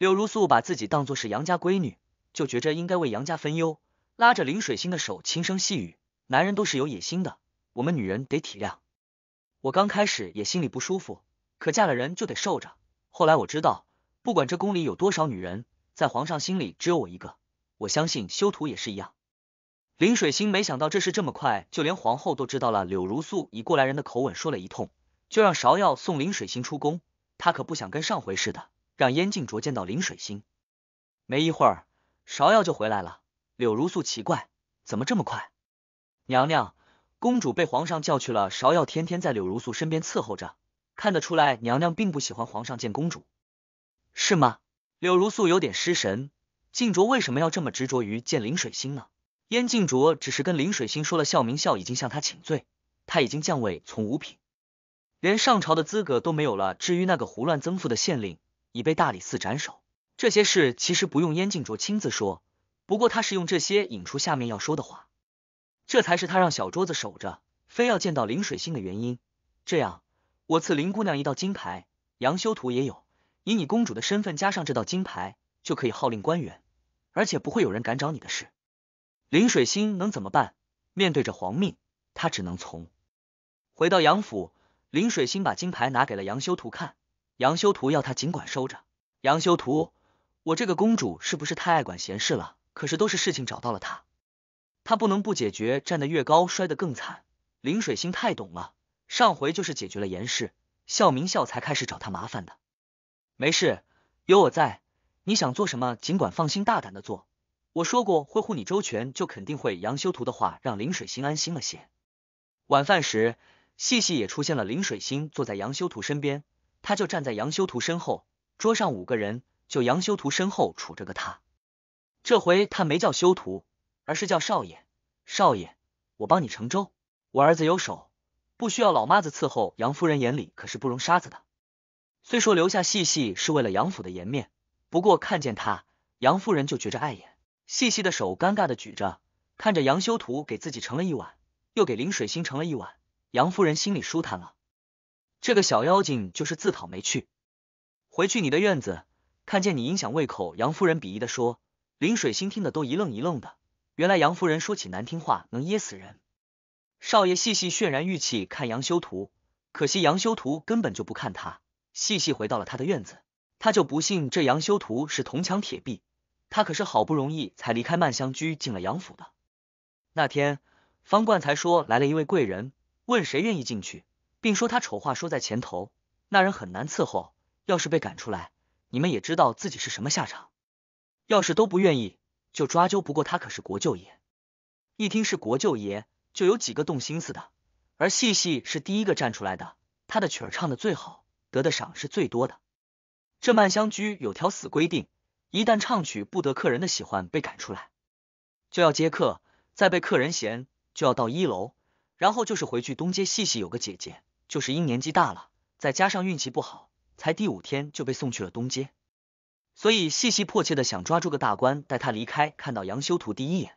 柳如素把自己当做是杨家闺女，就觉着应该为杨家分忧，拉着林水星的手轻声细语：“男人都是有野心的，我们女人得体谅。”我刚开始也心里不舒服，可嫁了人就得受着。后来我知道，不管这宫里有多少女人，在皇上心里只有我一个。我相信修图也是一样。林水星没想到这事这么快，就连皇后都知道了。柳如素以过来人的口吻说了一通，就让芍药送林水星出宫。她可不想跟上回似的。让燕静卓见到林水星，没一会儿，芍药就回来了。柳如素奇怪，怎么这么快？娘娘，公主被皇上叫去了。芍药天天在柳如素身边伺候着，看得出来，娘娘并不喜欢皇上见公主，是吗？柳如素有点失神。静卓为什么要这么执着于见林水星呢？燕静卓只是跟林水星说了，孝明孝已经向他请罪，他已经降位从五品，连上朝的资格都没有了。至于那个胡乱增赋的县令。已被大理寺斩首。这些事其实不用燕静卓亲自说，不过他是用这些引出下面要说的话。这才是他让小桌子守着，非要见到林水星的原因。这样，我赐林姑娘一道金牌，杨修图也有，以你公主的身份加上这道金牌，就可以号令官员，而且不会有人敢找你的事。林水星能怎么办？面对着皇命，他只能从。回到杨府，林水星把金牌拿给了杨修图看。杨修图要他尽管收着。杨修图，我这个公主是不是太爱管闲事了？可是都是事情找到了他，他不能不解决。站得越高，摔得更惨。林水星太懂了，上回就是解决了严氏，笑明笑才开始找他麻烦的。没事，有我在，你想做什么尽管放心大胆的做。我说过会护你周全，就肯定会。杨修图的话让林水星安心了些。晚饭时，细细也出现了，林水星坐在杨修图身边。他就站在杨修图身后，桌上五个人，就杨修图身后杵着个他。这回他没叫修图，而是叫少爷。少爷，我帮你盛粥，我儿子有手，不需要老妈子伺候。杨夫人眼里可是不容沙子的。虽说留下细细是为了杨府的颜面，不过看见他，杨夫人就觉着碍眼。细细的手尴尬的举着，看着杨修图给自己盛了一碗，又给林水星盛了一碗，杨夫人心里舒坦了。这个小妖精就是自讨没趣。回去你的院子，看见你影响胃口。杨夫人鄙夷的说。林水心听得都一愣一愣的。原来杨夫人说起难听话能噎死人。少爷细细渲染玉器，看杨修图，可惜杨修图根本就不看他。细细回到了他的院子，他就不信这杨修图是铜墙铁壁。他可是好不容易才离开曼香居，进了杨府的。那天方冠才说来了一位贵人，问谁愿意进去。并说他丑话说在前头，那人很难伺候，要是被赶出来，你们也知道自己是什么下场。要是都不愿意，就抓阄。不过他可是国舅爷，一听是国舅爷，就有几个动心思的。而细细是第一个站出来的，他的曲儿唱的最好，得的赏是最多的。这曼香居有条死规定，一旦唱曲不得客人的喜欢被赶出来，就要接客；再被客人嫌，就要到一楼，然后就是回去东街细细有个姐姐。就是因年纪大了，再加上运气不好，才第五天就被送去了东街。所以细细迫切的想抓住个大官带他离开，看到杨修图第一眼，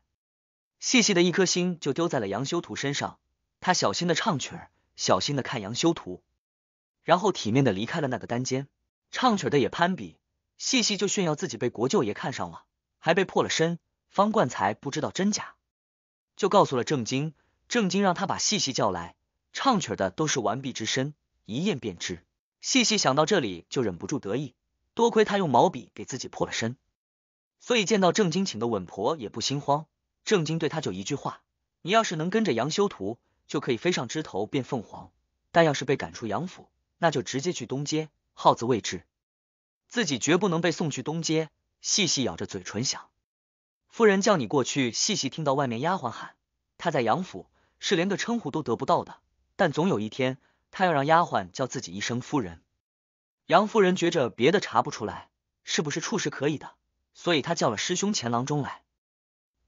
细细的一颗心就丢在了杨修图身上。他小心的唱曲儿，小心的看杨修图，然后体面的离开了那个单间。唱曲儿的也攀比，细细就炫耀自己被国舅爷看上了，还被破了身。方冠才不知道真假，就告诉了郑经，郑经让他把细细叫来。唱曲儿的都是完璧之身，一验便知。细细想到这里，就忍不住得意。多亏他用毛笔给自己破了身，所以见到郑经请的稳婆也不心慌。郑经对他就一句话：“你要是能跟着杨修图，就可以飞上枝头变凤凰；但要是被赶出杨府，那就直接去东街，耗子未知。自己绝不能被送去东街。”细细咬着嘴唇想：“夫人叫你过去，细细听到外面丫鬟喊，她在杨府是连个称呼都得不到的。”但总有一天，他要让丫鬟叫自己一声夫人。杨夫人觉着别的查不出来，是不是处是可以的，所以她叫了师兄钱郎中来。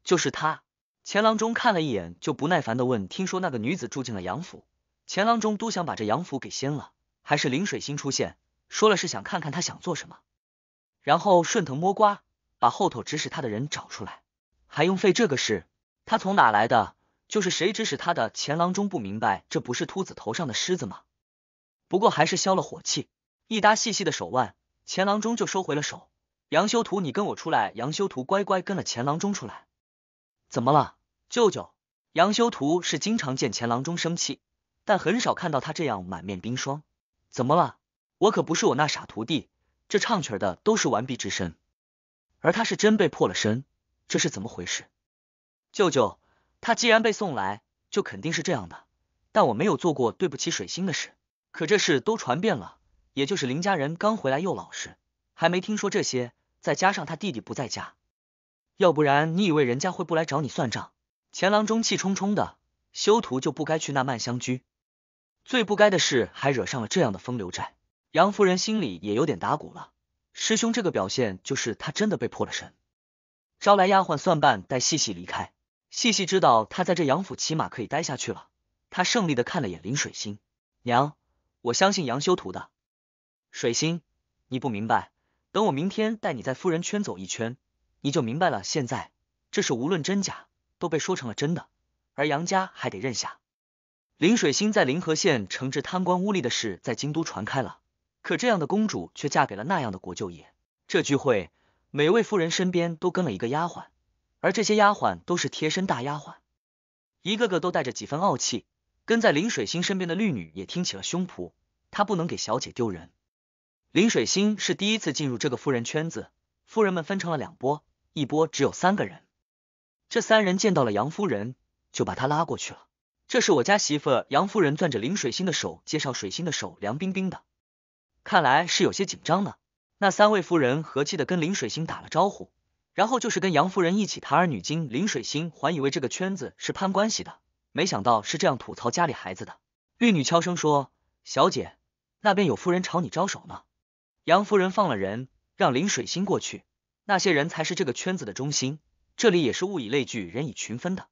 就是他，钱郎中看了一眼，就不耐烦的问：“听说那个女子住进了杨府，钱郎中都想把这杨府给掀了，还是林水心出现，说了是想看看他想做什么，然后顺藤摸瓜，把后头指使他的人找出来，还用费这个事？他从哪来的？”就是谁指使他的？钱郎中不明白，这不是秃子头上的虱子吗？不过还是消了火气，一搭细细的手腕，钱郎中就收回了手。杨修图，你跟我出来。杨修图乖乖跟了钱郎中出来。怎么了，舅舅？杨修图是经常见钱郎中生气，但很少看到他这样满面冰霜。怎么了？我可不是我那傻徒弟，这唱曲儿的都是完璧之身，而他是真被破了身，这是怎么回事？舅舅。他既然被送来，就肯定是这样的。但我没有做过对不起水星的事。可这事都传遍了，也就是林家人刚回来又老实，还没听说这些。再加上他弟弟不在家，要不然你以为人家会不来找你算账？钱郎中气冲冲的，修图就不该去那曼香居，最不该的事还惹上了这样的风流债。杨夫人心里也有点打鼓了。师兄这个表现，就是他真的被破了身。招来丫鬟算半带细细离开。细细知道他在这杨府起码可以待下去了，他胜利的看了眼林水星娘，我相信杨修图的。水星，你不明白，等我明天带你在夫人圈走一圈，你就明白了。现在这是无论真假都被说成了真的，而杨家还得认下。林水星在临河县惩治贪官污吏的事，在京都传开了。可这样的公主却嫁给了那样的国舅爷。这聚会，每位夫人身边都跟了一个丫鬟。而这些丫鬟都是贴身大丫鬟，一个个都带着几分傲气。跟在林水星身边的绿女也挺起了胸脯，她不能给小姐丢人。林水星是第一次进入这个夫人圈子，夫人们分成了两波，一波只有三个人。这三人见到了杨夫人，就把她拉过去了。这是我家媳妇。杨夫人攥着林水星的手，介绍水星的手凉冰冰的，看来是有些紧张呢。那三位夫人和气的跟林水星打了招呼。然后就是跟杨夫人一起谈儿女经。林水心还以为这个圈子是攀关系的，没想到是这样吐槽家里孩子的。绿女悄声说：“小姐，那边有夫人朝你招手呢。”杨夫人放了人，让林水心过去。那些人才是这个圈子的中心，这里也是物以类聚，人以群分的。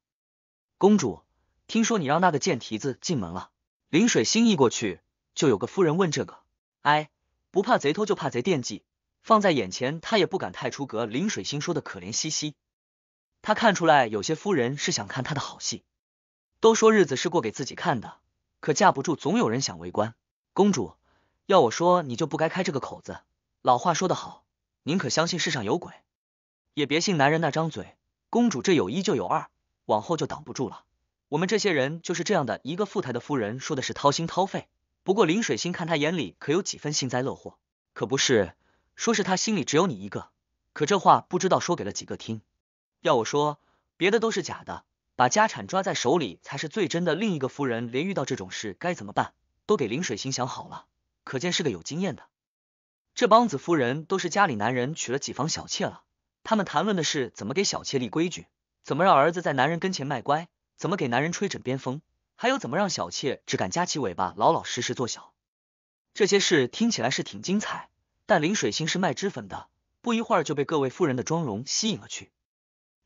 公主，听说你让那个贱蹄子进门了。林水心一过去，就有个夫人问这个。哎，不怕贼偷，就怕贼惦记。放在眼前，他也不敢太出格。林水星说的可怜兮兮，他看出来有些夫人是想看他的好戏。都说日子是过给自己看的，可架不住总有人想围观。公主，要我说，你就不该开这个口子。老话说得好，宁可相信世上有鬼，也别信男人那张嘴。公主这有一就有二，往后就挡不住了。我们这些人就是这样的。一个富台的夫人说的是掏心掏肺，不过林水星看他眼里可有几分幸灾乐祸，可不是。说是他心里只有你一个，可这话不知道说给了几个听。要我说，别的都是假的，把家产抓在手里才是最真的。另一个夫人连遇到这种事该怎么办，都给林水心想好了，可见是个有经验的。这帮子夫人都是家里男人娶了几房小妾了，他们谈论的是怎么给小妾立规矩，怎么让儿子在男人跟前卖乖，怎么给男人吹枕边风，还有怎么让小妾只敢夹起尾巴老老实实做小。这些事听起来是挺精彩。但林水星是卖脂粉的，不一会儿就被各位夫人的妆容吸引了去。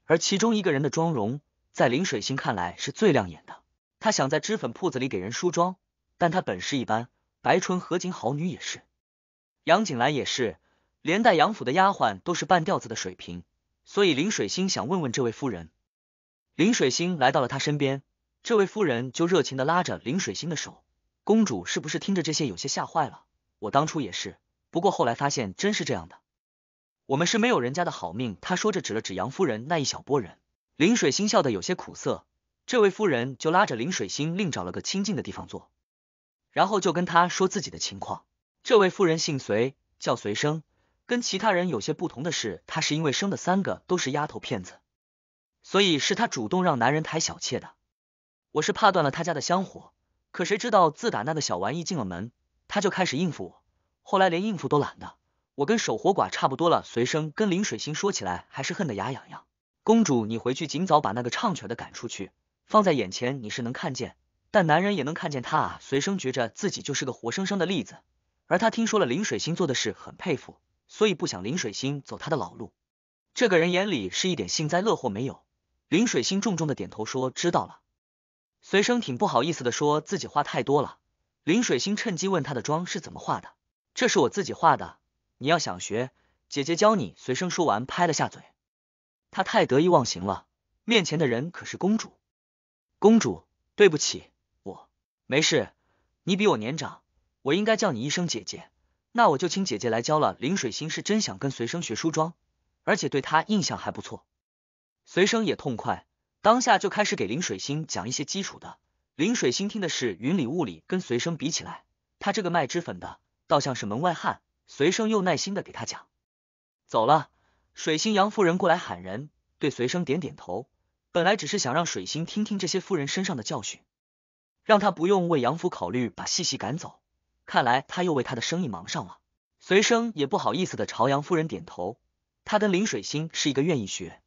而其中一个人的妆容，在林水星看来是最亮眼的。他想在脂粉铺子里给人梳妆，但他本事一般，白春合景好女也是，杨景兰也是，连带杨府的丫鬟都是半吊子的水平。所以林水星想问问这位夫人。林水星来到了她身边，这位夫人就热情的拉着林水星的手：“公主是不是听着这些有些吓坏了？我当初也是。”不过后来发现真是这样的，我们是没有人家的好命。他说着指了指杨夫人那一小波人。林水星笑得有些苦涩，这位夫人就拉着林水星另找了个清静的地方坐，然后就跟他说自己的情况。这位夫人姓随，叫随生。跟其他人有些不同的是，她是因为生的三个都是丫头片子，所以是她主动让男人抬小妾的。我是怕断了他家的香火，可谁知道自打那个小玩意进了门，她就开始应付我。后来连应付都懒得，我跟守活寡差不多了。随生跟林水星说起来，还是恨得牙痒痒。公主，你回去尽早把那个唱曲的赶出去。放在眼前你是能看见，但男人也能看见他啊。随生觉着自己就是个活生生的例子，而他听说了林水星做的事，很佩服，所以不想林水星走他的老路。这个人眼里是一点幸灾乐祸没有。林水星重重的点头说：“知道了。”随生挺不好意思的，说自己话太多了。林水星趁机问他的妆是怎么画的。这是我自己画的，你要想学，姐姐教你。随声说完，拍了下嘴，他太得意忘形了。面前的人可是公主，公主，对不起，我没事。你比我年长，我应该叫你一声姐姐。那我就请姐姐来教了。林水星是真想跟随生学梳妆，而且对他印象还不错。随生也痛快，当下就开始给林水星讲一些基础的。林水星听的是云里雾里，跟随生比起来，他这个卖脂粉的。倒像是门外汉，随生又耐心的给他讲。走了，水星杨夫人过来喊人，对随生点点头。本来只是想让水星听听这些夫人身上的教训，让他不用为杨府考虑把细细赶走。看来他又为他的生意忙上了。随生也不好意思的朝杨夫人点头。他跟林水星是一个愿意学，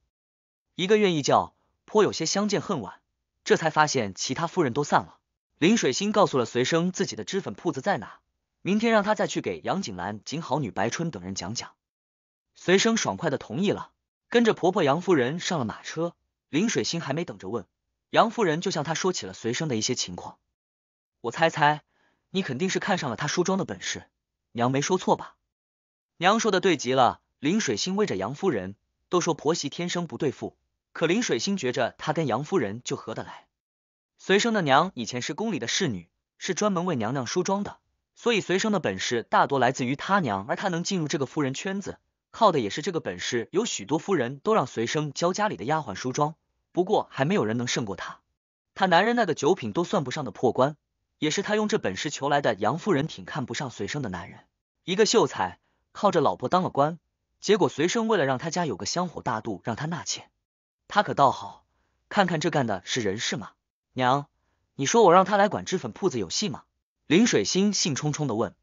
一个愿意教，颇有些相见恨晚。这才发现其他夫人都散了。林水星告诉了随生自己的脂粉铺子在哪。明天让他再去给杨景兰、景好女、白春等人讲讲。随生爽快的同意了，跟着婆婆杨夫人上了马车。林水星还没等着问，杨夫人就向他说起了随生的一些情况。我猜猜，你肯定是看上了他梳妆的本事。娘没说错吧？娘说的对极了。林水星偎着杨夫人，都说婆媳天生不对付，可林水星觉着她跟杨夫人就合得来。随生的娘以前是宫里的侍女，是专门为娘娘梳妆的。所以随生的本事大多来自于他娘，而他能进入这个夫人圈子，靠的也是这个本事。有许多夫人都让随生教家里的丫鬟梳妆，不过还没有人能胜过他。他男人那个九品都算不上的破官，也是他用这本事求来的。杨夫人挺看不上随生的男人，一个秀才靠着老婆当了官，结果随生为了让他家有个香火大度，让他纳妾。他可倒好，看看这干的是人事吗？娘，你说我让他来管脂粉铺子有戏吗？林水心兴冲冲的问：“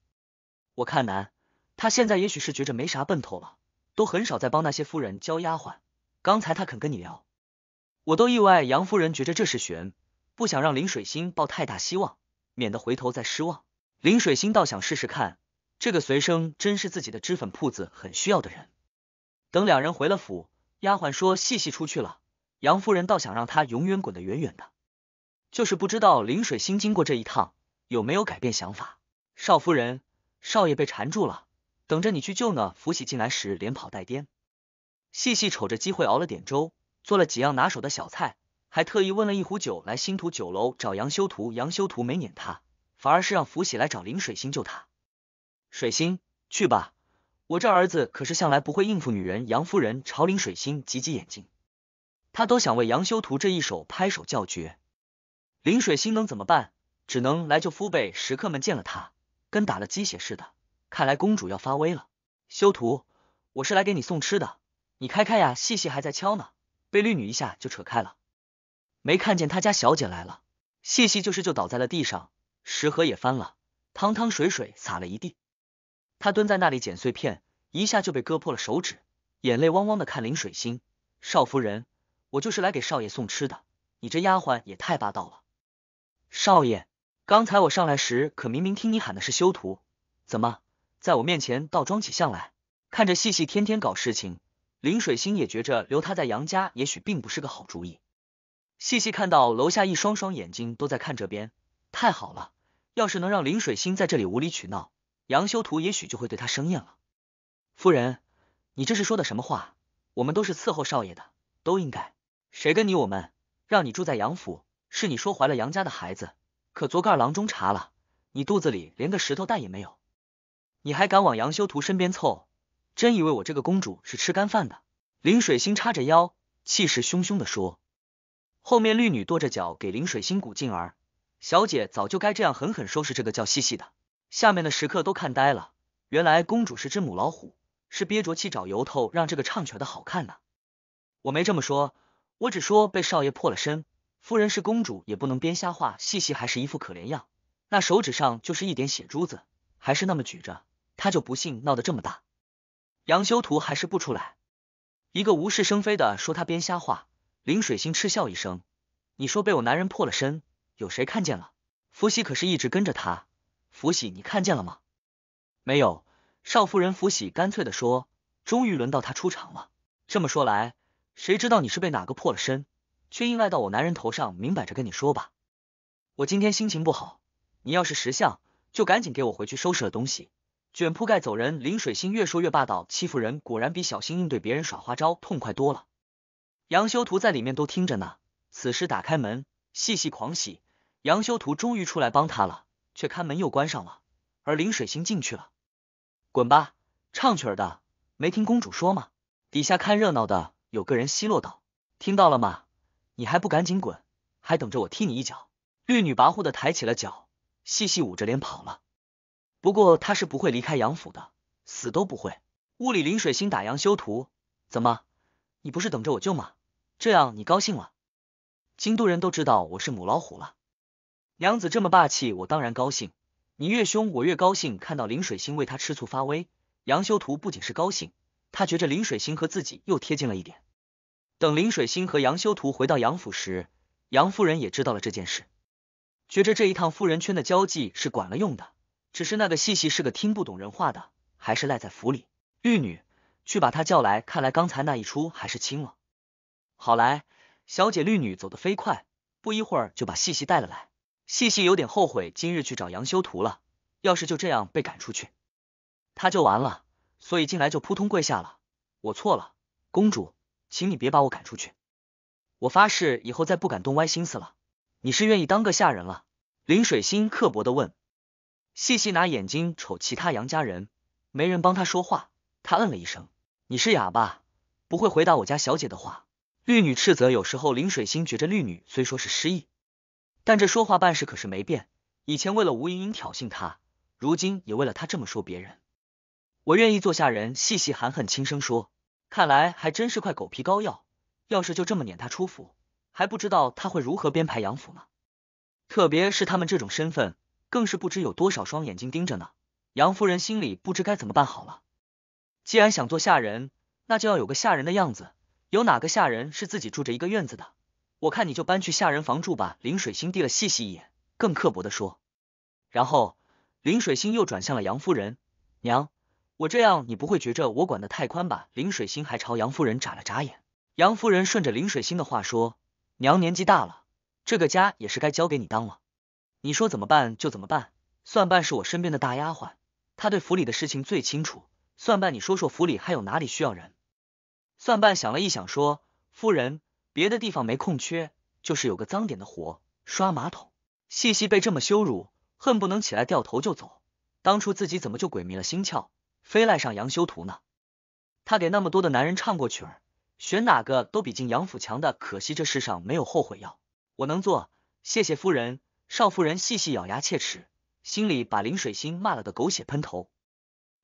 我看难，他现在也许是觉着没啥奔头了，都很少再帮那些夫人教丫鬟。刚才他肯跟你聊，我都意外。杨夫人觉着这是悬，不想让林水心抱太大希望，免得回头再失望。林水心倒想试试看，这个随生真是自己的脂粉铺子很需要的人。等两人回了府，丫鬟说细细出去了。杨夫人倒想让他永远滚得远远的，就是不知道林水心经过这一趟。”有没有改变想法？少夫人，少爷被缠住了，等着你去救呢。福喜进来时，连跑带颠，细细瞅着机会，熬了点粥，做了几样拿手的小菜，还特意温了一壶酒来星图酒楼找杨修图。杨修图没撵他，反而是让福喜来找林水星救他。水星，去吧，我这儿子可是向来不会应付女人。杨夫人朝林水星挤挤眼睛，他都想为杨修图这一手拍手叫绝。林水星能怎么办？只能来救夫辈食客们见了他，跟打了鸡血似的。看来公主要发威了。修图，我是来给你送吃的，你开开呀！细细还在敲呢，被绿女一下就扯开了。没看见他家小姐来了，细细就是就倒在了地上，食盒也翻了，汤汤水水洒了一地。他蹲在那里捡碎片，一下就被割破了手指，眼泪汪汪的看林水星少夫人，我就是来给少爷送吃的，你这丫鬟也太霸道了，少爷。刚才我上来时，可明明听你喊的是修图，怎么在我面前倒装起相来？看着细细天天搞事情，林水星也觉着留他在杨家也许并不是个好主意。细细看到楼下一双双眼睛都在看这边，太好了！要是能让林水星在这里无理取闹，杨修图也许就会对他生厌了。夫人，你这是说的什么话？我们都是伺候少爷的，都应该。谁跟你我们？让你住在杨府，是你说怀了杨家的孩子。可昨个郎中查了，你肚子里连个石头蛋也没有，你还敢往杨修图身边凑？真以为我这个公主是吃干饭的？林水星叉着腰，气势汹汹的说。后面绿女跺着脚给林水星鼓劲儿：“小姐早就该这样狠狠收拾这个叫西西的。”下面的食客都看呆了，原来公主是只母老虎，是憋着气找由头让这个唱曲的好看呢。我没这么说，我只说被少爷破了身。夫人是公主，也不能编瞎话。细细还是一副可怜样，那手指上就是一点血珠子，还是那么举着，他就不信闹得这么大。杨修图还是不出来，一个无事生非的说他编瞎话。林水星嗤笑一声：“你说被我男人破了身，有谁看见了？”福喜可是一直跟着他，福喜，你看见了吗？没有。少夫人福喜干脆的说：“终于轮到他出场了。”这么说来，谁知道你是被哪个破了身？却硬赖到我男人头上，明摆着跟你说吧，我今天心情不好，你要是识相，就赶紧给我回去收拾了东西，卷铺盖走人。林水星越说越霸道，欺负人果然比小心应对别人耍花招痛快多了。杨修图在里面都听着呢，此时打开门，细细狂喜。杨修图终于出来帮他了，却看门又关上了，而林水星进去了。滚吧，唱曲儿的，没听公主说吗？底下看热闹的有个人奚落道：“听到了吗？”你还不赶紧滚，还等着我踢你一脚？绿女跋扈的抬起了脚，细细捂着脸跑了。不过她是不会离开杨府的，死都不会。屋里林水星打杨修图，怎么？你不是等着我救吗？这样你高兴了？京都人都知道我是母老虎了，娘子这么霸气，我当然高兴。你越凶，我越高兴。看到林水星为他吃醋发威，杨修图不仅是高兴，他觉着林水星和自己又贴近了一点。等林水星和杨修图回到杨府时，杨夫人也知道了这件事，觉着这一趟富人圈的交际是管了用的，只是那个细细是个听不懂人话的，还是赖在府里。玉女，去把他叫来。看来刚才那一出还是轻了。好来，小姐，绿女走得飞快，不一会儿就把细细带了来。细细有点后悔今日去找杨修图了，要是就这样被赶出去，他就完了。所以进来就扑通跪下了，我错了，公主。请你别把我赶出去，我发誓以后再不敢动歪心思了。你是愿意当个下人了？林水心刻薄的问，细细拿眼睛瞅其他杨家人，没人帮他说话。他嗯了一声，你是哑巴，不会回答我家小姐的话？绿女斥责。有时候林水心觉着绿女虽说是失忆，但这说话办事可是没变。以前为了吴莹莹挑衅她，如今也为了她这么说别人。我愿意做下人，细细含恨轻声说。看来还真是块狗皮膏药，要是就这么撵他出府，还不知道他会如何编排杨府呢。特别是他们这种身份，更是不知有多少双眼睛盯着呢。杨夫人心里不知该怎么办好了。既然想做下人，那就要有个下人的样子。有哪个下人是自己住着一个院子的？我看你就搬去下人房住吧。林水星递了细细一眼，更刻薄的说。然后林水星又转向了杨夫人，娘。我这样，你不会觉着我管得太宽吧？林水星还朝杨夫人眨了眨眼。杨夫人顺着林水星的话说：“娘年纪大了，这个家也是该交给你当了。你说怎么办就怎么办。蒜瓣是我身边的大丫鬟，她对府里的事情最清楚。蒜瓣，你说说府里还有哪里需要人？”蒜瓣想了一想说：“夫人，别的地方没空缺，就是有个脏点的活，刷马桶。”细细被这么羞辱，恨不能起来掉头就走。当初自己怎么就鬼迷了心窍？非赖上杨修图呢？他给那么多的男人唱过曲儿，选哪个都比进杨府强的。可惜这世上没有后悔药。我能做，谢谢夫人。少夫人细细咬牙切齿，心里把林水星骂了个狗血喷头。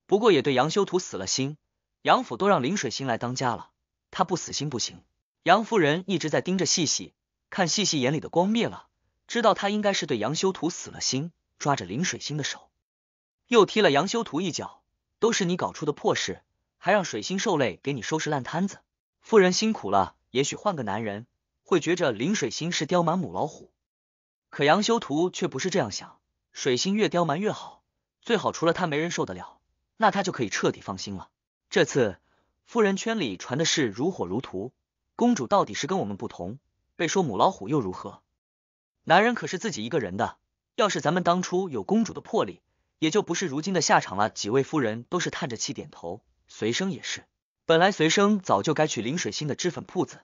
不过也对杨修图死了心。杨府都让林水星来当家了，他不死心不行。杨夫人一直在盯着细细，看细细眼里的光灭了，知道他应该是对杨修图死了心。抓着林水星的手，又踢了杨修图一脚。都是你搞出的破事，还让水星受累给你收拾烂摊子，夫人辛苦了。也许换个男人会觉着林水星是刁蛮母老虎，可杨修图却不是这样想。水星越刁蛮越好，最好除了他没人受得了，那他就可以彻底放心了。这次夫人圈里传的事如火如荼，公主到底是跟我们不同，被说母老虎又如何？男人可是自己一个人的，要是咱们当初有公主的魄力。也就不是如今的下场了。几位夫人都是叹着气点头，随生也是。本来随生早就该娶林水心的脂粉铺子，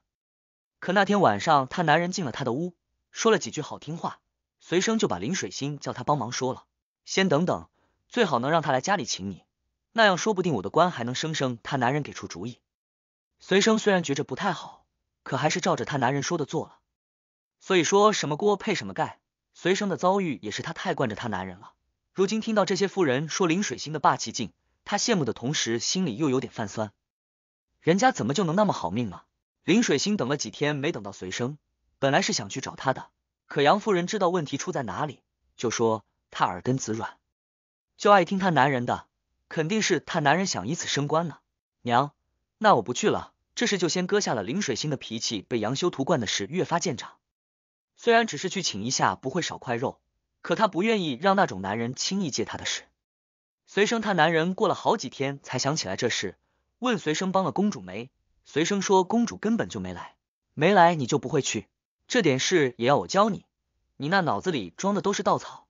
可那天晚上他男人进了他的屋，说了几句好听话，随生就把林水心叫他帮忙说了。先等等，最好能让他来家里请你，那样说不定我的官还能升升。他男人给出主意，随生虽然觉着不太好，可还是照着他男人说的做了。所以说什么锅配什么盖，随生的遭遇也是他太惯着他男人了。如今听到这些夫人说林水星的霸气劲，她羡慕的同时心里又有点泛酸。人家怎么就能那么好命呢？林水星等了几天没等到随生，本来是想去找他的，可杨夫人知道问题出在哪里，就说他耳根子软，就爱听他男人的，肯定是他男人想以此升官呢。娘，那我不去了，这事就先搁下了。林水星的脾气被杨修图惯的事越发见长，虽然只是去请一下，不会少块肉。可她不愿意让那种男人轻易借她的事。随生他男人过了好几天才想起来这事，问随生帮了公主没？随生说公主根本就没来，没来你就不会去，这点事也要我教你？你那脑子里装的都是稻草？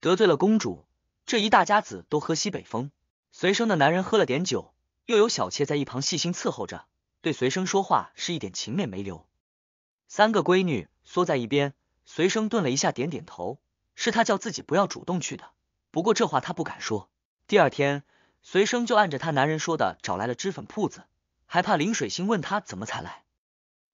得罪了公主，这一大家子都喝西北风。随生的男人喝了点酒，又有小妾在一旁细心伺候着，对随生说话是一点情面没留。三个闺女缩在一边，随生顿了一下，点点头。是他叫自己不要主动去的，不过这话他不敢说。第二天，随生就按着他男人说的找来了脂粉铺子，还怕林水星问他怎么才来。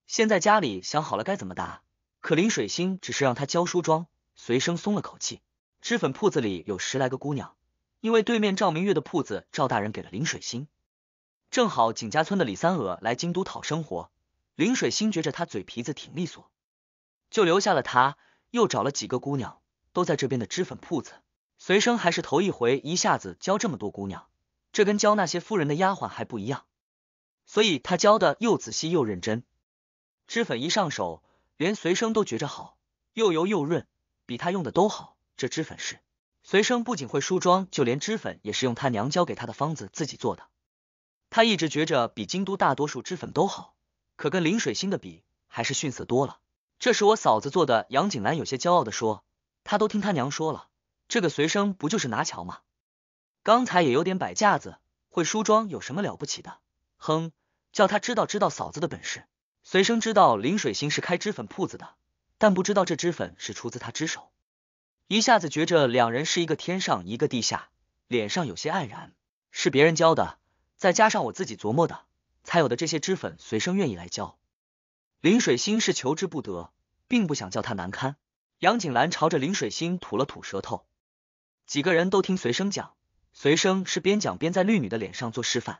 现在家里想好了该怎么答，可林水星只是让他教梳妆，随生松了口气。脂粉铺子里有十来个姑娘，因为对面赵明月的铺子赵大人给了林水星，正好景家村的李三娥来京都讨生活，林水星觉着他嘴皮子挺利索，就留下了他，又找了几个姑娘。都在这边的脂粉铺子，随生还是头一回一下子教这么多姑娘，这跟教那些夫人的丫鬟还不一样，所以他教的又仔细又认真。脂粉一上手，连随生都觉着好，又油又润，比他用的都好。这脂粉是随生不仅会梳妆，就连脂粉也是用他娘教给他的方子自己做的。他一直觉着比京都大多数脂粉都好，可跟林水心的比还是逊色多了。这是我嫂子做的，杨景兰有些骄傲的说。他都听他娘说了，这个随生不就是拿乔吗？刚才也有点摆架子，会梳妆有什么了不起的？哼，叫他知道知道嫂子的本事。随生知道林水星是开脂粉铺子的，但不知道这脂粉是出自他之手，一下子觉着两人是一个天上一个地下，脸上有些黯然。是别人教的，再加上我自己琢磨的，才有的这些脂粉。随生愿意来教林水星是求之不得，并不想叫他难堪。杨景兰朝着林水星吐了吐舌头，几个人都听随生讲，随生是边讲边在绿女的脸上做示范。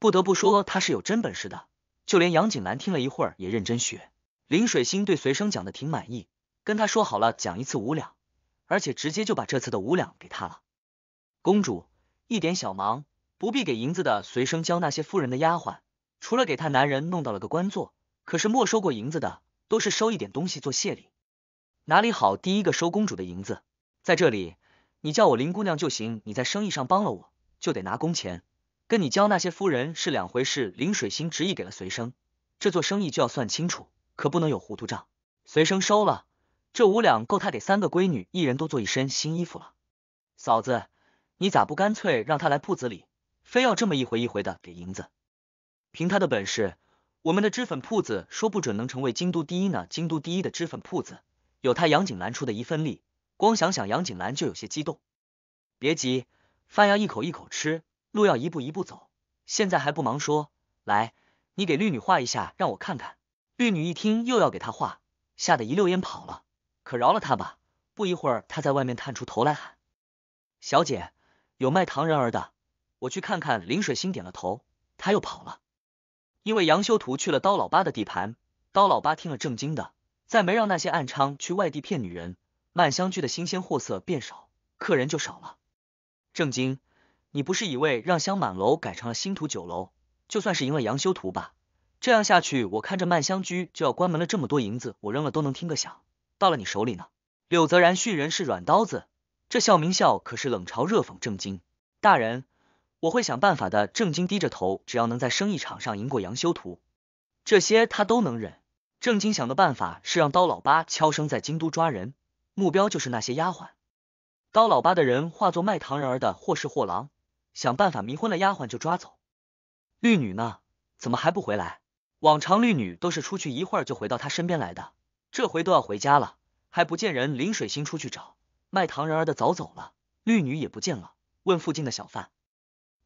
不得不说，他是有真本事的。就连杨景兰听了一会儿也认真学。林水星对随生讲的挺满意，跟他说好了讲一次五两，而且直接就把这次的五两给他了。公主一点小忙不必给银子的，随生教那些夫人的丫鬟，除了给她男人弄到了个官做，可是没收过银子的，都是收一点东西做谢礼。哪里好，第一个收公主的银子，在这里，你叫我林姑娘就行。你在生意上帮了我，就得拿工钱，跟你教那些夫人是两回事。林水星执意给了随生，这做生意就要算清楚，可不能有糊涂账。随生收了这五两，够他给三个闺女一人多做一身新衣服了。嫂子，你咋不干脆让他来铺子里，非要这么一回一回的给银子？凭他的本事，我们的脂粉铺子说不准能成为京都第一呢，京都第一的脂粉铺子。有他杨景兰出的一份力，光想想杨景兰就有些激动。别急，饭要一口一口吃，路要一步一步走。现在还不忙说，来，你给绿女画一下，让我看看。绿女一听又要给她画，吓得一溜烟跑了。可饶了她吧。不一会儿，他在外面探出头来喊：“小姐，有卖糖人儿的，我去看看。”林水星点了头，她又跑了。因为杨修图去了刀老八的地盘，刀老八听了正经的。再没让那些暗娼去外地骗女人，曼香居的新鲜货色变少，客人就少了。郑经，你不是以为让香满楼改成了星图酒楼，就算是赢了杨修图吧？这样下去，我看着曼香居就要关门了。这么多银子，我扔了都能听个响，到了你手里呢？柳泽然训人是软刀子，这笑明笑可是冷嘲热讽。郑经大人，我会想办法的。郑经低着头，只要能在生意场上赢过杨修图，这些他都能忍。郑经想的办法是让刀老八悄声在京都抓人，目标就是那些丫鬟。刀老八的人化作卖糖人儿的或是货郎，想办法迷昏了丫鬟就抓走。绿女呢？怎么还不回来？往常绿女都是出去一会儿就回到他身边来的，这回都要回家了，还不见人。林水星出去找卖糖人儿的，早走了，绿女也不见了。问附近的小贩，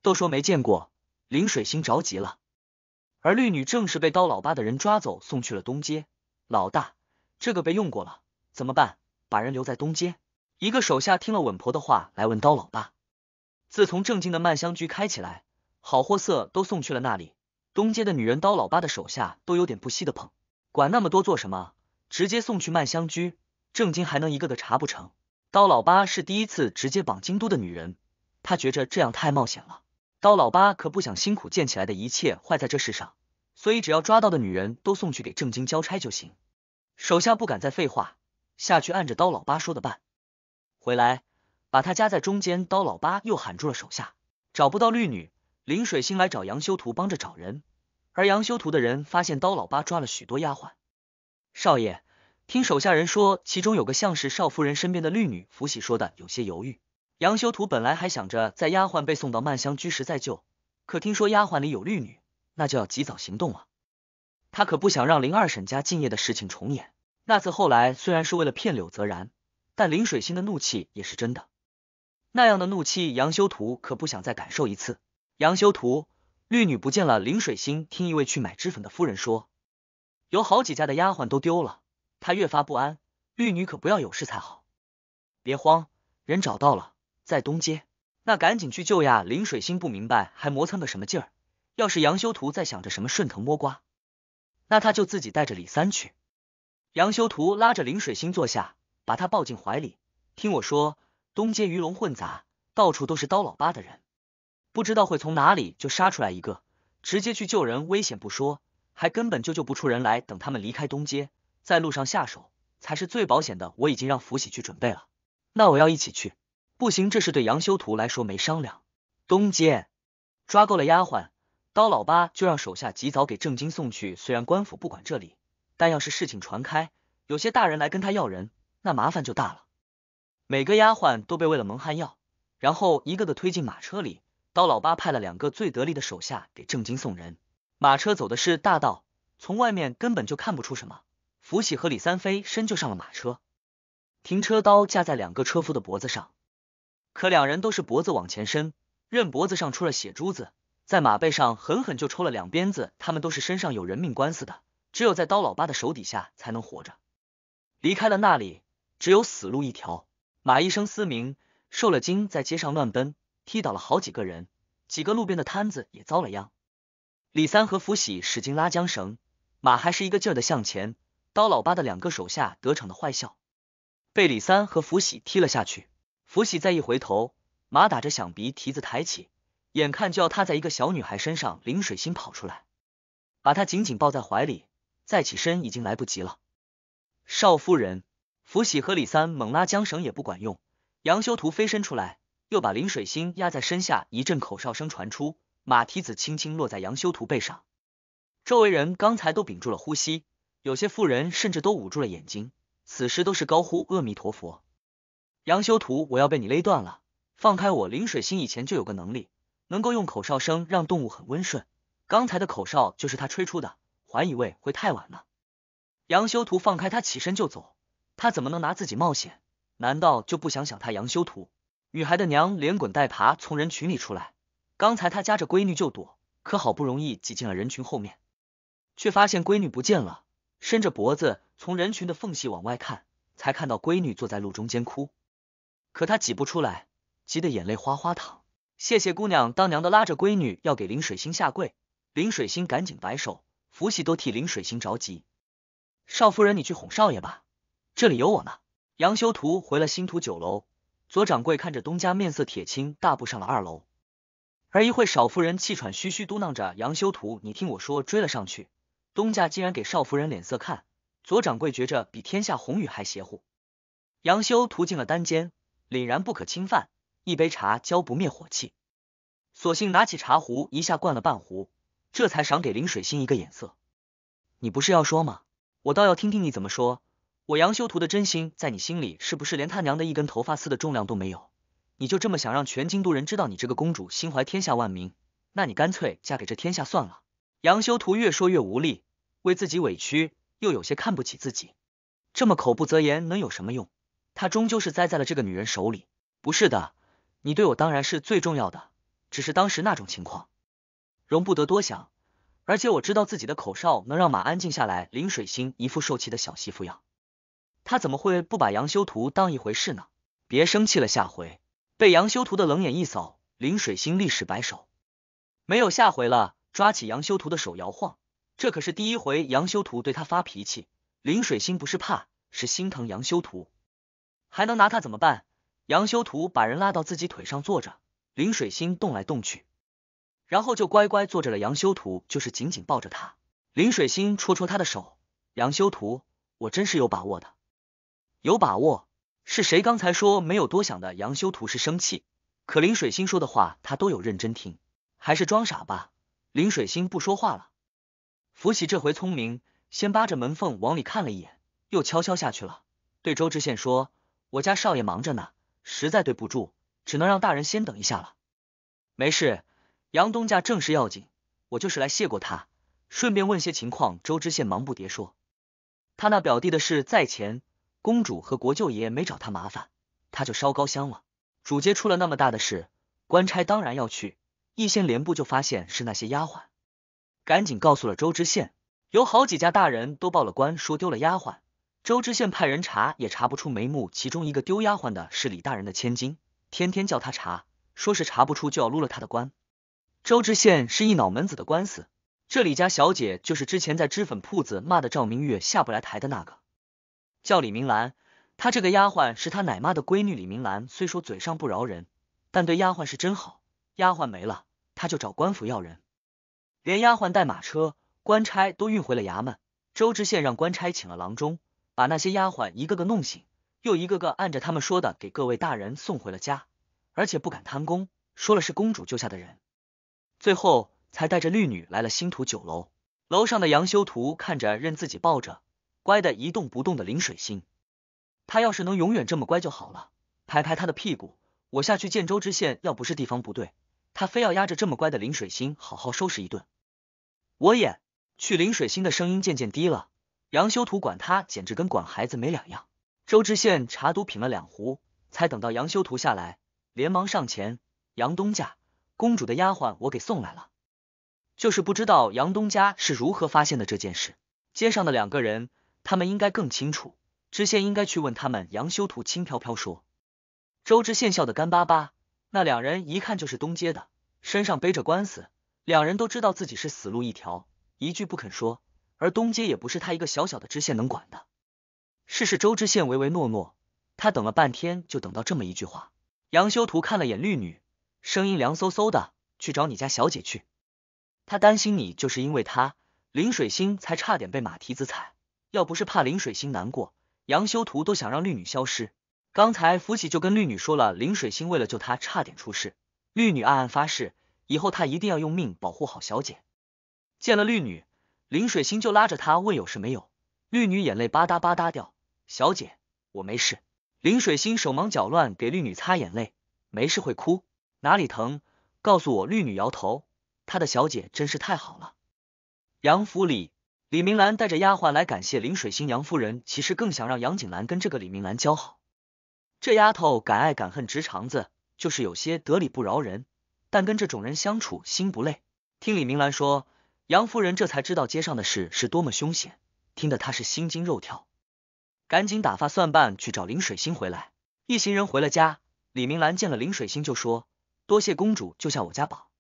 都说没见过。林水星着急了。而绿女正是被刀老八的人抓走，送去了东街。老大，这个被用过了，怎么办？把人留在东街。一个手下听了稳婆的话，来问刀老八。自从正经的曼香居开起来，好货色都送去了那里。东街的女人，刀老八的手下都有点不惜的捧，管那么多做什么？直接送去曼香居，正经还能一个个查不成？刀老八是第一次直接绑京都的女人，他觉着这样太冒险了。刀老八可不想辛苦建起来的一切坏在这世上，所以只要抓到的女人都送去给正经交差就行。手下不敢再废话，下去按着刀老八说的办。回来，把他夹在中间。刀老八又喊住了手下，找不到绿女，林水星来找杨修图帮着找人，而杨修图的人发现刀老八抓了许多丫鬟。少爷，听手下人说，其中有个像是少夫人身边的绿女。福喜说的有些犹豫。杨修图本来还想着在丫鬟被送到曼香居时再救，可听说丫鬟里有绿女，那就要及早行动了。他可不想让林二婶家敬业的事情重演。那次后来虽然是为了骗柳泽然，但林水心的怒气也是真的。那样的怒气，杨修图可不想再感受一次。杨修图，绿女不见了。林水心听一位去买脂粉的夫人说，有好几家的丫鬟都丢了，他越发不安。绿女可不要有事才好。别慌，人找到了。在东街，那赶紧去救呀！林水星不明白，还磨蹭个什么劲儿？要是杨修图在想着什么顺藤摸瓜，那他就自己带着李三去。杨修图拉着林水星坐下，把他抱进怀里，听我说，东街鱼龙混杂，到处都是刀老八的人，不知道会从哪里就杀出来一个，直接去救人危险不说，还根本就救不出人来。等他们离开东街，在路上下手才是最保险的。我已经让福喜去准备了，那我要一起去。不行，这是对杨修图来说没商量。东街抓够了丫鬟，刀老八就让手下及早给郑经送去。虽然官府不管这里，但要是事情传开，有些大人来跟他要人，那麻烦就大了。每个丫鬟都被喂了蒙汗药，然后一个个推进马车里。刀老八派了两个最得力的手下给郑经送人。马车走的是大道，从外面根本就看不出什么。福喜和李三飞身就上了马车，停车刀架在两个车夫的脖子上。可两人都是脖子往前伸，任脖子上出了血珠子，在马背上狠狠就抽了两鞭子。他们都是身上有人命官司的，只有在刀老八的手底下才能活着。离开了那里，只有死路一条。马一生嘶鸣，受了惊，在街上乱奔，踢倒了好几个人，几个路边的摊子也遭了殃。李三和福喜使劲拉缰绳，马还是一个劲儿的向前。刀老八的两个手下得逞的坏笑，被李三和福喜踢了下去。福喜再一回头，马打着响鼻，蹄子抬起，眼看就要踏在一个小女孩身上。林水星跑出来，把她紧紧抱在怀里，再起身已经来不及了。少夫人，福喜和李三猛拉缰绳也不管用。杨修图飞身出来，又把林水星压在身下。一阵口哨声传出，马蹄子轻轻落在杨修图背上。周围人刚才都屏住了呼吸，有些妇人甚至都捂住了眼睛，此时都是高呼阿弥陀佛。杨修图，我要被你勒断了！放开我！林水心以前就有个能力，能够用口哨声让动物很温顺。刚才的口哨就是他吹出的，还以为会太晚呢。杨修图放开他，起身就走。他怎么能拿自己冒险？难道就不想想他？杨修图，女孩的娘连滚带爬从人群里出来。刚才她夹着闺女就躲，可好不容易挤进了人群后面，却发现闺女不见了。伸着脖子从人群的缝隙往外看，才看到闺女坐在路中间哭。可她挤不出来，急得眼泪哗哗淌。谢谢姑娘，当娘的拉着闺女要给林水星下跪，林水星赶紧摆手。福喜都替林水星着急。少夫人，你去哄少爷吧，这里有我呢。杨修图回了星图酒楼，左掌柜看着东家面色铁青，大步上了二楼。而一会，少夫人气喘吁吁，嘟囔着：“杨修图，你听我说。”追了上去，东家竟然给少夫人脸色看。左掌柜觉着比天下红雨还邪乎。杨修图进了单间。凛然不可侵犯，一杯茶浇不灭火气，索性拿起茶壶一下灌了半壶，这才赏给林水星一个眼色。你不是要说吗？我倒要听听你怎么说。我杨修图的真心在你心里是不是连他娘的一根头发丝的重量都没有？你就这么想让全京都人知道你这个公主心怀天下万民？那你干脆嫁给这天下算了。杨修图越说越无力，为自己委屈，又有些看不起自己，这么口不择言能有什么用？他终究是栽在了这个女人手里。不是的，你对我当然是最重要的。只是当时那种情况，容不得多想。而且我知道自己的口哨能让马安静下来。林水星一副受气的小媳妇样，他怎么会不把杨修图当一回事呢？别生气了，下回被杨修图的冷眼一扫，林水星立时摆手，没有下回了。抓起杨修图的手摇晃，这可是第一回杨修图对他发脾气。林水星不是怕，是心疼杨修图。还能拿他怎么办？杨修图把人拉到自己腿上坐着，林水心动来动去，然后就乖乖坐着了。杨修图就是紧紧抱着他。林水心戳戳他的手，杨修图，我真是有把握的，有把握。是谁刚才说没有多想的？杨修图是生气，可林水心说的话他都有认真听，还是装傻吧。林水心不说话了，福喜这回聪明，先扒着门缝往里看了一眼，又悄悄下去了，对周知县说。我家少爷忙着呢，实在对不住，只能让大人先等一下了。没事，杨东家正事要紧，我就是来谢过他，顺便问些情况。周知县忙不迭说，他那表弟的事在前，公主和国舅爷没找他麻烦，他就烧高香了。主街出了那么大的事，官差当然要去，一掀帘布就发现是那些丫鬟，赶紧告诉了周知县，有好几家大人都报了官，说丢了丫鬟。周知县派人查也查不出眉目，其中一个丢丫鬟的是李大人的千金，天天叫他查，说是查不出就要撸了他的官。周知县是一脑门子的官司，这李家小姐就是之前在脂粉铺子骂的赵明月下不来台的那个，叫李明兰。她这个丫鬟是她奶妈的闺女，李明兰虽说嘴上不饶人，但对丫鬟是真好。丫鬟没了，她就找官府要人，连丫鬟带马车，官差都运回了衙门。周知县让官差请了郎中。把那些丫鬟一个个弄醒，又一个个按着他们说的给各位大人送回了家，而且不敢贪功，说了是公主救下的人，最后才带着绿女来了星图酒楼。楼上的杨修图看着任自己抱着，乖的一动不动的林水星，他要是能永远这么乖就好了，拍拍他的屁股。我下去见州知县，要不是地方不对，他非要压着这么乖的林水星好好收拾一顿。我也去。林水星的声音渐渐低了。杨修图管他简直跟管孩子没两样。周知县茶都品了两壶，才等到杨修图下来，连忙上前。杨东家，公主的丫鬟我给送来了，就是不知道杨东家是如何发现的这件事。街上的两个人，他们应该更清楚，知县应该去问他们。杨修图轻飘飘说。周知县笑得干巴巴。那两人一看就是东街的，身上背着官司，两人都知道自己是死路一条，一句不肯说。而东街也不是他一个小小的知县能管的。试试周知县唯唯诺诺，他等了半天，就等到这么一句话。杨修图看了眼绿女，声音凉飕飕的：“去找你家小姐去。”他担心你，就是因为他林水星才差点被马蹄子踩。要不是怕林水星难过，杨修图都想让绿女消失。刚才福喜就跟绿女说了，林水星为了救他差点出事。绿女暗暗发誓，以后他一定要用命保护好小姐。见了绿女。林水星就拉着他问有事没有，绿女眼泪吧嗒吧嗒掉。小姐，我没事。林水星手忙脚乱给绿女擦眼泪，没事会哭哪里疼？告诉我。绿女摇头，她的小姐真是太好了。杨府里，李明兰带着丫鬟来感谢林水星，杨夫人其实更想让杨景兰跟这个李明兰交好，这丫头敢爱敢恨，直肠子，就是有些得理不饶人，但跟这种人相处心不累。听李明兰说。杨夫人这才知道街上的事是多么凶险，听得她是心惊肉跳，赶紧打发算盘去找林水星回来。一行人回了家，李明兰见了林水星就说：“多谢公主救下我家宝，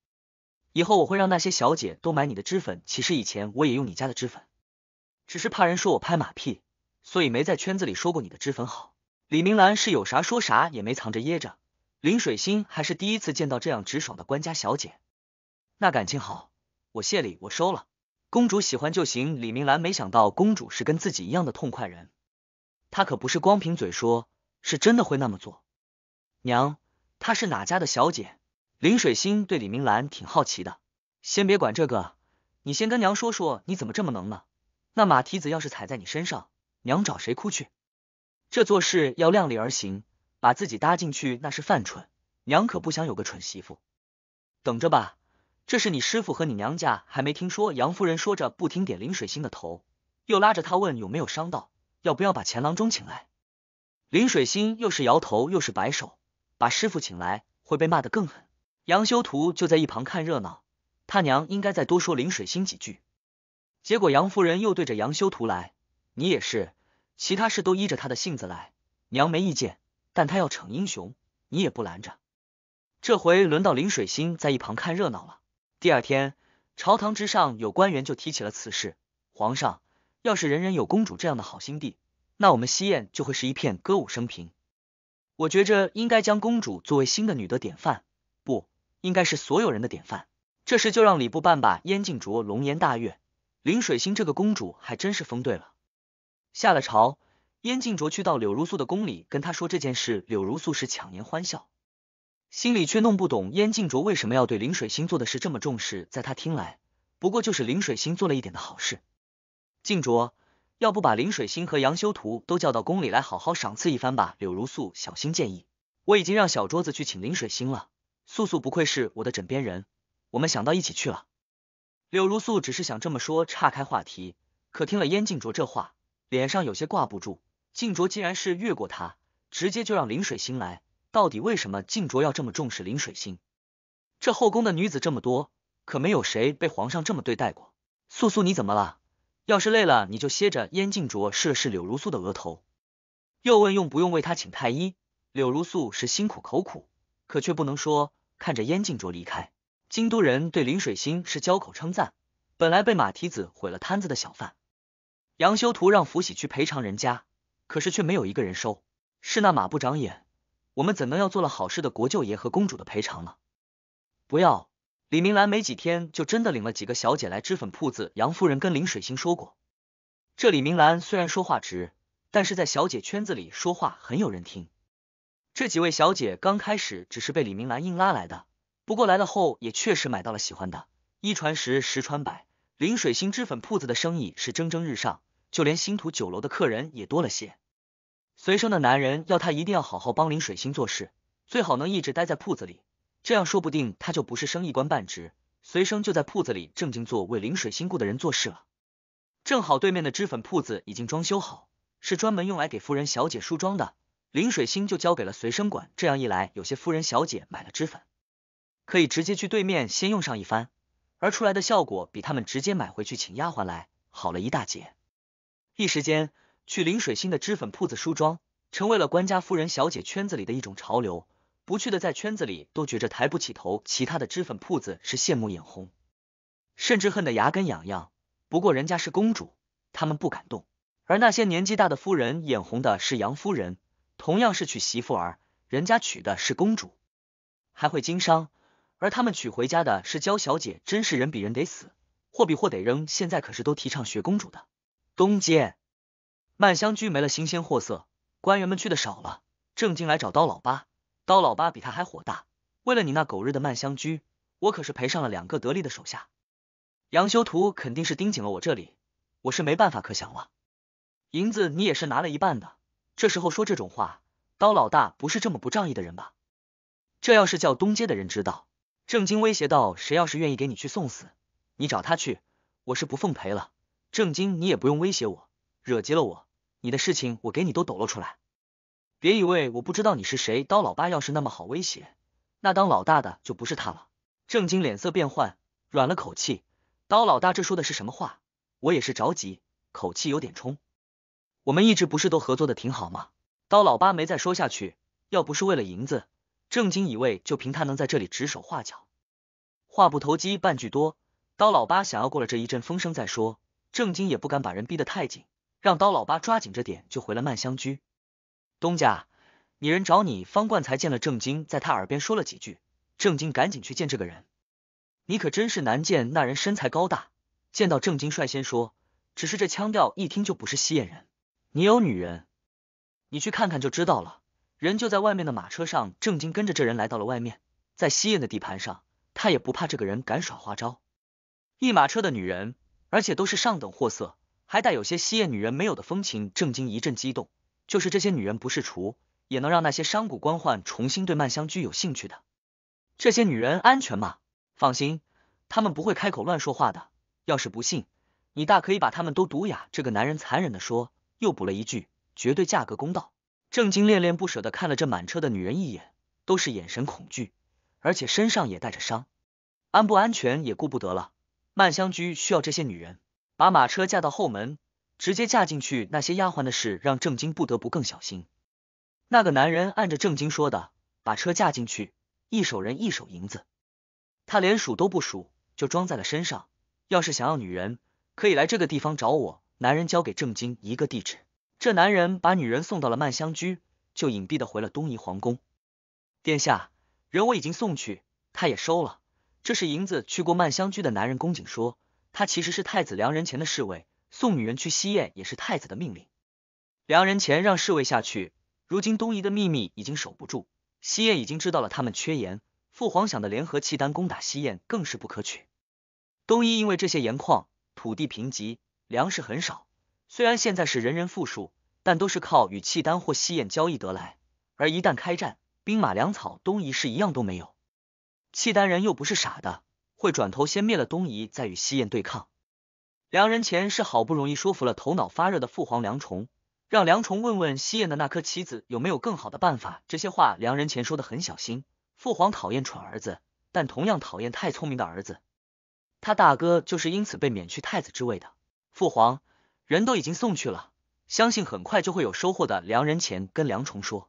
以后我会让那些小姐都买你的脂粉。其实以前我也用你家的脂粉，只是怕人说我拍马屁，所以没在圈子里说过你的脂粉好。”李明兰是有啥说啥，也没藏着掖着。林水星还是第一次见到这样直爽的官家小姐，那感情好。我谢礼我收了，公主喜欢就行。李明兰没想到公主是跟自己一样的痛快人，她可不是光凭嘴说，是真的会那么做。娘，她是哪家的小姐？林水心对李明兰挺好奇的。先别管这个，你先跟娘说说你怎么这么能呢？那马蹄子要是踩在你身上，娘找谁哭去？这做事要量力而行，把自己搭进去那是犯蠢。娘可不想有个蠢媳妇，等着吧。这是你师傅和你娘家还没听说。杨夫人说着，不停点林水星的头，又拉着他问有没有伤到，要不要把钱郎中请来。林水星又是摇头又是摆手，把师傅请来会被骂得更狠。杨修图就在一旁看热闹，他娘应该再多说林水星几句。结果杨夫人又对着杨修图来：“你也是，其他事都依着他的性子来，娘没意见，但他要逞英雄，你也不拦着。”这回轮到林水星在一旁看热闹了。第二天，朝堂之上有官员就提起了此事。皇上，要是人人有公主这样的好心地，那我们西燕就会是一片歌舞升平。我觉着应该将公主作为新的女的典范，不应该是所有人的典范。这事就让礼部办吧。燕静卓龙颜大悦，林水心这个公主还真是封对了。下了朝，燕静卓去到柳如素的宫里跟他说这件事，柳如素是强颜欢笑。心里却弄不懂燕静卓为什么要对林水星做的事这么重视，在他听来，不过就是林水星做了一点的好事。静卓，要不把林水星和杨修图都叫到宫里来，好好赏赐一番吧。柳如素，小心建议。我已经让小桌子去请林水星了。素素不愧是我的枕边人，我们想到一起去了。柳如素只是想这么说，岔开话题，可听了燕静卓这话，脸上有些挂不住。静卓竟然是越过他，直接就让林水星来。到底为什么静卓要这么重视林水心？这后宫的女子这么多，可没有谁被皇上这么对待过。素素，你怎么了？要是累了，你就歇着。燕静卓试了试柳如素的额头，又问用不用为他请太医。柳如素是辛苦口苦，可却不能说。看着燕静卓离开，京都人对林水心是交口称赞。本来被马蹄子毁了摊子的小贩杨修图让福喜去赔偿人家，可是却没有一个人收，是那马不长眼。我们怎能要做了好事的国舅爷和公主的赔偿呢？不要！李明兰没几天就真的领了几个小姐来脂粉铺子。杨夫人跟林水星说过，这李明兰虽然说话直，但是在小姐圈子里说话很有人听。这几位小姐刚开始只是被李明兰硬拉来的，不过来了后也确实买到了喜欢的。一传十，十传百，林水星脂粉铺子的生意是蒸蒸日上，就连星图酒楼的客人也多了些。随生的男人要他一定要好好帮林水星做事，最好能一直待在铺子里，这样说不定他就不是生意官半职，随生就在铺子里正经做为林水星雇的人做事了。正好对面的脂粉铺子已经装修好，是专门用来给夫人小姐梳妆的。林水星就交给了随生管，这样一来，有些夫人小姐买了脂粉，可以直接去对面先用上一番，而出来的效果比他们直接买回去请丫鬟来好了一大截。一时间。去临水新的脂粉铺子梳妆，成为了官家夫人、小姐圈子里的一种潮流。不去的在圈子里都觉着抬不起头，其他的脂粉铺子是羡慕眼红，甚至恨得牙根痒痒。不过人家是公主，他们不敢动。而那些年纪大的夫人眼红的是杨夫人，同样是娶媳妇儿，人家娶的是公主，还会经商，而他们娶回家的是娇小姐，真是人比人得死，货比货得扔。现在可是都提倡学公主的东街。曼香居没了新鲜货色，官员们去的少了。正经来找刀老八，刀老八比他还火大。为了你那狗日的曼香居，我可是赔上了两个得力的手下。杨修图肯定是盯紧了我这里，我是没办法可想了。银子你也是拿了一半的，这时候说这种话，刀老大不是这么不仗义的人吧？这要是叫东街的人知道，正经威胁道：谁要是愿意给你去送死，你找他去，我是不奉陪了。正经你也不用威胁我，惹急了我。你的事情我给你都抖露出来，别以为我不知道你是谁。刀老八要是那么好威胁，那当老大的就不是他了。郑经脸色变幻，软了口气。刀老大这说的是什么话？我也是着急，口气有点冲。我们一直不是都合作的挺好吗？刀老八没再说下去。要不是为了银子，郑经以为就凭他能在这里指手画脚？话不投机半句多。刀老八想要过了这一阵风声再说，郑经也不敢把人逼得太紧。让刀老八抓紧着点，就回了曼香居。东家，你人找你。方冠才见了郑经，在他耳边说了几句。郑经赶紧去见这个人。你可真是难见。那人身材高大，见到郑经率先说，只是这腔调一听就不是西燕人。你有女人，你去看看就知道了。人就在外面的马车上。郑经跟着这人来到了外面，在西燕的地盘上，他也不怕这个人敢耍花招。一马车的女人，而且都是上等货色。还带有些西夜女人没有的风情，郑经一阵激动。就是这些女人不是厨，也能让那些商贾官宦重新对曼香居有兴趣的。这些女人安全吗？放心，他们不会开口乱说话的。要是不信，你大可以把他们都毒哑。这个男人残忍的说，又补了一句，绝对价格公道。郑经恋恋不舍的看了这满车的女人一眼，都是眼神恐惧，而且身上也带着伤，安不安全也顾不得了。曼香居需要这些女人。把马车架到后门，直接架进去。那些丫鬟的事让郑经不得不更小心。那个男人按着郑经说的，把车架进去，一手人一手银子，他连数都不数，就装在了身上。要是想要女人，可以来这个地方找我。男人交给郑经一个地址。这男人把女人送到了曼香居，就隐蔽的回了东夷皇宫。殿下，人我已经送去，他也收了，这是银子。去过曼香居的男人恭敬说。他其实是太子梁仁前的侍卫，送女人去西燕也是太子的命令。梁仁前让侍卫下去，如今东夷的秘密已经守不住，西燕已经知道了他们缺盐，父皇想的联合契丹攻打西燕更是不可取。东夷因为这些盐矿，土地贫瘠，粮食很少，虽然现在是人人富庶，但都是靠与契丹或西燕交易得来，而一旦开战，兵马粮草，东夷是一样都没有。契丹人又不是傻的。会转头先灭了东夷，再与西燕对抗。梁仁前是好不容易说服了头脑发热的父皇梁崇，让梁崇问问西燕的那颗棋子有没有更好的办法。这些话梁仁前说的很小心。父皇讨厌蠢儿子，但同样讨厌太聪明的儿子。他大哥就是因此被免去太子之位的。父皇，人都已经送去了，相信很快就会有收获的。梁仁前跟梁崇说。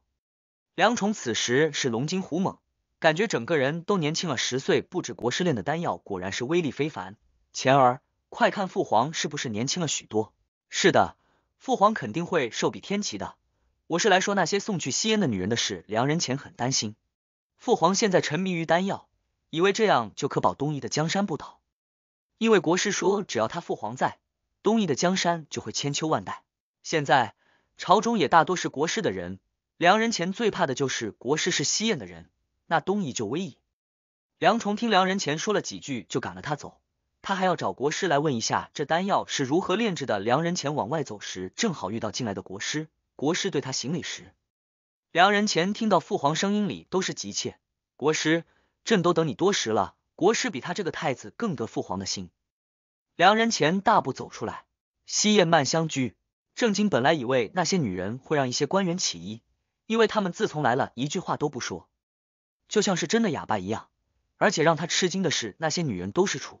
梁崇此时是龙精虎猛。感觉整个人都年轻了十岁，不止国师炼的丹药果然是威力非凡。钱儿，快看父皇是不是年轻了许多？是的，父皇肯定会寿比天齐的。我是来说那些送去西燕的女人的事。梁仁乾很担心，父皇现在沉迷于丹药，以为这样就可保东夷的江山不倒。因为国师说，只要他父皇在，东夷的江山就会千秋万代。现在朝中也大多是国师的人，梁仁乾最怕的就是国师是西燕的人。那东夷就危矣。梁崇听梁仁前说了几句，就赶了他走。他还要找国师来问一下这丹药是如何炼制的。梁仁前往外走时，正好遇到进来的国师。国师对他行礼时，梁仁前听到父皇声音里都是急切。国师，朕都等你多时了。国师比他这个太子更得父皇的心。梁仁前大步走出来。西夜漫香居，正经本来以为那些女人会让一些官员起疑，因为他们自从来了一句话都不说。就像是真的哑巴一样，而且让他吃惊的是，那些女人都是处。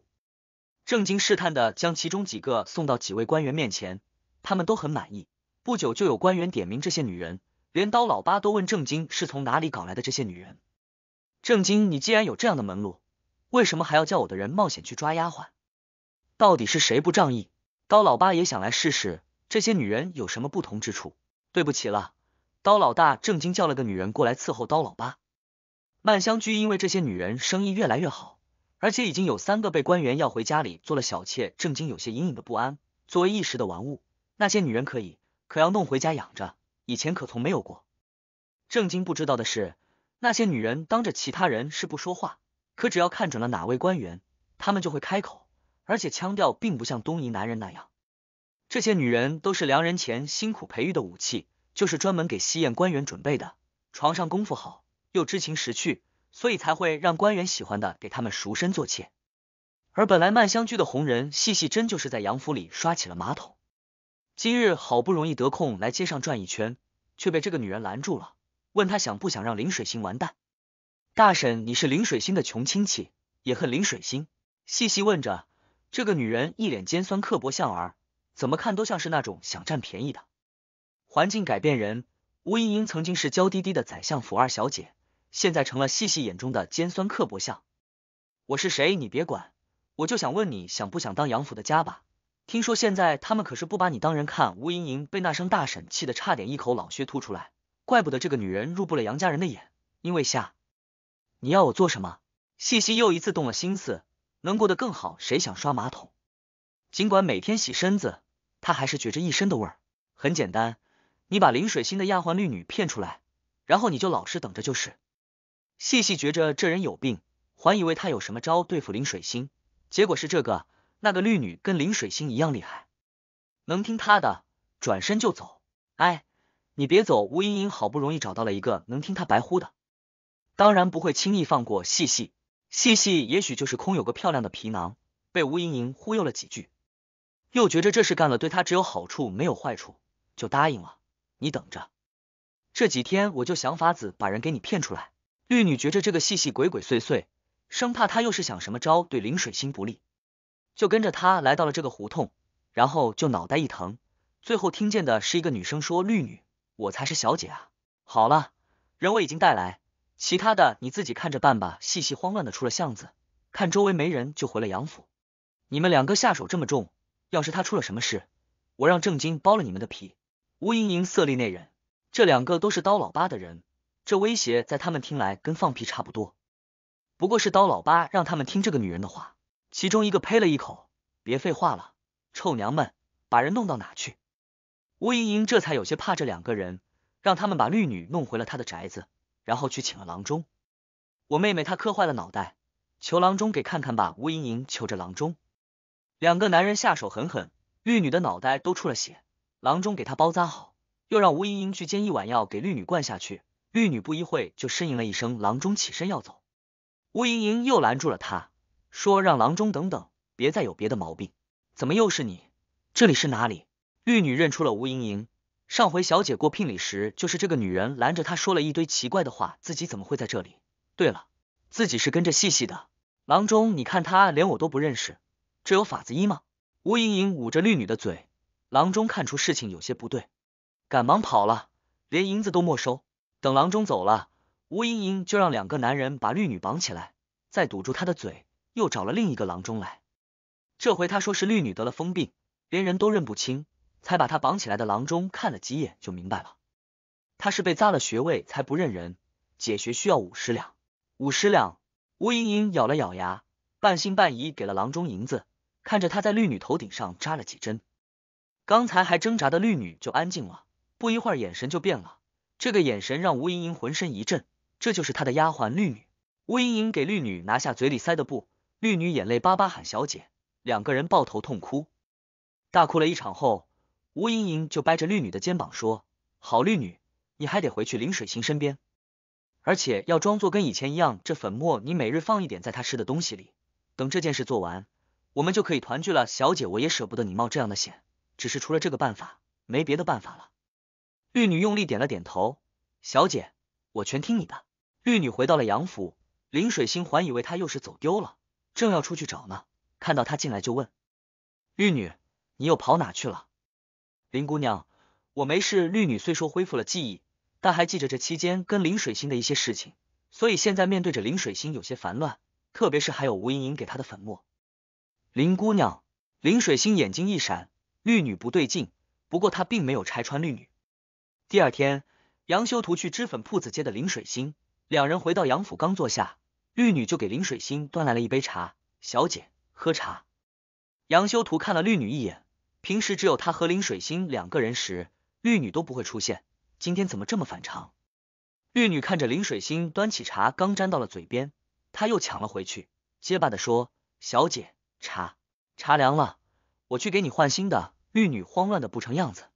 郑经试探的将其中几个送到几位官员面前，他们都很满意。不久就有官员点名这些女人，连刀老八都问郑经是从哪里搞来的这些女人。郑经，你既然有这样的门路，为什么还要叫我的人冒险去抓丫鬟？到底是谁不仗义？刀老八也想来试试这些女人有什么不同之处。对不起了，刀老大。郑经叫了个女人过来伺候刀老八。曼香居因为这些女人生意越来越好，而且已经有三个被官员要回家里做了小妾，郑经有些隐隐的不安。作为一时的玩物，那些女人可以，可要弄回家养着，以前可从没有过。郑经不知道的是，那些女人当着其他人是不说话，可只要看准了哪位官员，他们就会开口，而且腔调并不像东夷男人那样。这些女人都是良人前辛苦培育的武器，就是专门给西燕官员准备的，床上功夫好。又知情识趣，所以才会让官员喜欢的，给他们赎身做妾。而本来曼香居的红人细细，真就是在杨府里刷起了马桶。今日好不容易得空来街上转一圈，却被这个女人拦住了，问他想不想让林水星完蛋。大婶，你是林水星的穷亲戚，也恨林水星。细细问着，这个女人一脸尖酸刻薄，相儿，怎么看都像是那种想占便宜的。环境改变人，吴莹莹曾经是娇滴滴的宰相府二小姐。现在成了细细眼中的尖酸刻薄相。我是谁你别管，我就想问你想不想当杨府的家吧？听说现在他们可是不把你当人看。吴莹莹被那声大婶气得差点一口老血吐出来，怪不得这个女人入不了杨家人的眼，因为下。你要我做什么？细细又一次动了心思，能过得更好，谁想刷马桶？尽管每天洗身子，她还是觉着一身的味儿。很简单，你把林水心的丫鬟绿女骗出来，然后你就老实等着就是。细细觉着这人有病，还以为他有什么招对付林水星，结果是这个那个绿女跟林水星一样厉害，能听他的，转身就走。哎，你别走！吴莹莹好不容易找到了一个能听他白呼的，当然不会轻易放过细细细细，也许就是空有个漂亮的皮囊，被吴莹莹忽悠了几句，又觉着这事干了对他只有好处没有坏处，就答应了。你等着，这几天我就想法子把人给你骗出来。绿女觉着这个细细鬼鬼祟祟，生怕他又是想什么招对林水心不利，就跟着他来到了这个胡同，然后就脑袋一疼，最后听见的是一个女生说：“绿女，我才是小姐啊！好了，人我已经带来，其他的你自己看着办吧。”细细慌乱的出了巷子，看周围没人就回了杨府。你们两个下手这么重要，是他出了什么事？我让郑经剥了你们的皮。吴莹莹色厉内荏，这两个都是刀老八的人。这威胁在他们听来跟放屁差不多，不过是刀老八让他们听这个女人的话。其中一个呸了一口，别废话了，臭娘们，把人弄到哪去？吴莹莹这才有些怕这两个人，让他们把绿女弄回了他的宅子，然后去请了郎中。我妹妹她磕坏了脑袋，求郎中给看看吧。吴莹莹求着郎中，两个男人下手狠狠，绿女的脑袋都出了血。郎中给她包扎好，又让吴莹莹去煎一碗药给绿女灌下去。玉女不一会就呻吟了一声，郎中起身要走，吴莹莹又拦住了他，说让郎中等等，别再有别的毛病。怎么又是你？这里是哪里？绿女认出了吴莹莹，上回小姐过聘礼时，就是这个女人拦着她说了一堆奇怪的话，自己怎么会在这里？对了，自己是跟着细细的。郎中，你看他连我都不认识，这有法子医吗？吴莹莹捂着绿女的嘴，郎中看出事情有些不对，赶忙跑了，连银子都没收。等郎中走了，吴莹莹就让两个男人把绿女绑起来，再堵住她的嘴。又找了另一个郎中来，这回他说是绿女得了疯病，连人都认不清，才把她绑起来的。郎中看了几眼就明白了，他是被扎了穴位才不认人。解穴需要五十两，五十两。吴莹莹咬了咬牙，半信半疑给了郎中银子，看着他在绿女头顶上扎了几针，刚才还挣扎的绿女就安静了，不一会儿眼神就变了。这个眼神让吴莹莹浑身一震，这就是她的丫鬟绿女。吴莹莹给绿女拿下嘴里塞的布，绿女眼泪巴巴喊小姐，两个人抱头痛哭，大哭了一场后，吴莹莹就掰着绿女的肩膀说：“好绿女，你还得回去林水星身边，而且要装作跟以前一样，这粉末你每日放一点在她吃的东西里。等这件事做完，我们就可以团聚了。小姐，我也舍不得你冒这样的险，只是除了这个办法，没别的办法了。”玉女用力点了点头，小姐，我全听你的。玉女回到了杨府，林水星还以为她又是走丢了，正要出去找呢，看到她进来就问：“玉女，你又跑哪去了？”林姑娘，我没事。绿女虽说恢复了记忆，但还记着这期间跟林水星的一些事情，所以现在面对着林水星有些烦乱，特别是还有吴莹莹给她的粉末。林姑娘，林水星眼睛一闪，绿女不对劲，不过她并没有拆穿绿女。第二天，杨修图去脂粉铺子接的林水星，两人回到杨府刚坐下，绿女就给林水星端来了一杯茶。小姐喝茶。杨修图看了绿女一眼，平时只有他和林水星两个人时，绿女都不会出现，今天怎么这么反常？绿女看着林水星端起茶，刚沾到了嘴边，她又抢了回去，结巴的说：“小姐，茶茶凉了，我去给你换新的。”绿女慌乱的不成样子。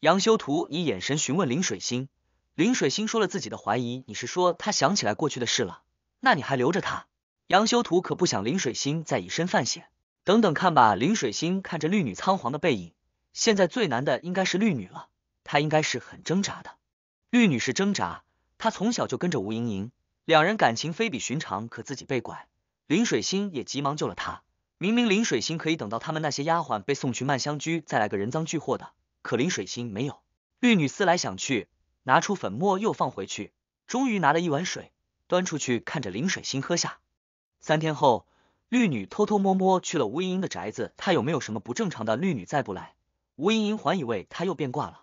杨修图以眼神询问林水星，林水星说了自己的怀疑。你是说他想起来过去的事了？那你还留着他？杨修图可不想林水星再以身犯险。等等看吧。林水星看着绿女仓皇的背影，现在最难的应该是绿女了，她应该是很挣扎的。绿女是挣扎，她从小就跟着吴莹莹，两人感情非比寻常，可自己被拐，林水星也急忙救了她。明明林水星可以等到他们那些丫鬟被送去曼香居，再来个人赃俱获的。可林水星没有绿女，思来想去，拿出粉末又放回去，终于拿了一碗水，端出去看着林水星喝下。三天后，绿女偷偷摸摸去了吴莹莹的宅子，她有没有什么不正常的？绿女再不来，吴莹莹还以为她又变卦了。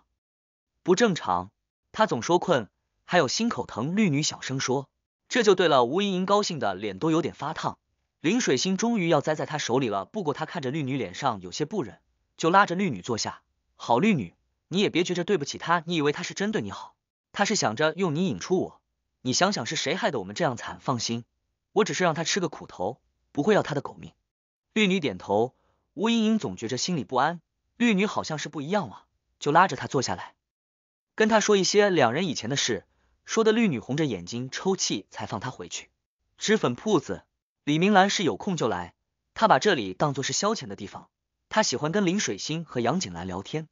不正常，她总说困，还有心口疼。绿女小声说，这就对了。吴莹莹高兴的脸都有点发烫，林水星终于要栽在她手里了。不过她看着绿女脸上有些不忍，就拉着绿女坐下。好绿女，你也别觉着对不起她，你以为她是真对你好？她是想着用你引出我。你想想是谁害得我们这样惨？放心，我只是让她吃个苦头，不会要她的狗命。绿女点头。吴莹莹总觉着心里不安，绿女好像是不一样了，就拉着她坐下来，跟她说一些两人以前的事，说的绿女红着眼睛抽泣，才放她回去。脂粉铺子，李明兰是有空就来，她把这里当做是消遣的地方。他喜欢跟林水星和杨景兰聊天，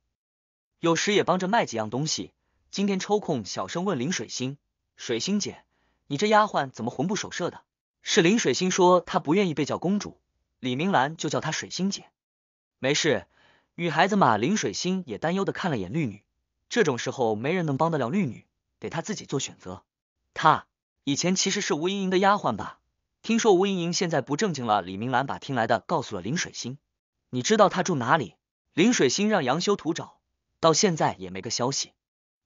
有时也帮着卖几样东西。今天抽空小声问林水星：“水星姐，你这丫鬟怎么魂不守舍的？”是林水星说她不愿意被叫公主，李明兰就叫她水星姐。没事，女孩子嘛。林水星也担忧的看了眼绿女，这种时候没人能帮得了绿女，得她自己做选择。她以前其实是吴莹莹的丫鬟吧？听说吴莹莹现在不正经了。李明兰把听来的告诉了林水星。你知道她住哪里？林水星让杨修图找，到现在也没个消息。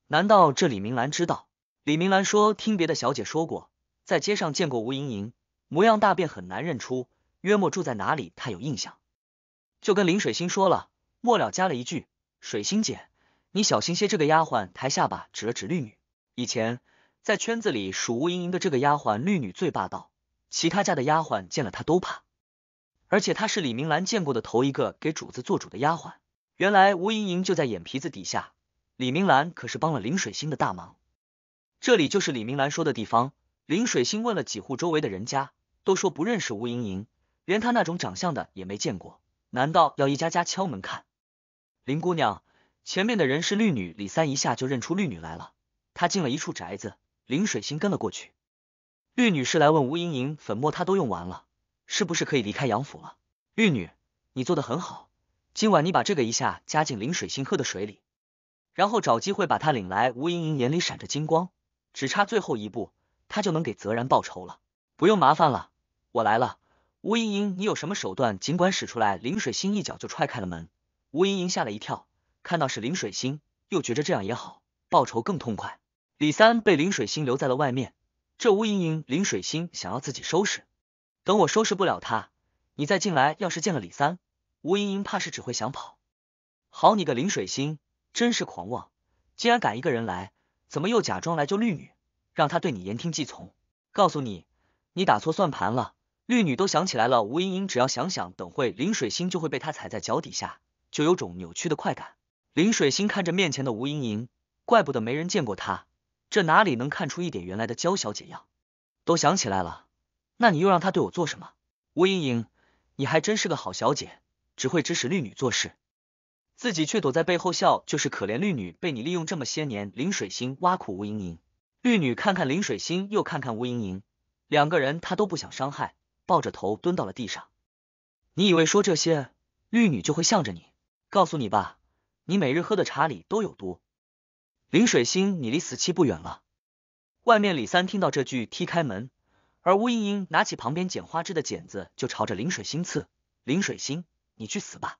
难道这李明兰知道？李明兰说听别的小姐说过，在街上见过吴莹莹，模样大变很难认出，约莫住在哪里她有印象，就跟林水星说了。末了加了一句：“水星姐，你小心些。”这个丫鬟抬下巴指了指绿女，以前在圈子里数吴莹莹的这个丫鬟绿女最霸道，其他家的丫鬟见了她都怕。而且她是李明兰见过的头一个给主子做主的丫鬟。原来吴莹莹就在眼皮子底下，李明兰可是帮了林水星的大忙。这里就是李明兰说的地方。林水星问了几户周围的人家，都说不认识吴莹莹，连她那种长相的也没见过。难道要一家家敲门看？林姑娘，前面的人是绿女李三，一下就认出绿女来了。她进了一处宅子，林水星跟了过去。绿女是来问吴莹莹粉末，她都用完了。是不是可以离开杨府了？玉女，你做的很好。今晚你把这个一下加进林水星喝的水里，然后找机会把他领来。吴莹莹眼里闪着金光，只差最后一步，她就能给泽然报仇了。不用麻烦了，我来了。吴莹莹，你有什么手段，尽管使出来。林水星一脚就踹开了门。吴莹莹吓了一跳，看到是林水星，又觉着这样也好，报仇更痛快。李三被林水星留在了外面，这吴莹莹，林水星想要自己收拾。等我收拾不了他，你再进来。要是见了李三，吴莹莹怕是只会想跑。好你个林水星，真是狂妄！竟然敢一个人来，怎么又假装来救绿女，让她对你言听计从？告诉你，你打错算盘了。绿女都想起来了，吴莹莹只要想想，等会林水星就会被她踩在脚底下，就有种扭曲的快感。林水星看着面前的吴莹莹，怪不得没人见过她，这哪里能看出一点原来的娇小姐样？都想起来了。那你又让他对我做什么？吴莹莹，你还真是个好小姐，只会指使绿女做事，自己却躲在背后笑，就是可怜绿女被你利用这么些年。林水星挖苦吴莹莹，绿女看看林水星，又看看吴莹莹，两个人她都不想伤害，抱着头蹲到了地上。你以为说这些，绿女就会向着你？告诉你吧，你每日喝的茶里都有毒。林水星，你离死期不远了。外面李三听到这句，踢开门。而吴莹莹拿起旁边剪花枝的剪子，就朝着林水星刺。林水星，你去死吧！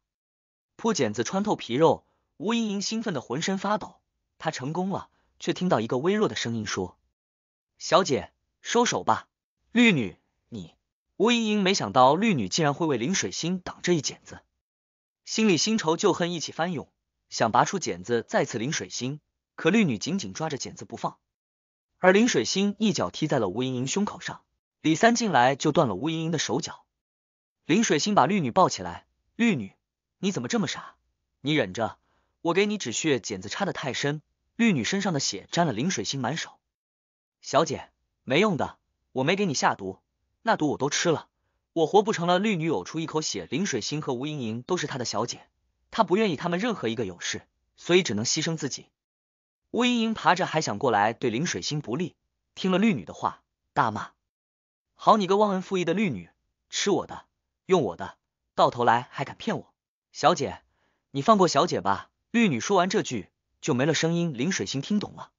破剪子穿透皮肉，吴莹莹兴奋的浑身发抖，她成功了，却听到一个微弱的声音说：“小姐，收手吧，绿女你。”吴莹莹没想到绿女竟然会为林水星挡这一剪子，心里新仇旧恨一起翻涌，想拔出剪子再次林水星，可绿女紧紧抓着剪子不放，而林水星一脚踢在了吴莹莹胸口上。李三进来就断了吴莹莹的手脚，林水星把绿女抱起来，绿女，你怎么这么傻？你忍着，我给你止血，剪子插的太深，绿女身上的血沾了林水星满手。小姐，没用的，我没给你下毒，那毒我都吃了，我活不成了。绿女呕出一口血，林水星和吴莹莹都是她的小姐，她不愿意他们任何一个有事，所以只能牺牲自己。吴莹莹爬着还想过来对林水星不利，听了绿女的话，大骂。好你个忘恩负义的绿女，吃我的，用我的，到头来还敢骗我！小姐，你放过小姐吧。绿女说完这句就没了声音。林水星听懂了，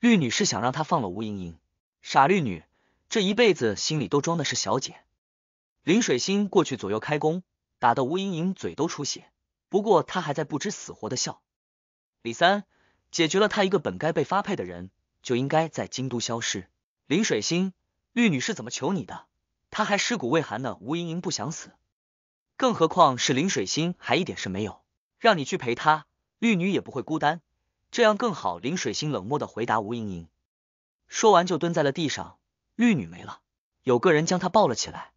绿女是想让他放了吴莹莹。傻绿女，这一辈子心里都装的是小姐。林水星过去左右开弓，打得吴莹莹嘴都出血，不过她还在不知死活的笑。李三解决了他一个本该被发配的人，就应该在京都消失。林水星。绿女是怎么求你的？她还尸骨未寒呢，吴莹莹不想死，更何况是林水星，还一点事没有，让你去陪她，绿女也不会孤单，这样更好。林水星冷漠的回答吴莹莹，说完就蹲在了地上，绿女没了，有个人将她抱了起来，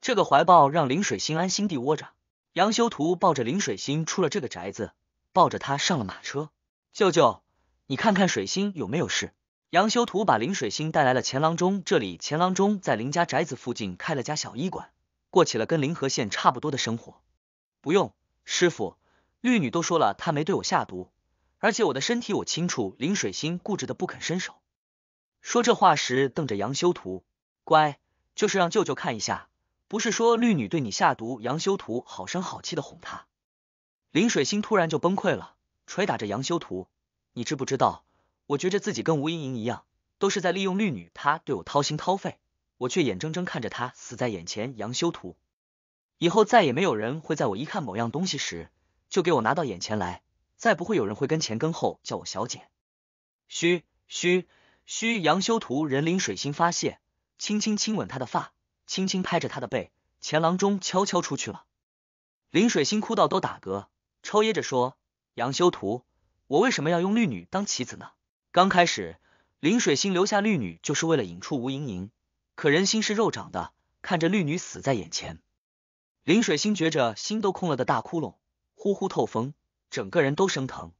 这个怀抱让林水星安心地窝着。杨修图抱着林水星出了这个宅子，抱着她上了马车，舅舅，你看看水星有没有事。杨修图把林水星带来了钱郎中这里，钱郎中在林家宅子附近开了家小医馆，过起了跟临河县差不多的生活。不用，师傅，绿女都说了，她没对我下毒，而且我的身体我清楚。林水星固执的不肯伸手。说这话时瞪着杨修图，乖，就是让舅舅看一下。不是说绿女对你下毒？杨修图好声好气的哄他。林水星突然就崩溃了，捶打着杨修图，你知不知道？我觉着自己跟吴莹莹一样，都是在利用绿女，她对我掏心掏肺，我却眼睁睁看着她死在眼前。杨修图，以后再也没有人会在我一看某样东西时，就给我拿到眼前来，再不会有人会跟前跟后叫我小姐。嘘嘘嘘，杨修图，人林水星发泄，轻轻亲吻她的发，轻轻拍着她的背，钱郎中悄悄出去了。林水星哭到都打嗝，抽噎着说：“杨修图，我为什么要用绿女当棋子呢？”刚开始，林水星留下绿女就是为了引出吴莹莹。可人心是肉长的，看着绿女死在眼前，林水星觉着心都空了的大窟窿，呼呼透风，整个人都生疼。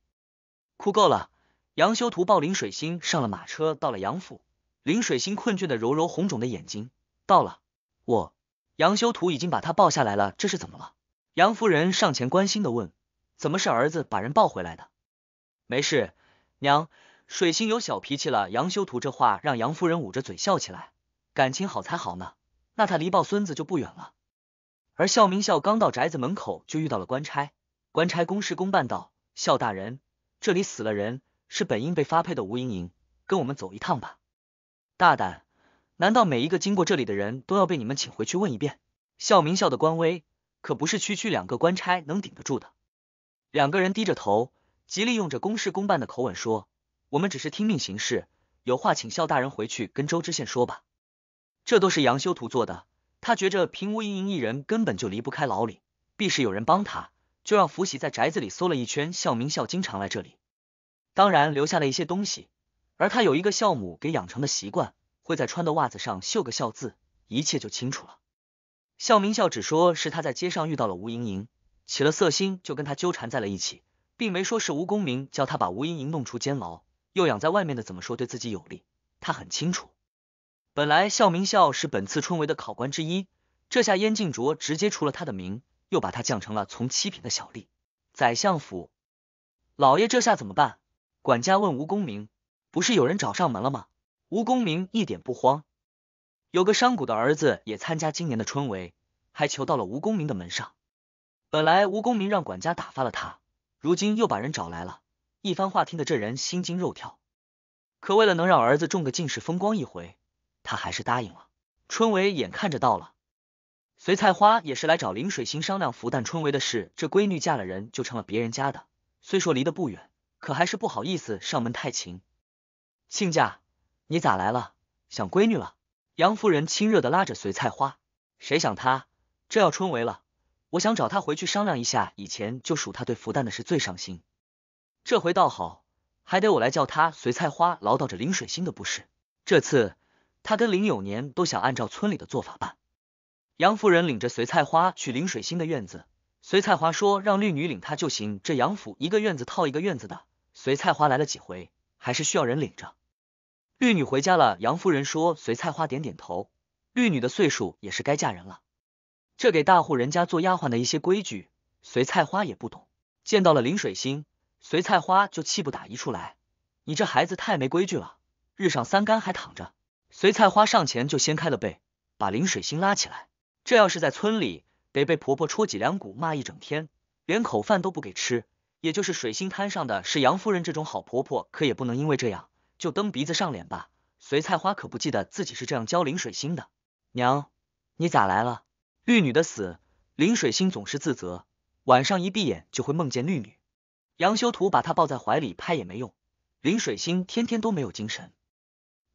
哭够了，杨修图抱林水星上了马车，到了杨府，林水星困倦的揉揉红肿的眼睛。到了，我杨修图已经把他抱下来了，这是怎么了？杨夫人上前关心的问：“怎么是儿子把人抱回来的？”“没事，娘。”水星有小脾气了，杨修图这话让杨夫人捂着嘴笑起来。感情好才好呢，那他离抱孙子就不远了。而笑明笑刚到宅子门口，就遇到了官差。官差公事公办道：“笑大人，这里死了人，是本应被发配的吴莹莹，跟我们走一趟吧。”大胆，难道每一个经过这里的人都要被你们请回去问一遍？笑明笑的官威可不是区区两个官差能顶得住的。两个人低着头，极力用着公事公办的口吻说。我们只是听命行事，有话请孝大人回去跟周知县说吧。这都是杨修图做的，他觉着凭吴莹莹一人根本就离不开牢里，必是有人帮他，就让福喜在宅子里搜了一圈，孝明孝经常来这里，当然留下了一些东西。而他有一个孝母给养成的习惯，会在穿的袜子上绣个孝字，一切就清楚了。孝明孝只说是他在街上遇到了吴莹莹，起了色心，就跟他纠缠在了一起，并没说是吴公明教他把吴莹莹弄出监牢。又养在外面的，怎么说对自己有利？他很清楚。本来孝明孝是本次春闱的考官之一，这下燕静卓直接除了他的名，又把他降成了从七品的小吏。宰相府老爷这下怎么办？管家问吴公明。不是有人找上门了吗？吴公明一点不慌。有个商贾的儿子也参加今年的春闱，还求到了吴公明的门上。本来吴公明让管家打发了他，如今又把人找来了。一番话听得这人心惊肉跳，可为了能让儿子中个进士风光一回，他还是答应了。春维眼看着到了，隋菜花也是来找林水星商量福旦春维的事。这闺女嫁了人就成了别人家的，虽说离得不远，可还是不好意思上门太勤。亲家，你咋来了？想闺女了？杨夫人亲热的拉着隋菜花，谁想她？这要春维了，我想找她回去商量一下。以前就数她对福旦的事最上心。这回倒好，还得我来叫他随菜花唠叨着林水星的不是。这次他跟林有年都想按照村里的做法办。杨夫人领着随菜花去林水星的院子。随菜花说让绿女领她就行。这杨府一个院子套一个院子的，随菜花来了几回，还是需要人领着。绿女回家了。杨夫人说，随菜花点点头。绿女的岁数也是该嫁人了。这给大户人家做丫鬟的一些规矩，随菜花也不懂。见到了林水星。随菜花就气不打一处来，你这孩子太没规矩了，日上三竿还躺着。随菜花上前就掀开了被，把林水星拉起来。这要是在村里，得被婆婆戳脊梁骨骂一整天，连口饭都不给吃。也就是水星摊上的是杨夫人这种好婆婆，可也不能因为这样就蹬鼻子上脸吧。随菜花可不记得自己是这样教林水星的。娘，你咋来了？绿女的死，林水星总是自责，晚上一闭眼就会梦见绿女。杨修图把他抱在怀里拍也没用，林水星天天都没有精神。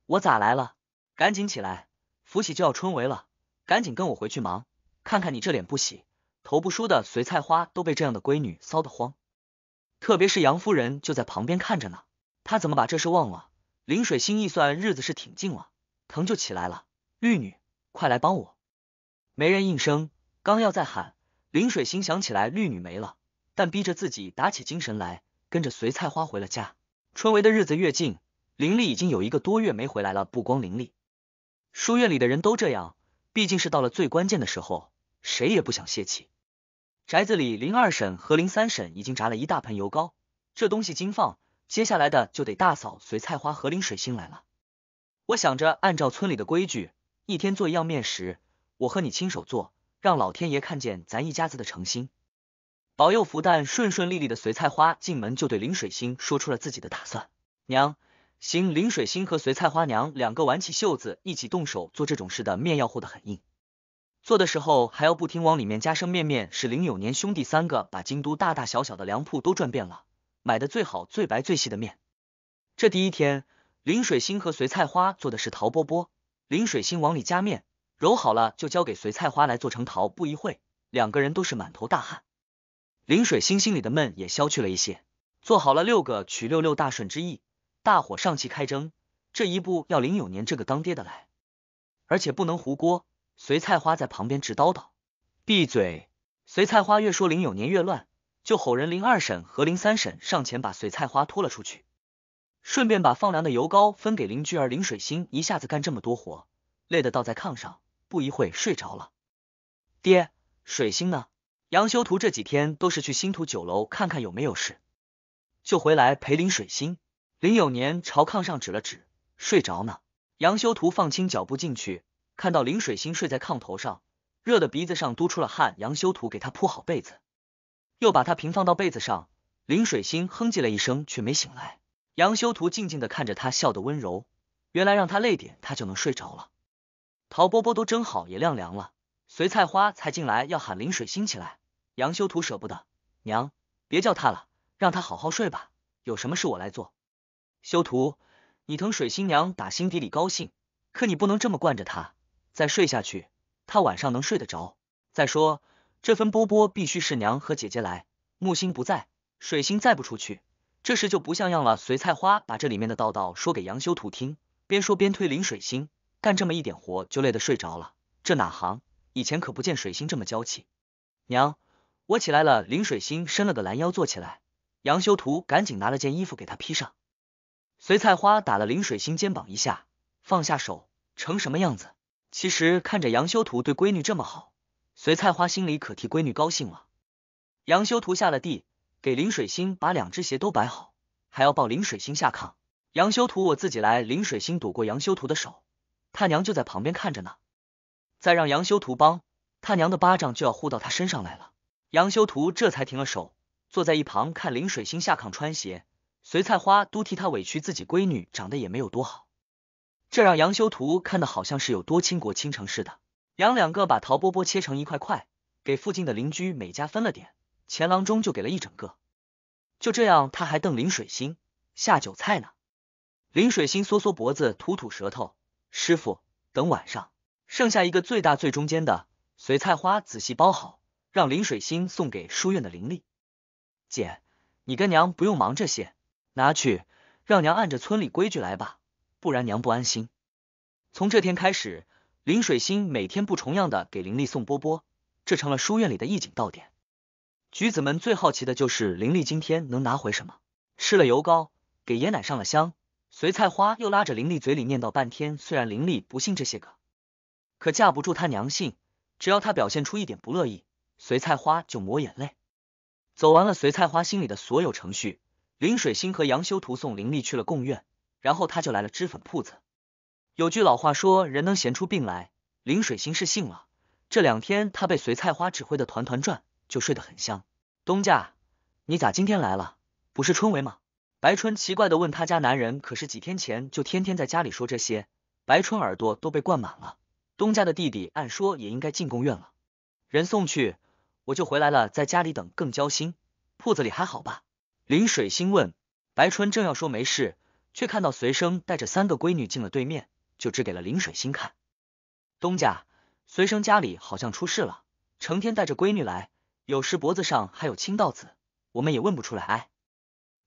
我咋来了？赶紧起来，福喜就要春围了，赶紧跟我回去忙。看看你这脸不洗，头不梳的，随菜花都被这样的闺女骚得慌。特别是杨夫人就在旁边看着呢，她怎么把这事忘了？林水星一算日子是挺近了，疼就起来了。绿女，快来帮我！没人应声，刚要再喊，林水星想起来绿女没了。但逼着自己打起精神来，跟着随菜花回了家。春闱的日子越近，林立已经有一个多月没回来了。不光林立，书院里的人都这样，毕竟是到了最关键的时候，谁也不想泄气。宅子里，林二婶和林三婶已经炸了一大盆油糕，这东西经放，接下来的就得大嫂随菜花和林水星来了。我想着，按照村里的规矩，一天做一样面食，我和你亲手做，让老天爷看见咱一家子的诚心。保佑福蛋顺顺利利的随菜花进门，就对林水星说出了自己的打算。娘，行。林水星和随菜花娘两个挽起袖子，一起动手做这种事的面要和得很硬，做的时候还要不停往里面加生面。面是林有年兄弟三个把京都大大小小的粮铺都转遍了，买的最好最白最细的面。这第一天，林水星和随菜花做的是桃波波。林水星往里加面，揉好了就交给随菜花来做成桃。不一会，两个人都是满头大汗。林水星心里的闷也消去了一些，做好了六个取六六大顺之意，大火上气开蒸。这一步要林永年这个当爹的来，而且不能糊锅。随菜花在旁边直叨叨，闭嘴！随菜花越说林永年越乱，就吼人林二婶和林三婶上前把随菜花拖了出去，顺便把放凉的油糕分给邻居儿林水星。一下子干这么多活，累得倒在炕上，不一会睡着了。爹，水星呢？杨修图这几天都是去新图酒楼看看有没有事，就回来陪林水星。林有年朝炕上指了指，睡着呢。杨修图放轻脚步进去，看到林水星睡在炕头上，热的鼻子上嘟出了汗。杨修图给他铺好被子，又把他平放到被子上。林水星哼唧了一声，却没醒来。杨修图静静的看着他，笑得温柔。原来让他累点，他就能睡着了。陶波波都蒸好也晾凉了，随菜花才进来要喊林水星起来。杨修图舍不得娘，别叫他了，让他好好睡吧。有什么事我来做。修图，你疼水星娘，打心底里高兴。可你不能这么惯着她，再睡下去，她晚上能睡得着？再说这份波波必须是娘和姐姐来，木星不在，水星再不出去，这事就不像样了。随菜花把这里面的道道说给杨修图听，边说边推林水星，干这么一点活就累得睡着了，这哪行？以前可不见水星这么娇气，娘。我起来了，林水星伸了个懒腰坐起来，杨修图赶紧拿了件衣服给他披上。隋菜花打了林水星肩膀一下，放下手，成什么样子？其实看着杨修图对闺女这么好，隋菜花心里可替闺女高兴了。杨修图下了地，给林水星把两只鞋都摆好，还要抱林水星下炕。杨修图，我自己来。林水星躲过杨修图的手，他娘就在旁边看着呢，再让杨修图帮，他娘的巴掌就要呼到他身上来了。杨修图这才停了手，坐在一旁看林水星下炕穿鞋。随菜花都替他委屈，自己闺女长得也没有多好，这让杨修图看的好像是有多倾国倾城似的。杨两个把陶波波切成一块块，给附近的邻居每家分了点。钱郎中就给了一整个，就这样他还瞪林水星下酒菜呢。林水星缩缩脖子，吐吐舌头：“师傅，等晚上，剩下一个最大最中间的随菜花，仔细包好。”让林水星送给书院的林丽姐，你跟娘不用忙这些，拿去让娘按着村里规矩来吧，不然娘不安心。从这天开始，林水星每天不重样的给林丽送波波，这成了书院里的一景。到点，橘子们最好奇的就是林丽今天能拿回什么。吃了油糕，给爷奶上了香，随菜花又拉着林丽嘴里念叨半天。虽然林丽不信这些个，可架不住他娘信，只要他表现出一点不乐意。随菜花就抹眼泪，走完了随菜花心里的所有程序。林水星和杨修图送林立去了贡院，然后他就来了脂粉铺子。有句老话说，人能闲出病来。林水星是信了，这两天他被随菜花指挥的团团转，就睡得很香。东家，你咋今天来了？不是春梅吗？白春奇怪的问他家男人，可是几天前就天天在家里说这些，白春耳朵都被灌满了。东家的弟弟按说也应该进贡院了，人送去。我就回来了，在家里等更焦心。铺子里还好吧？林水星问白春，正要说没事，却看到随生带着三个闺女进了对面，就指给了林水星看。东家，随生家里好像出事了，成天带着闺女来，有时脖子上还有青道子，我们也问不出来。哎，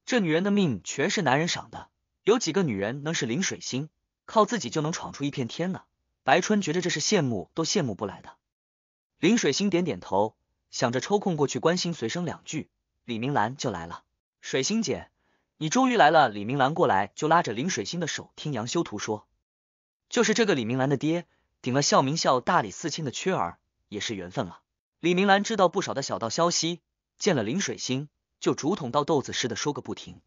这女人的命全是男人赏的，有几个女人能是林水星，靠自己就能闯出一片天呢？白春觉着这是羡慕都羡慕不来的。林水星点点头。想着抽空过去关心随声两句，李明兰就来了。水星姐，你终于来了！李明兰过来就拉着林水星的手，听杨修图说，就是这个李明兰的爹顶了校名校大理寺卿的缺儿，也是缘分了。李明兰知道不少的小道消息，见了林水星就竹筒倒豆子似的说个不停。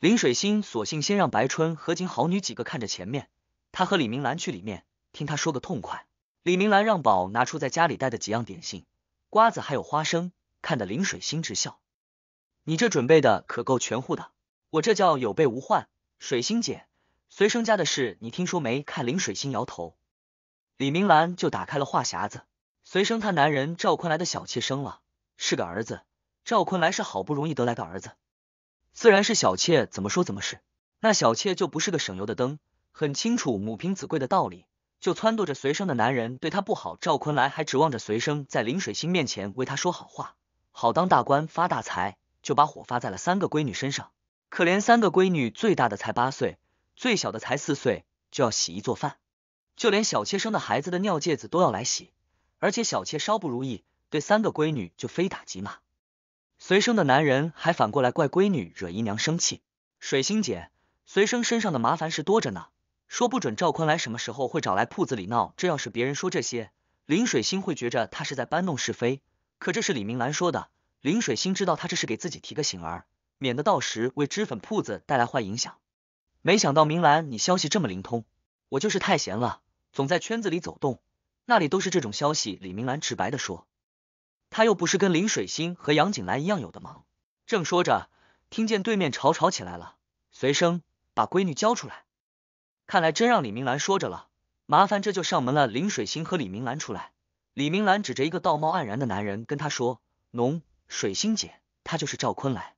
林水星索性先让白春和景好女几个看着前面，他和李明兰去里面听他说个痛快。李明兰让宝拿出在家里带的几样点心。瓜子还有花生，看得林水星直笑。你这准备的可够全乎的，我这叫有备无患。水星姐，随生家的事你听说没？看林水星摇头，李明兰就打开了话匣子。随生他男人赵坤来的小妾生了，是个儿子。赵坤来是好不容易得来的儿子，自然是小妾，怎么说怎么是。那小妾就不是个省油的灯，很清楚母凭子贵的道理。就撺掇着随生的男人对他不好，赵坤来还指望着随生在林水星面前为他说好话，好当大官发大财，就把火发在了三个闺女身上。可怜三个闺女，最大的才八岁，最小的才四岁，就要洗衣做饭，就连小妾生的孩子的尿介子都要来洗。而且小妾稍不如意，对三个闺女就非打即骂。随生的男人还反过来怪闺女惹姨娘生气。水星姐，随生身上的麻烦事多着呢。说不准赵坤来什么时候会找来铺子里闹。这要是别人说这些，林水星会觉着他是在搬弄是非。可这是李明兰说的，林水星知道他这是给自己提个醒儿，免得到时为脂粉铺子带来坏影响。没想到明兰，你消息这么灵通，我就是太闲了，总在圈子里走动，那里都是这种消息。李明兰直白的说，他又不是跟林水星和杨景兰一样有的忙。正说着，听见对面吵吵起来了，随声把闺女交出来。看来真让李明兰说着了，麻烦这就上门了。林水星和李明兰出来，李明兰指着一个道貌岸然的男人跟他说：“农水星姐，他就是赵坤来，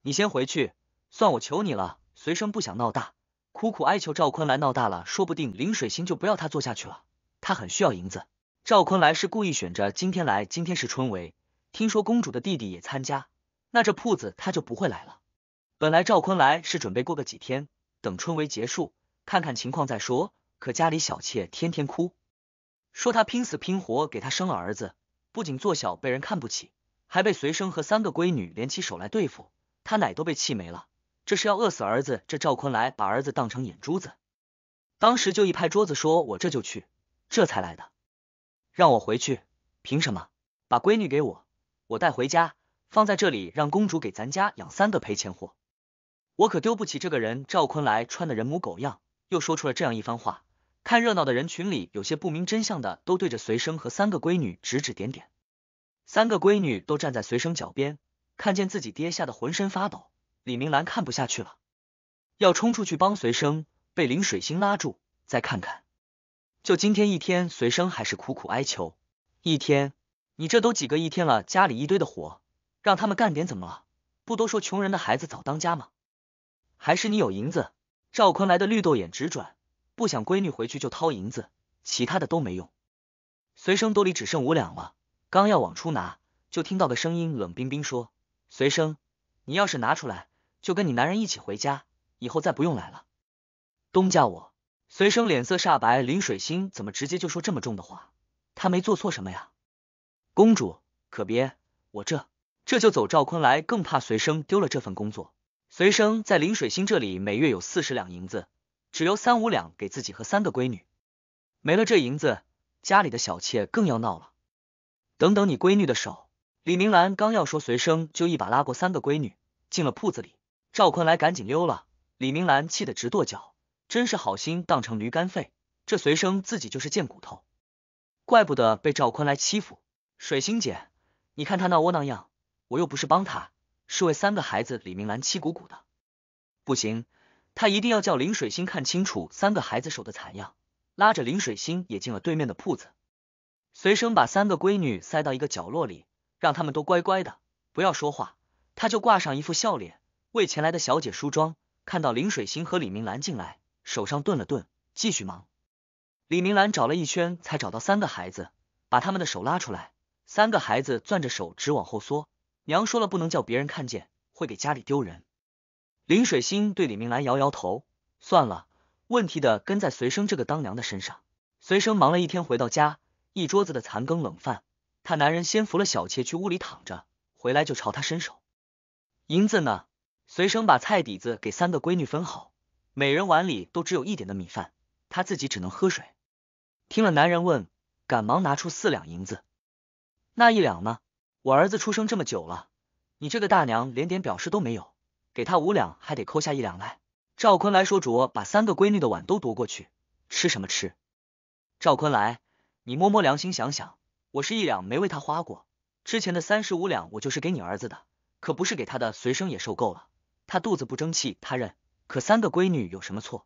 你先回去，算我求你了，随声不想闹大，苦苦哀求赵坤来闹大了，说不定林水星就不要他做下去了。他很需要银子。”赵坤来是故意选着今天来，今天是春闱，听说公主的弟弟也参加，那这铺子他就不会来了。本来赵坤来是准备过个几天，等春闱结束。看看情况再说。可家里小妾天天哭，说她拼死拼活给他生了儿子，不仅做小被人看不起，还被随生和三个闺女联起手来对付，他奶都被气没了。这是要饿死儿子？这赵坤来把儿子当成眼珠子，当时就一拍桌子说：“我这就去。”这才来的。让我回去？凭什么？把闺女给我，我带回家，放在这里让公主给咱家养三个赔钱货，我可丢不起这个人。赵坤来穿的人模狗样。又说出了这样一番话，看热闹的人群里有些不明真相的都对着随生和三个闺女指指点点。三个闺女都站在随生脚边，看见自己爹吓得浑身发抖。李明兰看不下去了，要冲出去帮随生，被林水星拉住。再看看，就今天一天，随生还是苦苦哀求。一天，你这都几个一天了，家里一堆的活，让他们干点怎么了？不都说穷人的孩子早当家吗？还是你有银子？赵坤来的绿豆眼直转，不想闺女回去就掏银子，其他的都没用。随生兜里只剩五两了，刚要往出拿，就听到个声音冷冰冰说：“随生，你要是拿出来，就跟你男人一起回家，以后再不用来了。”东家，我随生脸色煞白，林水心怎么直接就说这么重的话？他没做错什么呀？公主可别，我这这就走。赵坤来更怕随生丢了这份工作。随生在林水星这里每月有四十两银子，只留三五两给自己和三个闺女。没了这银子，家里的小妾更要闹了。等等，你闺女的手！李明兰刚要说随生，就一把拉过三个闺女进了铺子里。赵坤来赶紧溜了。李明兰气得直跺脚，真是好心当成驴肝肺。这随生自己就是贱骨头，怪不得被赵坤来欺负。水星姐，你看他那窝囊样，我又不是帮他。是为三个孩子，李明兰气鼓鼓的，不行，她一定要叫林水星看清楚三个孩子手的惨样，拉着林水星也进了对面的铺子，随声把三个闺女塞到一个角落里，让他们都乖乖的，不要说话，她就挂上一副笑脸为前来的小姐梳妆，看到林水星和李明兰进来，手上顿了顿，继续忙。李明兰找了一圈才找到三个孩子，把他们的手拉出来，三个孩子攥着手直往后缩。娘说了，不能叫别人看见，会给家里丢人。林水心对李明兰摇摇头，算了，问题的跟在随生这个当娘的身上。随生忙了一天，回到家，一桌子的残羹冷饭，他男人先扶了小妾去屋里躺着，回来就朝他伸手，银子呢？随生把菜底子给三个闺女分好，每人碗里都只有一点的米饭，他自己只能喝水。听了男人问，赶忙拿出四两银子，那一两呢？我儿子出生这么久了，你这个大娘连点表示都没有，给他五两还得抠下一两来。赵坤来说着把三个闺女的碗都夺过去，吃什么吃？赵坤来，你摸摸良心想想，我是一两没为他花过，之前的三十五两我就是给你儿子的，可不是给他的。随生也受够了，他肚子不争气，他认。可三个闺女有什么错？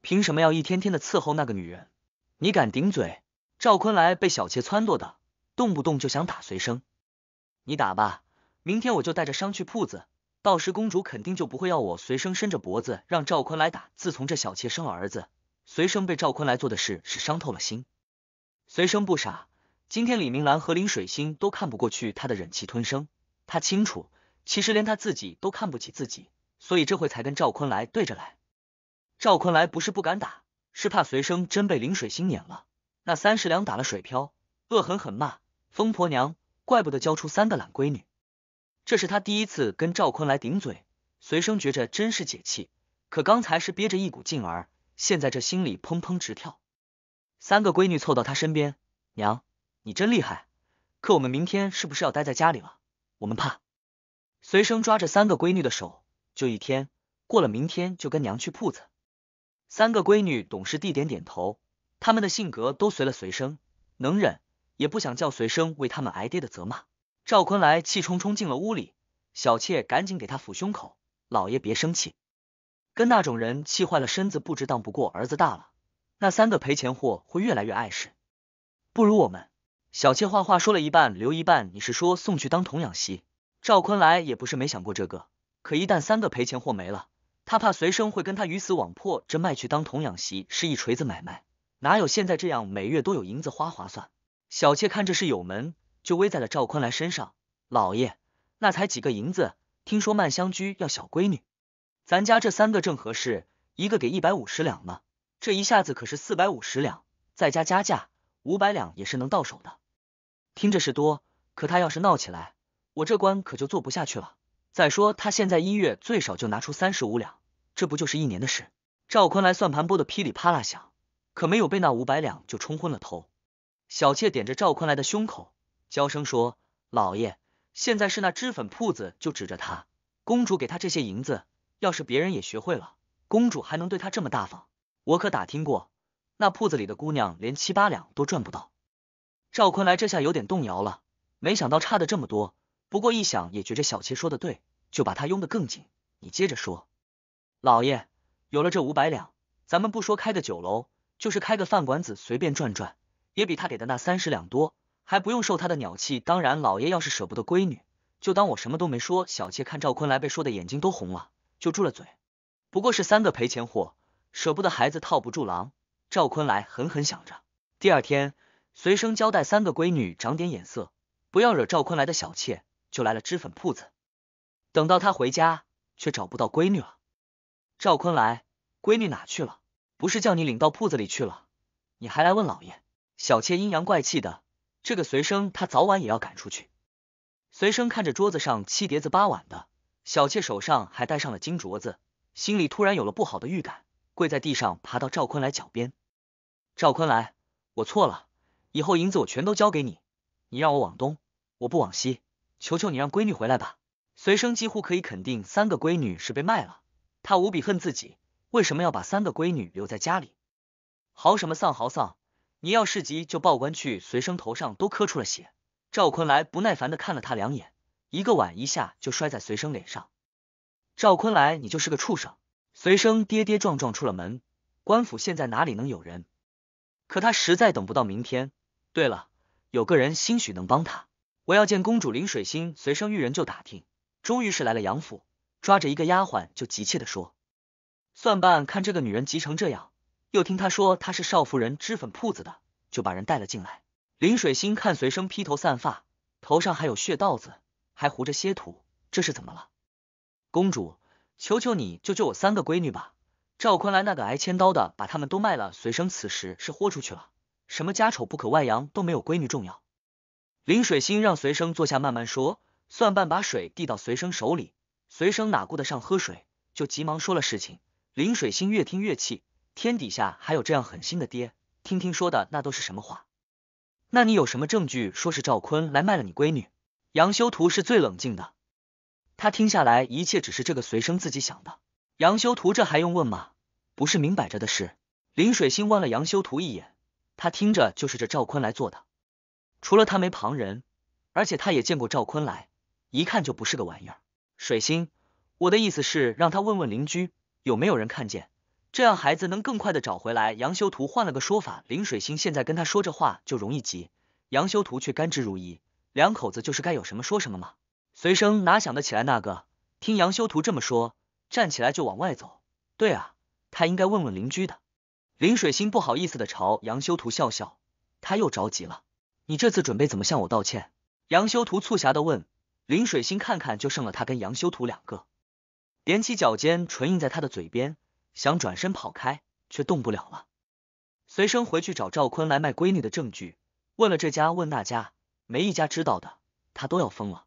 凭什么要一天天的伺候那个女人？你敢顶嘴？赵坤来被小妾撺掇的，动不动就想打随生。你打吧，明天我就带着伤去铺子，到时公主肯定就不会要我随生伸着脖子让赵坤来打。自从这小妾生了儿子，随生被赵坤来做的事是伤透了心。随生不傻，今天李明兰和林水星都看不过去他的忍气吞声，他清楚，其实连他自己都看不起自己，所以这回才跟赵坤来对着来。赵坤来不是不敢打，是怕随生真被林水星撵了，那三十两打了水漂，恶狠狠骂疯婆娘。怪不得教出三个懒闺女，这是他第一次跟赵坤来顶嘴，随生觉着真是解气，可刚才是憋着一股劲儿，现在这心里砰砰直跳。三个闺女凑到他身边，娘，你真厉害，可我们明天是不是要待在家里了？我们怕。随生抓着三个闺女的手，就一天，过了明天就跟娘去铺子。三个闺女懂事地点点头，他们的性格都随了随生，能忍。也不想叫随生为他们挨爹的责骂。赵坤来气冲冲进了屋里，小妾赶紧给他抚胸口：“老爷别生气，跟那种人气坏了身子不值当。不过儿子大了，那三个赔钱货会越来越碍事，不如我们……”小妾话话说了一半留一半：“你是说送去当童养媳？”赵坤来也不是没想过这个，可一旦三个赔钱货没了，他怕随生会跟他鱼死网破。这卖去当童养媳是一锤子买卖，哪有现在这样每月都有银子花划算？小妾看这是有门，就围在了赵坤来身上。老爷，那才几个银子？听说曼香居要小闺女，咱家这三个正合适，一个给一百五十两呢，这一下子可是四百五十两，再加加价，五百两也是能到手的。听着是多，可他要是闹起来，我这官可就做不下去了。再说他现在一月最少就拿出三十五两，这不就是一年的事？赵坤来算盘拨的噼里啪啦响，可没有被那五百两就冲昏了头。小妾点着赵坤来的胸口，娇声说：“老爷，现在是那脂粉铺子，就指着他，公主给他这些银子，要是别人也学会了，公主还能对他这么大方？我可打听过，那铺子里的姑娘连七八两都赚不到。”赵坤来这下有点动摇了，没想到差的这么多。不过一想，也觉着小妾说的对，就把他拥得更紧。你接着说，老爷，有了这五百两，咱们不说开个酒楼，就是开个饭馆子，随便转转。也比他给的那三十两多，还不用受他的鸟气。当然，老爷要是舍不得闺女，就当我什么都没说。小妾看赵坤来被说的眼睛都红了，就住了嘴。不过是三个赔钱货，舍不得孩子套不住狼。赵坤来狠狠想着。第二天，随声交代三个闺女长点眼色，不要惹赵坤来的小妾。就来了脂粉铺子。等到他回家，却找不到闺女了。赵坤来，闺女哪去了？不是叫你领到铺子里去了？你还来问老爷？小妾阴阳怪气的：“这个随生，他早晚也要赶出去。”随生看着桌子上七碟子八碗的，小妾手上还戴上了金镯子，心里突然有了不好的预感，跪在地上爬到赵坤来脚边：“赵坤来，我错了，以后银子我全都交给你，你让我往东，我不往西，求求你让闺女回来吧。”随生几乎可以肯定三个闺女是被卖了，他无比恨自己，为什么要把三个闺女留在家里？嚎什么丧嚎丧！你要是急就报官去，随生头上都磕出了血。赵坤来不耐烦的看了他两眼，一个碗一下就摔在随生脸上。赵坤来，你就是个畜生！随生跌跌撞撞出了门。官府现在哪里能有人？可他实在等不到明天。对了，有个人兴许能帮他。我要见公主林水心，随生遇人就打听，终于是来了杨府，抓着一个丫鬟就急切的说。算办，看这个女人急成这样。又听他说他是少夫人脂粉铺子的，就把人带了进来。林水心看随生披头散发，头上还有血道子，还糊着些土，这是怎么了？公主，求求你，救救我三个闺女吧！赵坤来那个挨千刀的，把他们都卖了。随生此时是豁出去了，什么家丑不可外扬都没有闺女重要。林水心让随生坐下慢慢说，算半把水递到随生手里，随生哪顾得上喝水，就急忙说了事情。林水心越听越气。天底下还有这样狠心的爹？听听说的那都是什么话？那你有什么证据说是赵坤来卖了你闺女？杨修图是最冷静的，他听下来一切只是这个随生自己想的。杨修图这还用问吗？不是明摆着的事。林水星望了杨修图一眼，他听着就是这赵坤来做的，除了他没旁人，而且他也见过赵坤来，一看就不是个玩意儿。水星，我的意思是让他问问邻居有没有人看见。这样孩子能更快的找回来。杨修图换了个说法，林水星现在跟他说这话就容易急，杨修图却甘之如饴，两口子就是该有什么说什么嘛。随生哪想得起来那个？听杨修图这么说，站起来就往外走。对啊，他应该问问邻居的。林水星不好意思的朝杨修图笑笑，他又着急了。你这次准备怎么向我道歉？杨修图促狭的问。林水星看看就剩了他跟杨修图两个，踮起脚尖，唇印在他的嘴边。想转身跑开，却动不了了。随身回去找赵坤来卖闺女的证据，问了这家问那家，没一家知道的，他都要疯了。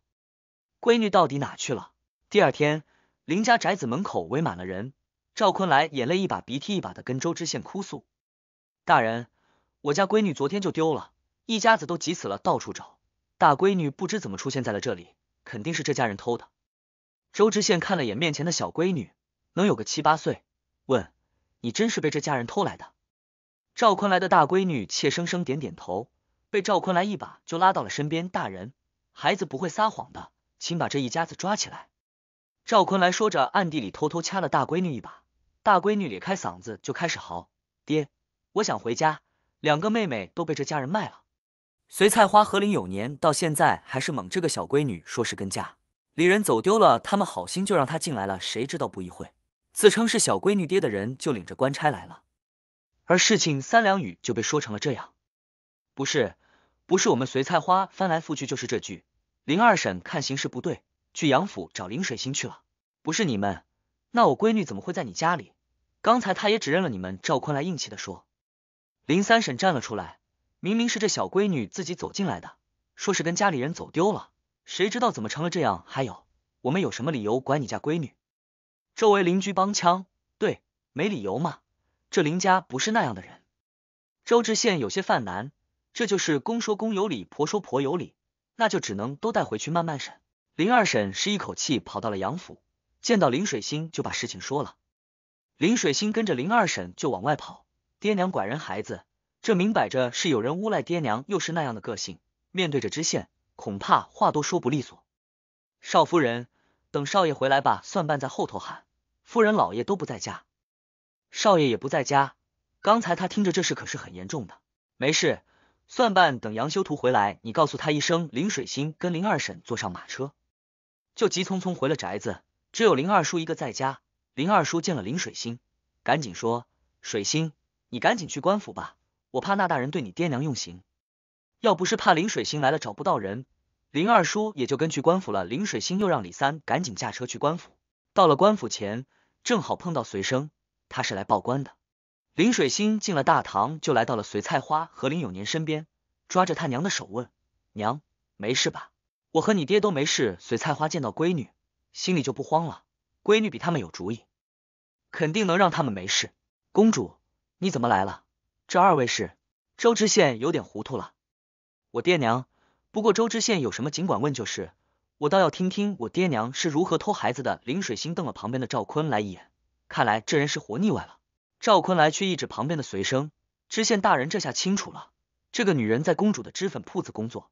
闺女到底哪去了？第二天，林家宅子门口围满了人，赵坤来眼泪一把鼻涕一把的跟周知县哭诉：“大人，我家闺女昨天就丢了，一家子都急死了，到处找。大闺女不知怎么出现在了这里，肯定是这家人偷的。”周知县看了眼面前的小闺女，能有个七八岁。问你真是被这家人偷来的？赵坤来的大闺女怯生生点点头，被赵坤来一把就拉到了身边。大人，孩子不会撒谎的，请把这一家子抓起来。赵坤来说着，暗地里偷偷掐了大闺女一把。大闺女咧开嗓子就开始嚎：“爹，我想回家，两个妹妹都被这家人卖了。随菜花和林有年到现在还是蒙这个小闺女说是跟家里人走丢了，他们好心就让她进来了，谁知道不一会。”自称是小闺女爹的人就领着官差来了，而事情三两语就被说成了这样，不是，不是我们随菜花翻来覆去就是这句。林二婶看形势不对，去杨府找林水星去了。不是你们，那我闺女怎么会在你家里？刚才她也指认了你们。赵坤来硬气的说，林三婶站了出来，明明是这小闺女自己走进来的，说是跟家里人走丢了，谁知道怎么成了这样？还有，我们有什么理由管你家闺女？周围邻居帮腔，对，没理由嘛，这林家不是那样的人。周知县有些犯难，这就是公说公有理，婆说婆有理，那就只能都带回去慢慢审。林二婶是一口气跑到了杨府，见到林水心就把事情说了。林水心跟着林二婶就往外跑，爹娘拐人孩子，这明摆着是有人诬赖爹娘，又是那样的个性，面对着知县，恐怕话都说不利索。少夫人。等少爷回来吧，蒜瓣在后头喊，夫人、老爷都不在家，少爷也不在家。刚才他听着这事可是很严重的。没事，蒜瓣等杨修图回来，你告诉他一声。林水星跟林二婶坐上马车，就急匆匆回了宅子。只有林二叔一个在家。林二叔见了林水星，赶紧说：“水星，你赶紧去官府吧，我怕那大人对你爹娘用刑。要不是怕林水星来了找不到人。”林二叔也就跟去官府了。林水星又让李三赶紧驾车去官府。到了官府前，正好碰到随生，他是来报官的。林水星进了大堂，就来到了随菜花和林永年身边，抓着他娘的手问：“娘，没事吧？我和你爹都没事。”随菜花见到闺女，心里就不慌了。闺女比他们有主意，肯定能让他们没事。公主，你怎么来了？这二位是周知县，有点糊涂了。我爹娘。不过周知县有什么尽管问，就是我倒要听听我爹娘是如何偷孩子的。林水星瞪了旁边的赵坤来一眼，看来这人是活腻歪了。赵坤来却一指旁边的随生，知县大人这下清楚了，这个女人在公主的脂粉铺子工作，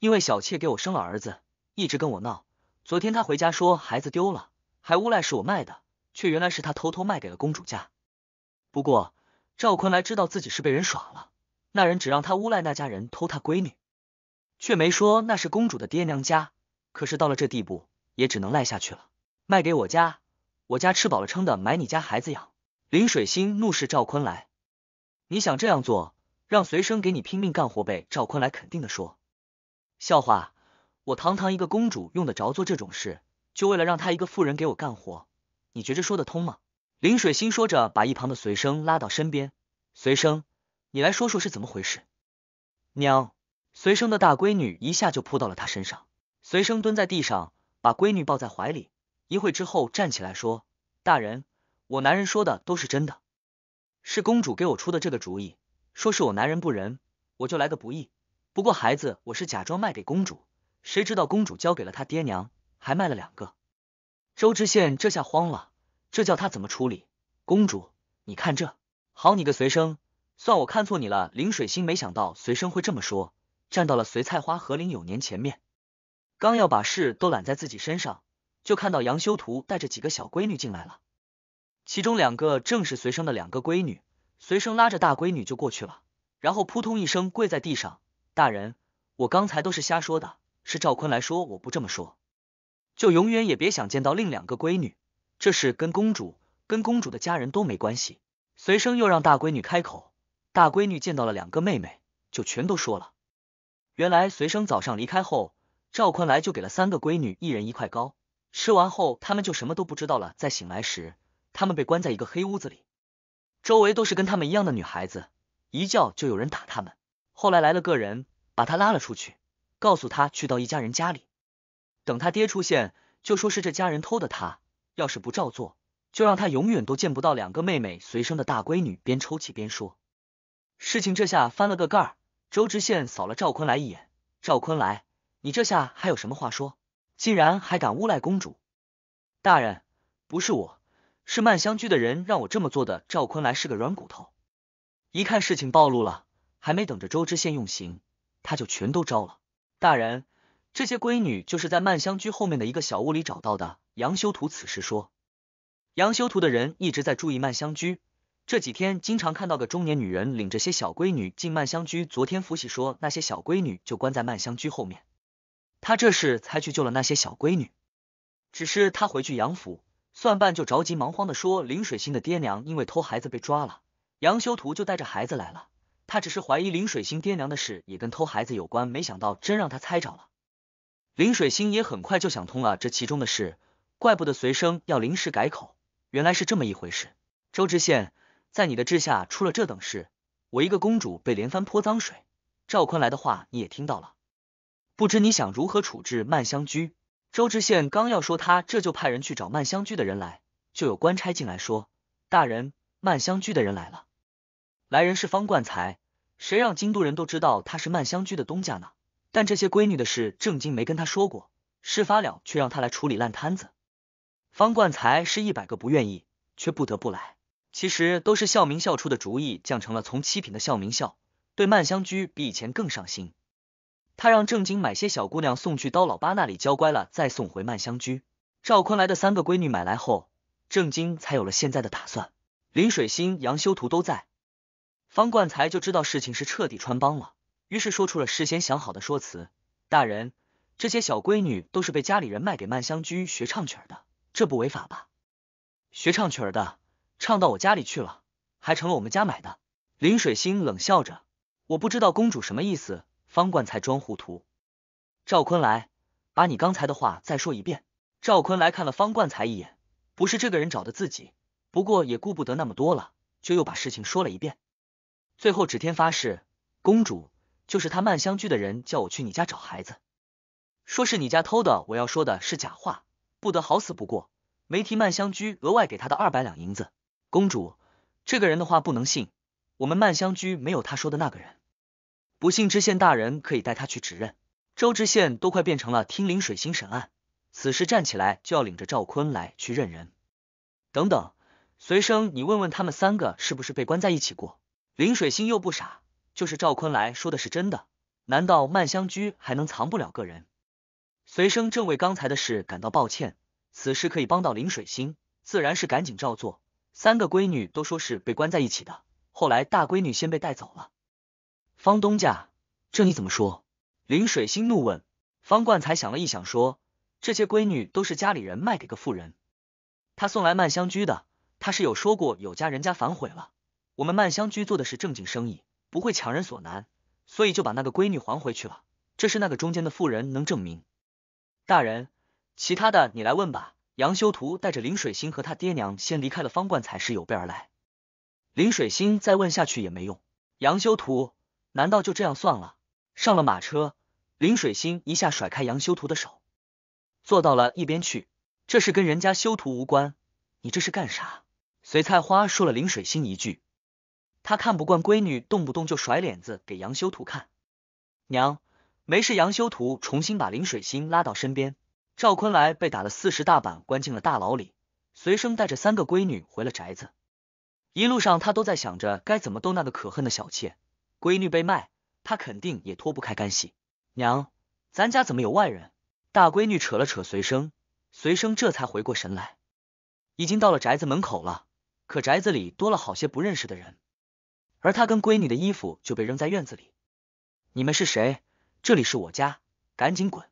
因为小妾给我生了儿子，一直跟我闹。昨天她回家说孩子丢了，还诬赖是我卖的，却原来是她偷偷卖给了公主家。不过赵坤来知道自己是被人耍了，那人只让他诬赖那家人偷他闺女。却没说那是公主的爹娘家，可是到了这地步，也只能赖下去了。卖给我家，我家吃饱了撑的，买你家孩子养。林水心怒视赵坤来，你想这样做，让随生给你拼命干活呗？赵坤来肯定的说，笑话，我堂堂一个公主，用得着做这种事，就为了让他一个妇人给我干活，你觉着说得通吗？林水心说着，把一旁的随生拉到身边，随生，你来说说是怎么回事，娘。随生的大闺女一下就扑到了他身上，随生蹲在地上，把闺女抱在怀里。一会之后站起来说：“大人，我男人说的都是真的，是公主给我出的这个主意，说是我男人不仁，我就来个不义。不过孩子，我是假装卖给公主，谁知道公主交给了他爹娘，还卖了两个。”周知县这下慌了，这叫他怎么处理？公主，你看这，好你个随生，算我看错你了。林水心没想到随生会这么说。站到了随菜花和林有年前面，刚要把事都揽在自己身上，就看到杨修图带着几个小闺女进来了。其中两个正是随生的两个闺女，随生拉着大闺女就过去了，然后扑通一声跪在地上：“大人，我刚才都是瞎说的，是赵坤来说，我不这么说，就永远也别想见到另两个闺女。这事跟公主、跟公主的家人都没关系。”随生又让大闺女开口，大闺女见到了两个妹妹，就全都说了。原来随生早上离开后，赵坤来就给了三个闺女一人一块糕，吃完后他们就什么都不知道了。在醒来时，他们被关在一个黑屋子里，周围都是跟他们一样的女孩子，一叫就有人打他们。后来来了个人，把他拉了出去，告诉他去到一家人家里，等他爹出现，就说是这家人偷的。他要是不照做，就让他永远都见不到两个妹妹。随生的大闺女边抽泣边说，事情这下翻了个盖儿。周知县扫了赵坤来一眼，赵坤来，你这下还有什么话说？竟然还敢诬赖公主！大人，不是我，是曼香居的人让我这么做的。赵坤来是个软骨头，一看事情暴露了，还没等着周知县用刑，他就全都招了。大人，这些闺女就是在曼香居后面的一个小屋里找到的。杨修图此时说，杨修图的人一直在注意曼香居。这几天经常看到个中年女人领着些小闺女进曼香居。昨天福喜说那些小闺女就关在曼香居后面，他这是才去救了那些小闺女。只是他回去杨府，算半就着急忙慌的说林水星的爹娘因为偷孩子被抓了，杨修图就带着孩子来了。他只是怀疑林水星爹娘的事也跟偷孩子有关，没想到真让他猜着了。林水星也很快就想通了这其中的事，怪不得随生要临时改口，原来是这么一回事。周知县。在你的治下出了这等事，我一个公主被连番泼脏水。赵坤来的话你也听到了，不知你想如何处置曼香居？周知县刚要说他，这就派人去找曼香居的人来。就有官差进来说，大人，曼香居的人来了。来人是方冠才，谁让京都人都知道他是曼香居的东家呢？但这些闺女的事，郑经没跟他说过。事发了，却让他来处理烂摊子。方冠才是一百个不愿意，却不得不来。其实都是孝明孝出的主意，降成了从七品的孝明孝，对曼香居比以前更上心。他让郑经买些小姑娘送去刀老八那里教乖了，再送回曼香居。赵坤来的三个闺女买来后，郑经才有了现在的打算。林水心、杨修图都在，方冠才就知道事情是彻底穿帮了，于是说出了事先想好的说辞：大人，这些小闺女都是被家里人卖给曼香居学唱曲的，这不违法吧？学唱曲的。唱到我家里去了，还成了我们家买的。林水星冷笑着，我不知道公主什么意思。方冠才装糊涂。赵坤来，把你刚才的话再说一遍。赵坤来看了方冠才一眼，不是这个人找的自己，不过也顾不得那么多了，就又把事情说了一遍。最后指天发誓，公主就是他曼香居的人，叫我去你家找孩子，说是你家偷的。我要说的是假话，不得好死。不过没提曼香居额外给他的二百两银子。公主，这个人的话不能信。我们曼香居没有他说的那个人，不信知县大人可以带他去指认。周知县都快变成了听林水星审案，此时站起来就要领着赵坤来去认人。等等，随生，你问问他们三个是不是被关在一起过？林水星又不傻，就是赵坤来说的是真的，难道曼香居还能藏不了个人？随生正为刚才的事感到抱歉，此事可以帮到林水星，自然是赶紧照做。三个闺女都说是被关在一起的，后来大闺女先被带走了。方东家，这你怎么说？林水星怒问。方冠才想了一想，说：“这些闺女都是家里人卖给个富人，他送来曼香居的。他是有说过，有家人家反悔了。我们曼香居做的是正经生意，不会强人所难，所以就把那个闺女还回去了。这是那个中间的富人能证明。大人，其他的你来问吧。”杨修图带着林水星和他爹娘先离开了方冠，才是有备而来。林水星再问下去也没用。杨修图难道就这样算了？上了马车，林水星一下甩开杨修图的手，坐到了一边去。这是跟人家修图无关，你这是干啥？随菜花说了林水星一句，他看不惯闺女动不动就甩脸子给杨修图看。娘，没事。杨修图重新把林水星拉到身边。赵坤来被打了四十大板，关进了大牢里。随生带着三个闺女回了宅子，一路上他都在想着该怎么逗那个可恨的小妾。闺女被卖，他肯定也脱不开干系。娘，咱家怎么有外人？大闺女扯了扯随生，随生这才回过神来，已经到了宅子门口了。可宅子里多了好些不认识的人，而他跟闺女的衣服就被扔在院子里。你们是谁？这里是我家，赶紧滚！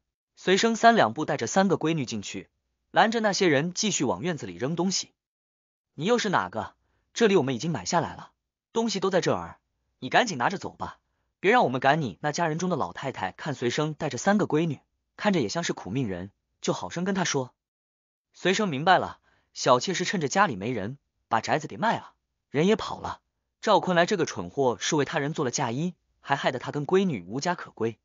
随生三两步带着三个闺女进去，拦着那些人继续往院子里扔东西。你又是哪个？这里我们已经买下来了，东西都在这儿，你赶紧拿着走吧，别让我们赶你。那家人中的老太太看随生带着三个闺女，看着也像是苦命人，就好生跟他说。随生明白了，小妾是趁着家里没人把宅子给卖了，人也跑了。赵坤来这个蠢货是为他人做了嫁衣，还害得他跟闺女无家可归。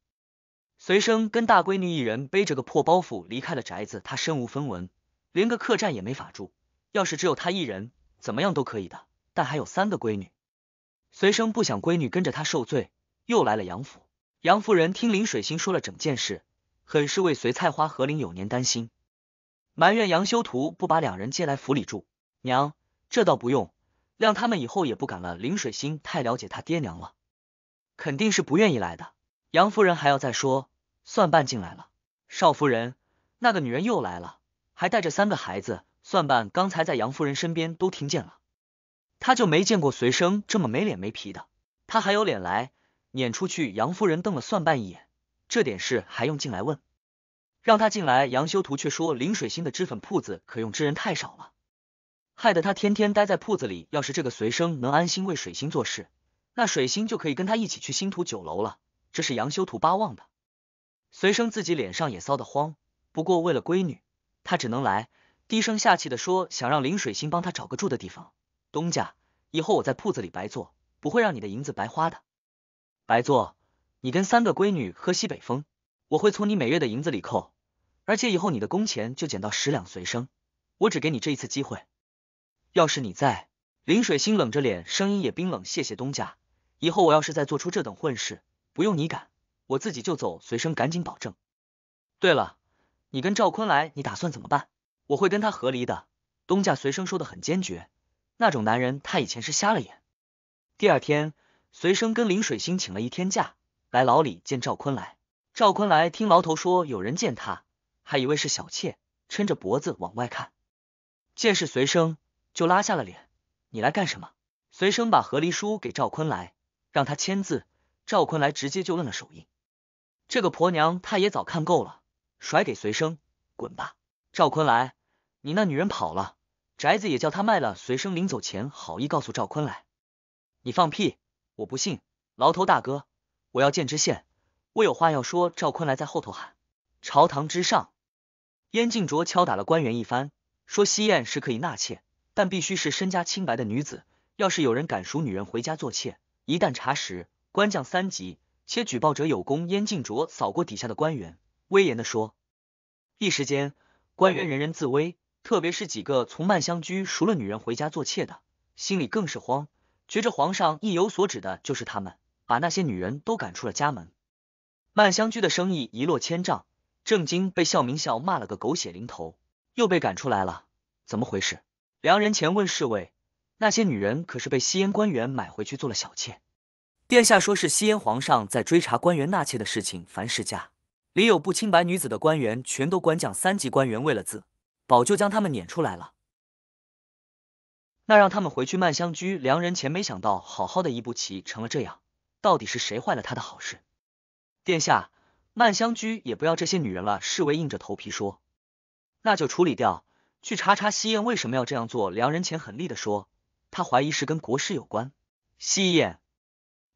随生跟大闺女一人背着个破包袱离开了宅子，她身无分文，连个客栈也没法住。要是只有她一人，怎么样都可以的。但还有三个闺女，随生不想闺女跟着她受罪，又来了杨府。杨夫人听林水心说了整件事，很是为随菜花和林有年担心，埋怨杨修图不把两人接来府里住。娘，这倒不用，谅他们以后也不敢了。林水心太了解他爹娘了，肯定是不愿意来的。杨夫人还要再说，蒜瓣进来了。少夫人，那个女人又来了，还带着三个孩子。蒜瓣刚才在杨夫人身边都听见了，他就没见过随生这么没脸没皮的，他还有脸来？撵出去！杨夫人瞪了蒜瓣一眼，这点事还用进来问？让他进来。杨修图却说，林水星的脂粉铺子可用之人太少了，害得他天天待在铺子里。要是这个随生能安心为水星做事，那水星就可以跟他一起去星图酒楼了。这是杨修图巴望的，随生自己脸上也臊得慌。不过为了闺女，他只能来，低声下气的说：“想让林水星帮他找个住的地方。东家，以后我在铺子里白做，不会让你的银子白花的。白做，你跟三个闺女喝西北风，我会从你每月的银子里扣。而且以后你的工钱就减到十两。随生，我只给你这一次机会。要是你在，林水星冷着脸，声音也冰冷。谢谢东家，以后我要是再做出这等混事。”不用你赶，我自己就走。随生赶紧保证。对了，你跟赵坤来，你打算怎么办？我会跟他和离的。东家随生说的很坚决。那种男人，他以前是瞎了眼。第二天，随生跟林水星请了一天假，来牢里见赵坤来。赵坤来听牢头说有人见他，还以为是小妾，抻着脖子往外看，见是随生，就拉下了脸。你来干什么？随生把和离书给赵坤来，让他签字。赵坤来直接就摁了手印，这个婆娘他也早看够了，甩给随生滚吧。赵坤来，你那女人跑了，宅子也叫他卖了。随生临走前好意告诉赵坤来，你放屁，我不信。牢头大哥，我要见知县，我有话要说。赵坤来在后头喊，朝堂之上，燕静卓敲打了官员一番，说西燕是可以纳妾，但必须是身家清白的女子。要是有人敢赎女人回家做妾，一旦查实。官降三级，且举报者有功。燕敬卓扫过底下的官员，威严的说：“一时间，官员人人自危，特别是几个从曼香居赎了女人回家做妾的，心里更是慌，觉着皇上意有所指的就是他们，把那些女人都赶出了家门。曼香居的生意一落千丈，郑经被孝明孝骂了个狗血淋头，又被赶出来了，怎么回事？良人前问侍卫，那些女人可是被吸烟官员买回去做了小妾？”殿下说是西燕皇上在追查官员纳妾的事情，凡是家里有不清白女子的官员，全都官降三级，官员为了自保就将他们撵出来了。那让他们回去慢香居。良人前没想到好好的一步棋成了这样，到底是谁坏了他的好事？殿下，慢香居也不要这些女人了。侍卫硬着头皮说：“那就处理掉，去查查西燕为什么要这样做。”良人前狠厉的说：“他怀疑是跟国师有关。”西燕。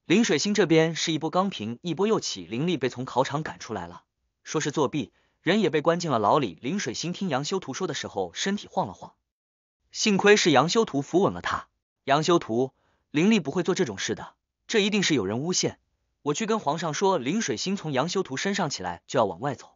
林水星这边是一波刚平，一波又起，林立被从考场赶出来了，说是作弊，人也被关进了牢里。林水星听杨修图说的时候，身体晃了晃，幸亏是杨修图扶稳了他。杨修图，林立不会做这种事的，这一定是有人诬陷，我去跟皇上说。林水星从杨修图身上起来，就要往外走。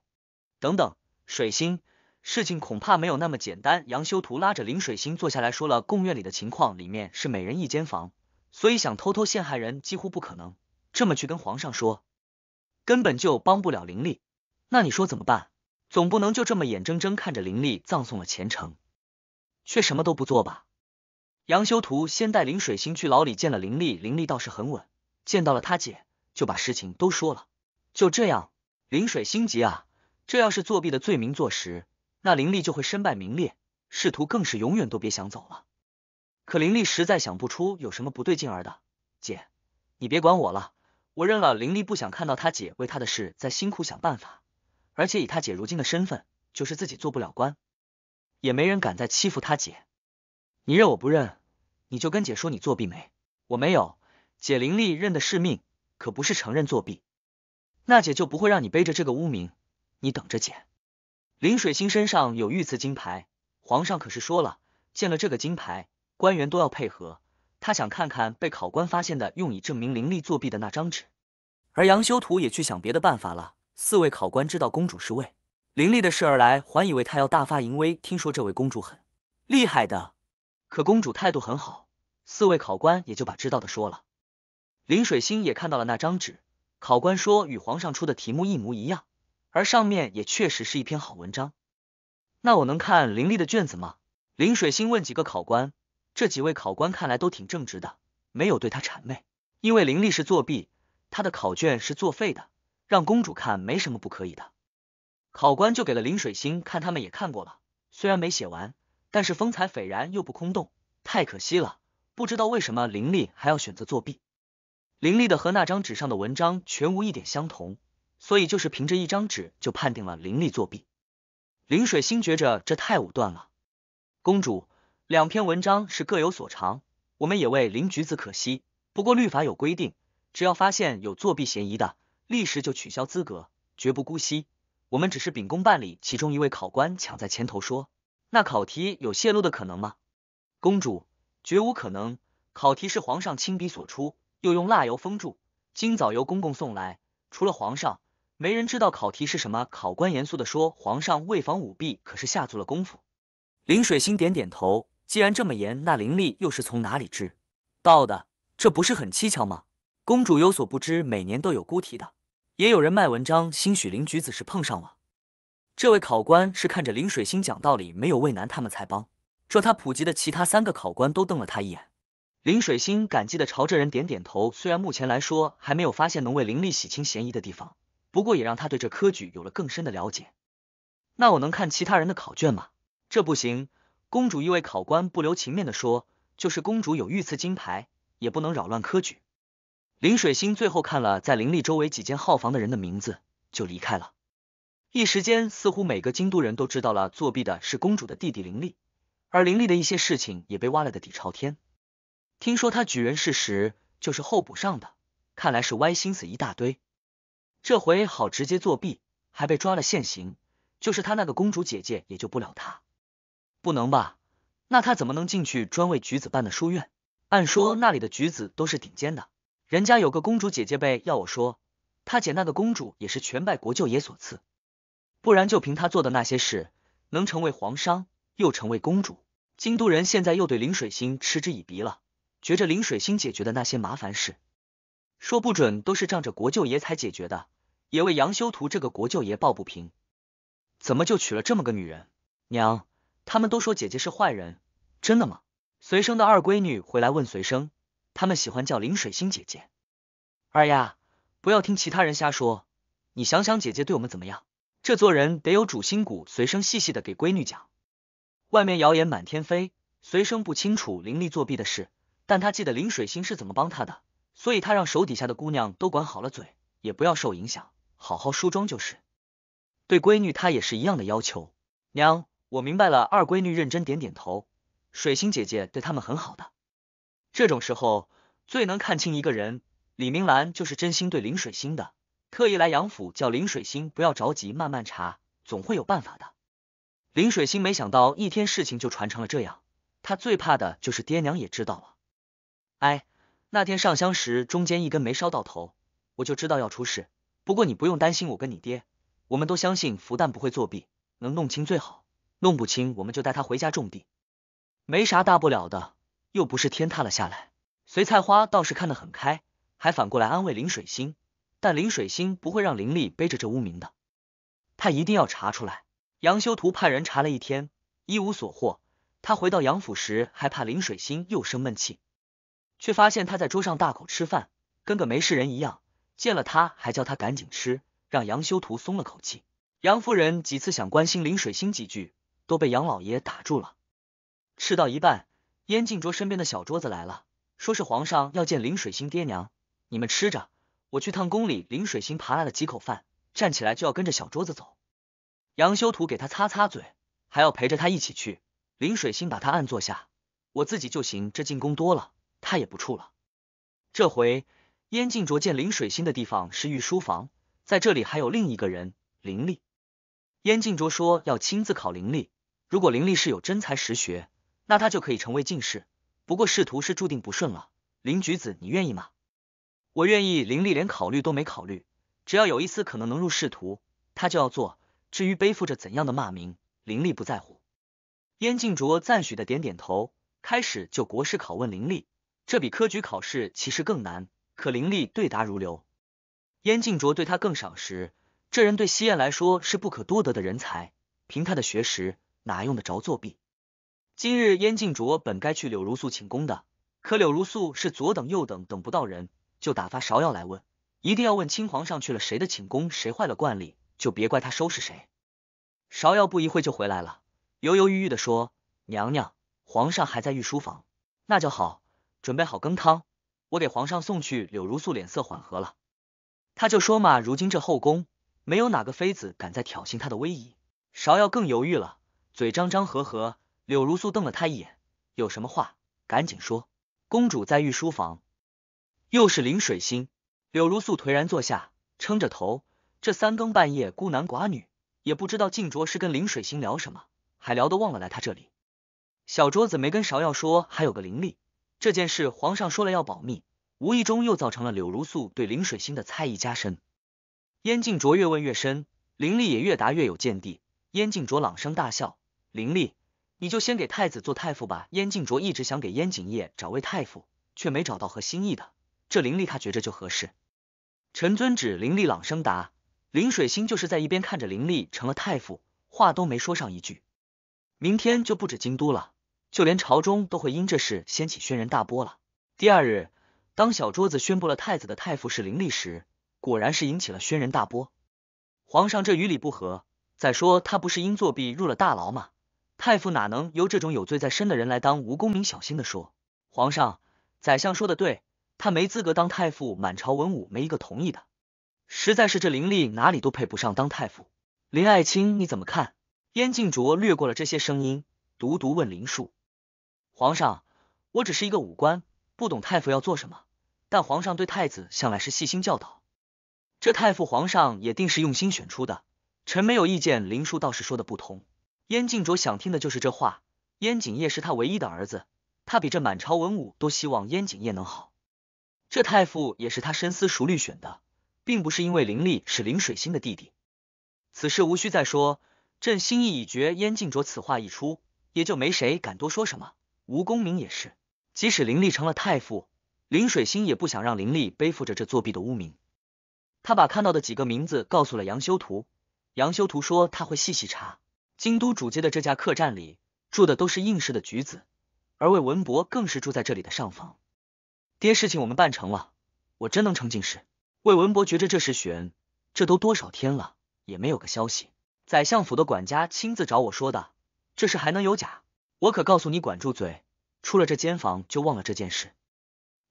等等，水星，事情恐怕没有那么简单。杨修图拉着林水星坐下来说了贡院里的情况，里面是每人一间房。所以想偷偷陷害人几乎不可能，这么去跟皇上说，根本就帮不了灵力。那你说怎么办？总不能就这么眼睁睁看着灵力葬送了前程，却什么都不做吧？杨修图先带林水星去牢里见了灵力，灵力倒是很稳，见到了他姐，就把事情都说了。就这样，林水星急啊，这要是作弊的罪名坐实，那灵力就会身败名裂，仕途更是永远都别想走了。可林立实在想不出有什么不对劲儿的，姐，你别管我了，我认了。林立不想看到他姐为他的事再辛苦想办法，而且以他姐如今的身份，就是自己做不了官，也没人敢再欺负他姐。你认我不认？你就跟姐说你作弊没？我没有。姐，林立认的是命，可不是承认作弊。那姐就不会让你背着这个污名。你等着，姐林水星身上有御赐金牌，皇上可是说了，见了这个金牌。官员都要配合他，想看看被考官发现的用以证明林力作弊的那张纸。而杨修图也去想别的办法了。四位考官知道公主是为林力的事而来，还以为他要大发淫威。听说这位公主很厉害的，可公主态度很好，四位考官也就把知道的说了。林水星也看到了那张纸，考官说与皇上出的题目一模一样，而上面也确实是一篇好文章。那我能看林力的卷子吗？林水星问几个考官。这几位考官看来都挺正直的，没有对他谄媚。因为林立是作弊，他的考卷是作废的，让公主看没什么不可以的。考官就给了林水星看，他们也看过了，虽然没写完，但是风采斐然又不空洞，太可惜了。不知道为什么林立还要选择作弊。林立的和那张纸上的文章全无一点相同，所以就是凭着一张纸就判定了林立作弊。林水星觉着这太武断了，公主。两篇文章是各有所长，我们也为林橘子可惜。不过律法有规定，只要发现有作弊嫌疑的，立时就取消资格，绝不姑息。我们只是秉公办理。其中一位考官抢在前头说：“那考题有泄露的可能吗？”公主，绝无可能。考题是皇上亲笔所出，又用蜡油封住，今早由公公送来，除了皇上，没人知道考题是什么。考官严肃地说：“皇上为防舞弊，可是下足了功夫。”林水星点点头。既然这么严，那灵力又是从哪里知道的？这不是很蹊跷吗？公主有所不知，每年都有孤提的，也有人卖文章。兴许林举子是碰上了。这位考官是看着林水星讲道理，没有为难他们才帮。说他普及的，其他三个考官都瞪了他一眼。林水星感激的朝这人点点头。虽然目前来说还没有发现能为灵力洗清嫌疑的地方，不过也让他对这科举有了更深的了解。那我能看其他人的考卷吗？这不行。公主一位考官不留情面的说，就是公主有御赐金牌，也不能扰乱科举。林水星最后看了在林立周围几间号房的人的名字，就离开了。一时间，似乎每个京都人都知道了作弊的是公主的弟弟林立，而林立的一些事情也被挖了个底朝天。听说他举人事实就是候补上的，看来是歪心思一大堆。这回好直接作弊，还被抓了现行，就是他那个公主姐姐也救不了他。不能吧？那他怎么能进去专为橘子办的书院？按说那里的橘子都是顶尖的，人家有个公主姐姐辈。要我说，他姐那个公主也是全拜国舅爷所赐，不然就凭他做的那些事，能成为皇商，又成为公主。京都人现在又对林水星嗤之以鼻了，觉着林水星解决的那些麻烦事，说不准都是仗着国舅爷才解决的，也为杨修图这个国舅爷抱不平。怎么就娶了这么个女人？娘。他们都说姐姐是坏人，真的吗？随生的二闺女回来问随生，他们喜欢叫林水星姐姐。二丫，不要听其他人瞎说，你想想姐姐对我们怎么样？这做人得有主心骨。随生细细的给闺女讲，外面谣言满天飞，随生不清楚林立作弊的事，但他记得林水星是怎么帮他的，所以他让手底下的姑娘都管好了嘴，也不要受影响，好好梳妆就是。对闺女，她也是一样的要求，娘。我明白了，二闺女认真点点头。水星姐姐对他们很好的，这种时候最能看清一个人。李明兰就是真心对林水星的，特意来杨府叫林水星不要着急，慢慢查，总会有办法的。林水星没想到一天事情就传成了这样，他最怕的就是爹娘也知道了。哎，那天上香时中间一根没烧到头，我就知道要出事。不过你不用担心，我跟你爹，我们都相信福旦不会作弊，能弄清最好。弄不清，我们就带他回家种地，没啥大不了的，又不是天塌了下来。隋菜花倒是看得很开，还反过来安慰林水星。但林水星不会让林立背着这污名的，他一定要查出来。杨修图派人查了一天，一无所获。他回到杨府时，还怕林水星又生闷气，却发现他在桌上大口吃饭，跟个没事人一样。见了他，还叫他赶紧吃，让杨修图松了口气。杨夫人几次想关心林水星几句。都被杨老爷打住了。吃到一半，燕静卓身边的小桌子来了，说是皇上要见林水星爹娘。你们吃着，我去趟宫里。林水星扒拉了几口饭，站起来就要跟着小桌子走。杨修图给他擦擦嘴，还要陪着他一起去。林水星把他按坐下，我自己就行。这进宫多了，他也不怵了。这回燕静卓见林水星的地方是御书房，在这里还有另一个人，林立。燕静卓说要亲自考林立。如果林立是有真才实学，那他就可以成为进士。不过仕途是注定不顺了。林举子，你愿意吗？我愿意。林立连考虑都没考虑，只要有一丝可能能入仕途，他就要做。至于背负着怎样的骂名，林立不在乎。燕静卓赞许的点点头。开始就国事拷问林立，这比科举考试其实更难。可林立对答如流。燕静卓对他更赏识，这人对西燕来说是不可多得的人才。凭他的学识。哪用得着作弊？今日燕静卓本该去柳如素寝宫的，可柳如素是左等右等，等不到人，就打发芍药来问，一定要问清皇上去了谁的寝宫，谁坏了惯例，就别怪他收拾谁。芍药不一会就回来了，犹犹豫豫的说：“娘娘，皇上还在御书房，那就好，准备好羹汤，我给皇上送去。”柳如素脸色缓和了，他就说嘛，如今这后宫，没有哪个妃子敢再挑衅他的威仪。芍药更犹豫了。嘴张张合合，柳如素瞪了他一眼。有什么话赶紧说。公主在御书房。又是林水星。柳如素颓然坐下，撑着头。这三更半夜，孤男寡女，也不知道静卓是跟林水星聊什么，还聊得忘了来他这里。小桌子没跟芍药说，还有个林立。这件事皇上说了要保密，无意中又造成了柳如素对林水星的猜疑加深。燕静卓越问越深，林立也越答越有见地。燕静卓朗声大笑。林立，你就先给太子做太傅吧。燕静卓一直想给燕景业找位太傅，却没找到合心意的。这林立他觉着就合适。臣遵旨。林立朗声答。林水星就是在一边看着林立成了太傅，话都没说上一句。明天就不止京都了，就连朝中都会因这事掀起轩然大波了。第二日，当小桌子宣布了太子的太傅是林立时，果然是引起了轩然大波。皇上这与理不合。再说他不是因作弊入了大牢吗？太傅哪能由这种有罪在身的人来当？吴公明小心的说：“皇上，宰相说的对，他没资格当太傅。满朝文武没一个同意的，实在是这林立哪里都配不上当太傅。”林爱卿，你怎么看？燕静卓略过了这些声音，独独问林树：“皇上，我只是一个武官，不懂太傅要做什么。但皇上对太子向来是细心教导，这太傅皇上也定是用心选出的。臣没有意见。”林树倒是说的不通。燕敬卓想听的就是这话。燕景业是他唯一的儿子，他比这满朝文武都希望燕景业能好。这太傅也是他深思熟虑选的，并不是因为林立是林水星的弟弟。此事无需再说，朕心意已决。燕敬卓此话一出，也就没谁敢多说什么。吴公明也是，即使林立成了太傅，林水星也不想让林立背负着这作弊的污名。他把看到的几个名字告诉了杨修图，杨修图说他会细细查。京都主街的这家客栈里住的都是应试的举子，而魏文博更是住在这里的上房。爹，事情我们办成了，我真能成进士？魏文博觉着这事悬，这都多少天了也没有个消息。宰相府的管家亲自找我说的，这事还能有假？我可告诉你，管住嘴，出了这间房就忘了这件事。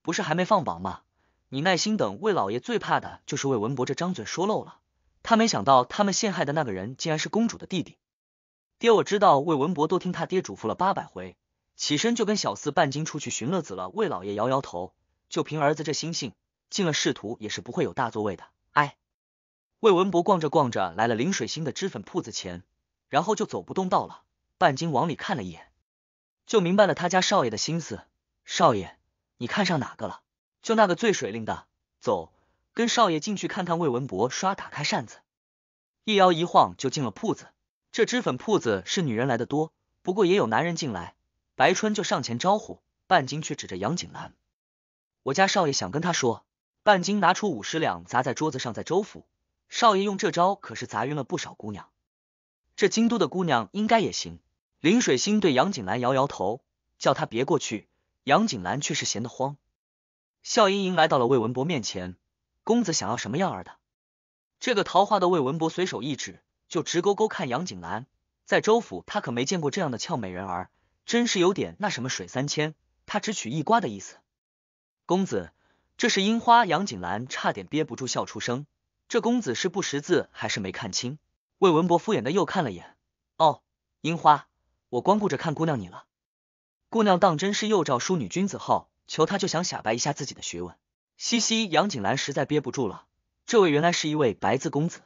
不是还没放榜吗？你耐心等。魏老爷最怕的就是魏文博这张嘴说漏了。他没想到他们陷害的那个人竟然是公主的弟弟。爹，我知道魏文博都听他爹嘱咐了八百回，起身就跟小四半斤出去寻乐子了。魏老爷摇摇头，就凭儿子这心性，进了仕途也是不会有大作为的。哎，魏文博逛着逛着来了林水星的脂粉铺子前，然后就走不动道了。半斤往里看了一眼，就明白了他家少爷的心思。少爷，你看上哪个了？就那个最水灵的。走，跟少爷进去看看。魏文博唰打开扇子，一摇一晃就进了铺子。这脂粉铺子是女人来的多，不过也有男人进来。白春就上前招呼，半斤却指着杨景兰：“我家少爷想跟他说。”半斤拿出五十两砸在桌子上，在周府少爷用这招可是砸晕了不少姑娘。这京都的姑娘应该也行。林水星对杨景兰摇摇头，叫他别过去。杨景兰却是闲得慌，笑盈盈来到了魏文博面前：“公子想要什么样儿的？”这个桃花的魏文博随手一指。就直勾勾看杨景兰，在周府他可没见过这样的俏美人儿，真是有点那什么水三千。他只取一瓜的意思。公子，这是樱花。杨景兰差点憋不住笑出声。这公子是不识字，还是没看清？魏文博敷衍的又看了眼。哦，樱花，我光顾着看姑娘你了。姑娘当真是又照淑女君子好。求他就想显摆一下自己的学问。嘻嘻，杨景兰实在憋不住了。这位原来是一位白字公子。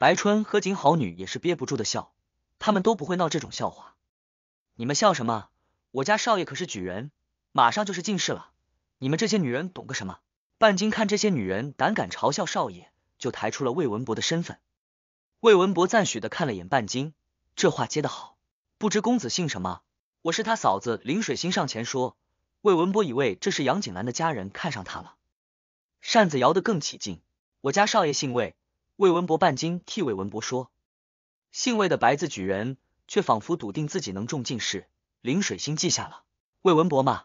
白春和景好女也是憋不住的笑，他们都不会闹这种笑话。你们笑什么？我家少爷可是举人，马上就是进士了。你们这些女人懂个什么？半斤看这些女人胆敢嘲笑少爷，就抬出了魏文博的身份。魏文博赞许的看了眼半斤，这话接得好。不知公子姓什么？我是他嫂子林水心。上前说。魏文博以为这是杨景兰的家人看上他了，扇子摇得更起劲。我家少爷姓魏。魏文博半惊，替魏文博说：“姓魏的白字举人，却仿佛笃定自己能中进士。”林水星记下了魏文博嘛，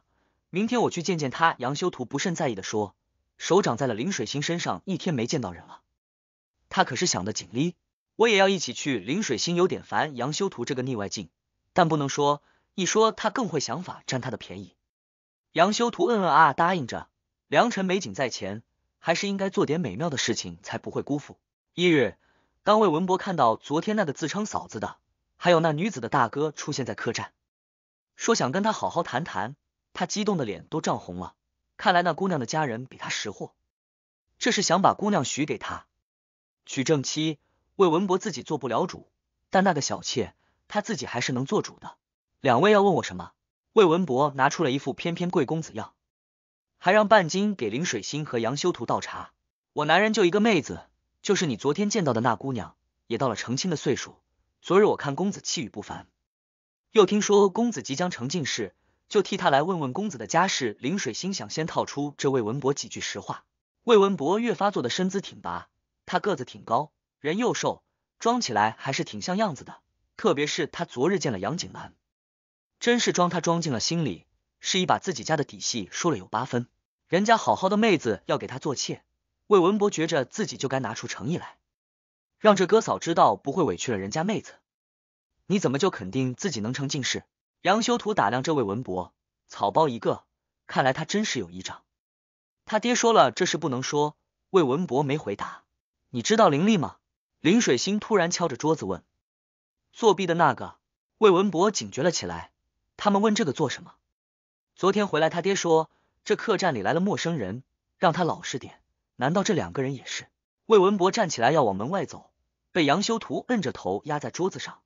明天我去见见他。”杨修图不甚在意的说：“手长在了林水星身上，一天没见到人了，他可是想的紧哩。”我也要一起去。”林水星有点烦杨修图这个腻歪劲，但不能说，一说他更会想法占他的便宜。”杨修图嗯嗯啊答应着。良辰美景在前，还是应该做点美妙的事情，才不会辜负。一日，当魏文博看到昨天那个自称嫂子的，还有那女子的大哥出现在客栈，说想跟他好好谈谈，他激动的脸都涨红了。看来那姑娘的家人比他识货，这是想把姑娘许给他娶正妻。魏文博自己做不了主，但那个小妾他自己还是能做主的。两位要问我什么？魏文博拿出了一副翩翩贵公子样，还让半斤给林水心和杨修图倒茶。我男人就一个妹子。就是你昨天见到的那姑娘，也到了成亲的岁数。昨日我看公子气宇不凡，又听说公子即将成进士，就替他来问问公子的家世。林水心想，先套出这魏文博几句实话。魏文博越发做的身姿挺拔，他个子挺高，人又瘦，装起来还是挺像样子的。特别是他昨日见了杨景兰，真是装他装进了心里，是一把自己家的底细说了有八分。人家好好的妹子要给他做妾。魏文博觉着自己就该拿出诚意来，让这哥嫂知道不会委屈了人家妹子。你怎么就肯定自己能成进士？杨修图打量这位文博，草包一个，看来他真是有依仗。他爹说了，这事不能说。魏文博没回答。你知道林立吗？林水星突然敲着桌子问。作弊的那个？魏文博警觉了起来。他们问这个做什么？昨天回来，他爹说这客栈里来了陌生人，让他老实点。难道这两个人也是？魏文博站起来要往门外走，被杨修图摁着头压在桌子上。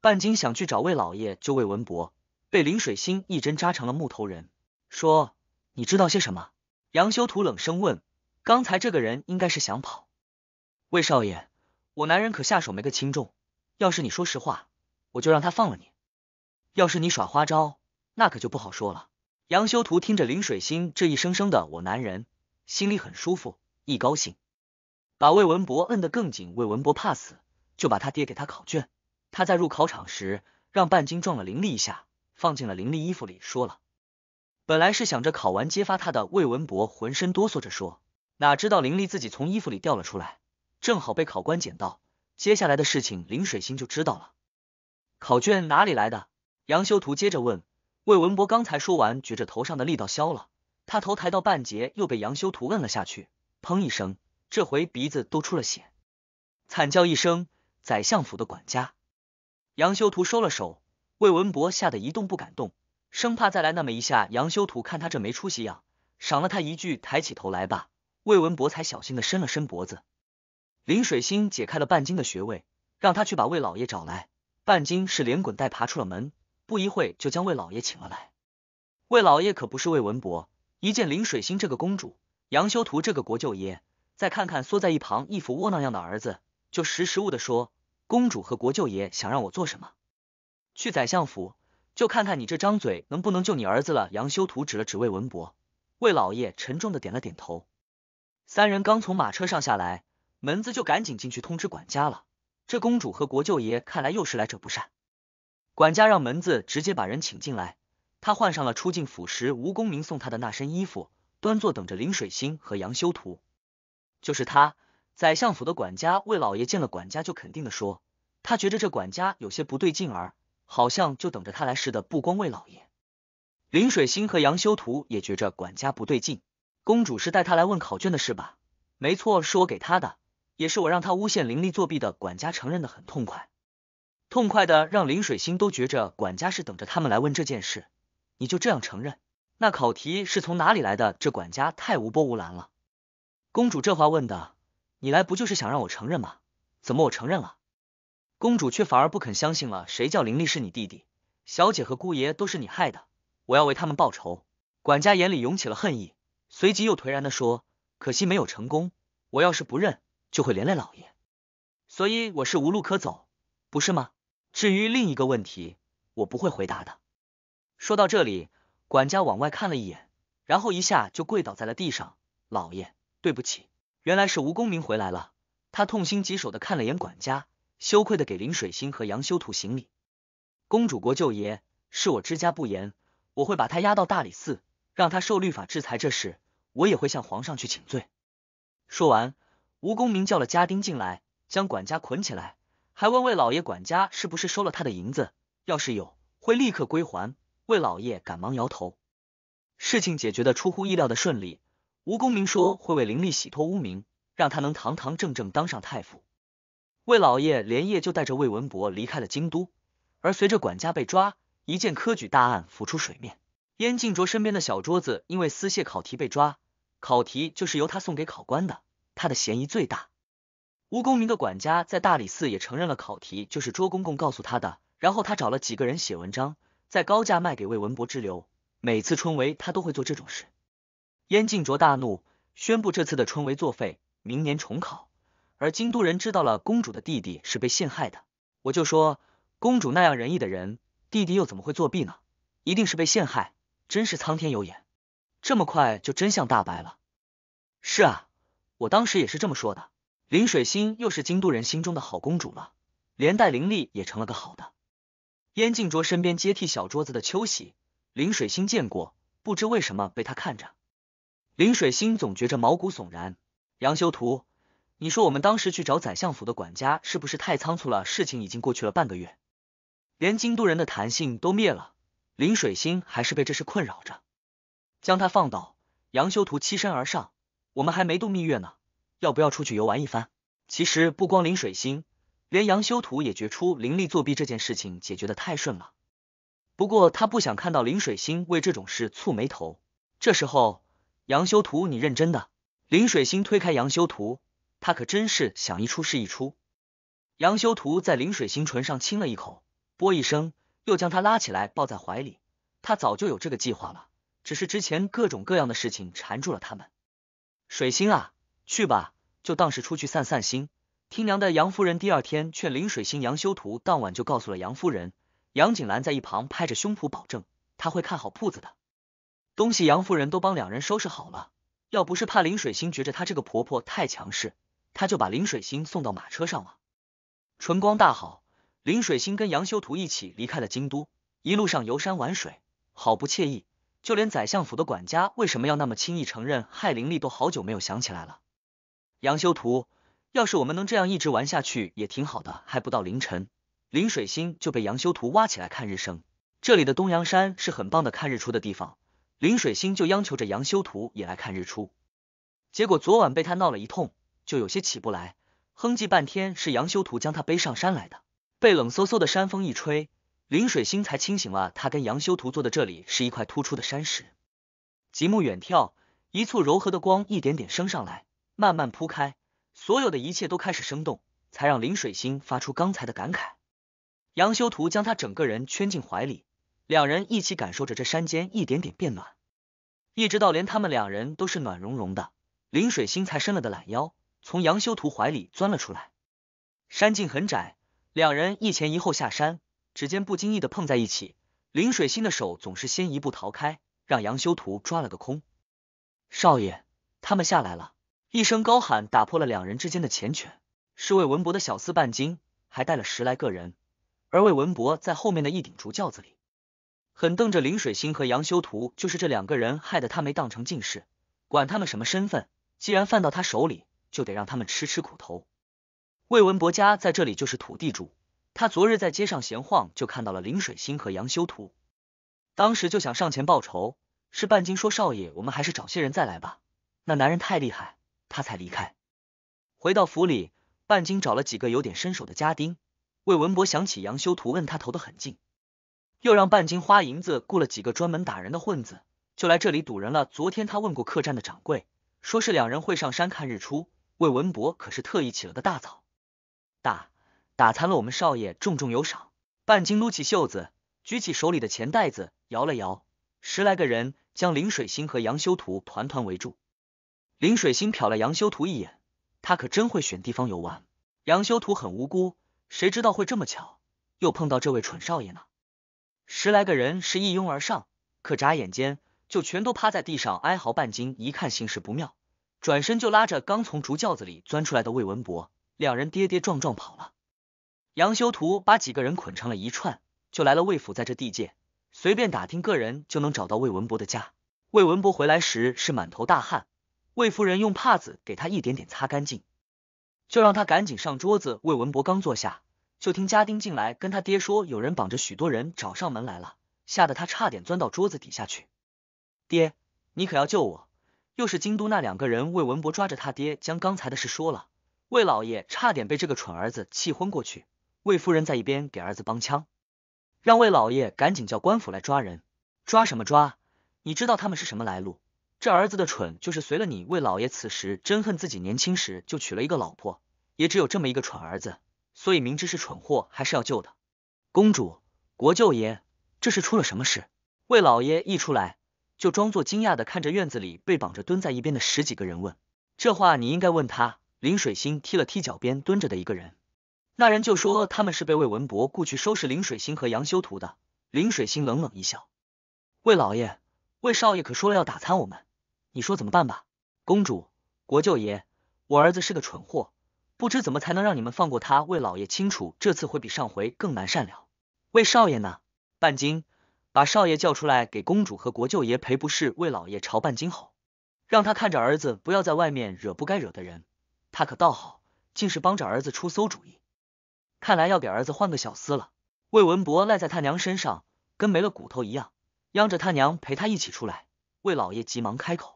半斤想去找魏老爷救魏文博，被林水星一针扎成了木头人。说你知道些什么？杨修图冷声问。刚才这个人应该是想跑。魏少爷，我男人可下手没个轻重，要是你说实话，我就让他放了你；要是你耍花招，那可就不好说了。杨修图听着林水星这一声声的我男人。心里很舒服，一高兴，把魏文博摁得更紧。魏文博怕死，就把他爹给他考卷。他在入考场时，让半斤撞了林立一下，放进了林立衣服里。说了，本来是想着考完揭发他的。魏文博浑身哆嗦着说，哪知道林立自己从衣服里掉了出来，正好被考官捡到。接下来的事情林水星就知道了。考卷哪里来的？杨修图接着问。魏文博刚才说完，觉着头上的力道消了。他头抬到半截，又被杨修图摁了下去，砰一声，这回鼻子都出了血，惨叫一声。宰相府的管家杨修图收了手，魏文博吓得一动不敢动，生怕再来那么一下。杨修图看他这没出息样，赏了他一句：“抬起头来吧。”魏文博才小心的伸了伸脖子。林水星解开了半斤的穴位，让他去把魏老爷找来。半斤是连滚带爬出了门，不一会就将魏老爷请了来。魏老爷可不是魏文博。一见林水星这个公主，杨修图这个国舅爷，再看看缩在一旁一副窝囊样的儿子，就识时务的说：“公主和国舅爷想让我做什么？去宰相府就看看你这张嘴能不能救你儿子了。”杨修图指了指魏文博，魏老爷沉重的点了点头。三人刚从马车上下来，门子就赶紧进去通知管家了。这公主和国舅爷看来又是来者不善，管家让门子直接把人请进来。他换上了出境府时吴公明送他的那身衣服，端坐等着林水星和杨修图。就是他，宰相府的管家魏老爷见了管家就肯定的说，他觉着这管家有些不对劲儿，好像就等着他来似的。不光魏老爷，林水星和杨修图也觉着管家不对劲。公主是带他来问考卷的事吧？没错，是我给他的，也是我让他诬陷林立作弊的。管家承认的很痛快，痛快的让林水星都觉着管家是等着他们来问这件事。你就这样承认？那考题是从哪里来的？这管家太无波无澜了。公主这话问的，你来不就是想让我承认吗？怎么我承认了，公主却反而不肯相信了？谁叫林立是你弟弟，小姐和姑爷都是你害的，我要为他们报仇。管家眼里涌起了恨意，随即又颓然的说：“可惜没有成功。我要是不认，就会连累老爷，所以我是无路可走，不是吗？至于另一个问题，我不会回答的。”说到这里，管家往外看了一眼，然后一下就跪倒在了地上。老爷，对不起，原来是吴公明回来了。他痛心疾首的看了眼管家，羞愧的给林水星和杨修土行礼。公主、国舅爷，是我治家不严，我会把他押到大理寺，让他受律法制裁。这事我也会向皇上去请罪。说完，吴公明叫了家丁进来，将管家捆起来，还问魏老爷，管家是不是收了他的银子？要是有，会立刻归还。魏老爷赶忙摇头，事情解决的出乎意料的顺利。吴公明说会为林立洗脱污名，让他能堂堂正正当上太傅。魏老爷连夜就带着魏文博离开了京都。而随着管家被抓，一件科举大案浮出水面。燕静卓身边的小桌子因为私泄考题被抓，考题就是由他送给考官的，他的嫌疑最大。吴公明的管家在大理寺也承认了考题就是卓公公告诉他的，然后他找了几个人写文章。在高价卖给魏文博之流，每次春闱他都会做这种事。燕敬卓大怒，宣布这次的春闱作废，明年重考。而京都人知道了公主的弟弟是被陷害的，我就说公主那样仁义的人，弟弟又怎么会作弊呢？一定是被陷害，真是苍天有眼，这么快就真相大白了。是啊，我当时也是这么说的。林水心又是京都人心中的好公主了，连带林立也成了个好的。燕静卓身边接替小桌子的秋喜，林水星见过，不知为什么被他看着。林水星总觉着毛骨悚然。杨修图，你说我们当时去找宰相府的管家，是不是太仓促了？事情已经过去了半个月，连京都人的弹性都灭了。林水星还是被这事困扰着，将他放倒。杨修图栖身而上。我们还没度蜜月呢，要不要出去游玩一番？其实不光林水星。连杨修图也觉出林力作弊这件事情解决的太顺了，不过他不想看到林水星为这种事蹙眉头。这时候，杨修图，你认真的？林水星推开杨修图，他可真是想一出是一出。杨修图在林水星唇上亲了一口，啵一声，又将他拉起来抱在怀里。他早就有这个计划了，只是之前各种各样的事情缠住了他们。水星啊，去吧，就当是出去散散心。听娘的，杨夫人第二天劝林水星、杨修图，当晚就告诉了杨夫人。杨景兰在一旁拍着胸脯保证，他会看好铺子的东西。杨夫人都帮两人收拾好了，要不是怕林水星觉着她这个婆婆太强势，她就把林水星送到马车上了。春光大好，林水星跟杨修图一起离开了京都，一路上游山玩水，好不惬意。就连宰相府的管家为什么要那么轻易承认害灵力，都好久没有想起来了。杨修图。要是我们能这样一直玩下去，也挺好的。还不到凌晨，林水星就被杨修图挖起来看日升。这里的东阳山是很棒的看日出的地方。林水星就央求着杨修图也来看日出，结果昨晚被他闹了一通，就有些起不来，哼唧半天。是杨修图将他背上山来的。被冷飕飕的山风一吹，林水星才清醒了。他跟杨修图坐的这里是一块突出的山石，极目远眺，一簇柔和的光一点点升上来，慢慢铺开。所有的一切都开始生动，才让林水星发出刚才的感慨。杨修图将他整个人圈进怀里，两人一起感受着这山间一点点变暖，一直到连他们两人都是暖融融的，林水星才伸了个懒腰，从杨修图怀里钻了出来。山径很窄，两人一前一后下山，只见不经意的碰在一起，林水星的手总是先一步逃开，让杨修图抓了个空。少爷，他们下来了。一声高喊打破了两人之间的缱绻。是魏文博的小厮半斤，还带了十来个人。而魏文博在后面的一顶竹轿子里，狠瞪着林水星和杨修图。就是这两个人害得他没当成进士。管他们什么身份，既然犯到他手里，就得让他们吃吃苦头。魏文博家在这里就是土地主。他昨日在街上闲晃，就看到了林水星和杨修图，当时就想上前报仇。是半斤说：“少爷，我们还是找些人再来吧，那男人太厉害。”他才离开，回到府里，半斤找了几个有点身手的家丁，魏文博想起杨修图问他投得很近，又让半斤花银子雇了几个专门打人的混子，就来这里堵人了。昨天他问过客栈的掌柜，说是两人会上山看日出。魏文博可是特意起了个大早，打打残了我们少爷，重重有赏。半斤撸起袖子，举起手里的钱袋子摇了摇，十来个人将林水星和杨修图团团围住。林水星瞟了杨修图一眼，他可真会选地方游玩。杨修图很无辜，谁知道会这么巧，又碰到这位蠢少爷呢？十来个人是一拥而上，可眨眼间就全都趴在地上哀嚎半斤。一看形势不妙，转身就拉着刚从竹轿子里钻出来的魏文博，两人跌跌撞撞跑了。杨修图把几个人捆成了一串，就来了魏府。在这地界，随便打听个人就能找到魏文博的家。魏文博回来时是满头大汗。魏夫人用帕子给他一点点擦干净，就让他赶紧上桌子。魏文博刚坐下，就听家丁进来跟他爹说，有人绑着许多人找上门来了，吓得他差点钻到桌子底下去。爹，你可要救我！又是京都那两个人。魏文博抓着他爹，将刚才的事说了。魏老爷差点被这个蠢儿子气昏过去。魏夫人在一边给儿子帮腔，让魏老爷赶紧叫官府来抓人。抓什么抓？你知道他们是什么来路？这儿子的蠢就是随了你魏老爷，此时真恨自己年轻时就娶了一个老婆，也只有这么一个蠢儿子，所以明知是蠢货还是要救的。公主，国舅爷，这是出了什么事？魏老爷一出来就装作惊讶的看着院子里被绑着蹲在一边的十几个人问：“这话你应该问他。”林水星踢了踢脚边蹲着的一个人，那人就说他们是被魏文博雇去收拾林水星和杨修图的。林水星冷冷一笑：“魏老爷，魏少爷可说了要打残我们。”你说怎么办吧？公主、国舅爷，我儿子是个蠢货，不知怎么才能让你们放过他。魏老爷清楚，这次会比上回更难善了。魏少爷呢？半斤，把少爷叫出来，给公主和国舅爷赔不是。魏老爷朝半斤吼，让他看着儿子，不要在外面惹不该惹的人。他可倒好，竟是帮着儿子出馊主意。看来要给儿子换个小厮了。魏文博赖在他娘身上，跟没了骨头一样，央着他娘陪他一起出来。魏老爷急忙开口。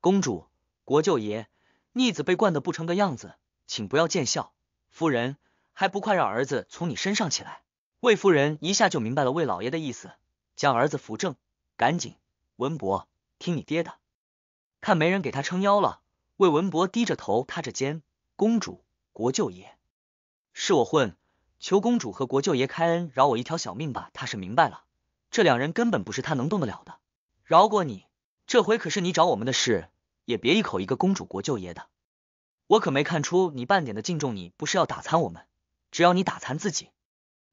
公主、国舅爷，逆子被惯得不成个样子，请不要见笑。夫人，还不快让儿子从你身上起来！魏夫人一下就明白了魏老爷的意思，将儿子扶正，赶紧。文博，听你爹的。看没人给他撑腰了，魏文博低着头，塌着肩。公主、国舅爷，是我混，求公主和国舅爷开恩，饶我一条小命吧。他是明白了，这两人根本不是他能动得了的，饶过你。这回可是你找我们的事，也别一口一个公主、国舅爷的。我可没看出你半点的敬重。你不是要打残我们，只要你打残自己，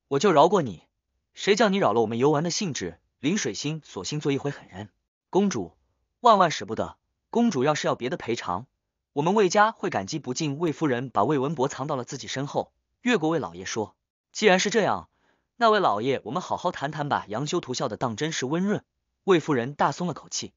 我就饶过你。谁叫你扰了我们游玩的兴致？林水星索性做一回狠人，公主万万使不得。公主要是要别的赔偿，我们魏家会感激不尽。魏夫人把魏文博藏到了自己身后，越过魏老爷说：“既然是这样，那位老爷，我们好好谈谈吧。”杨修图笑的当真是温润。魏夫人大松了口气。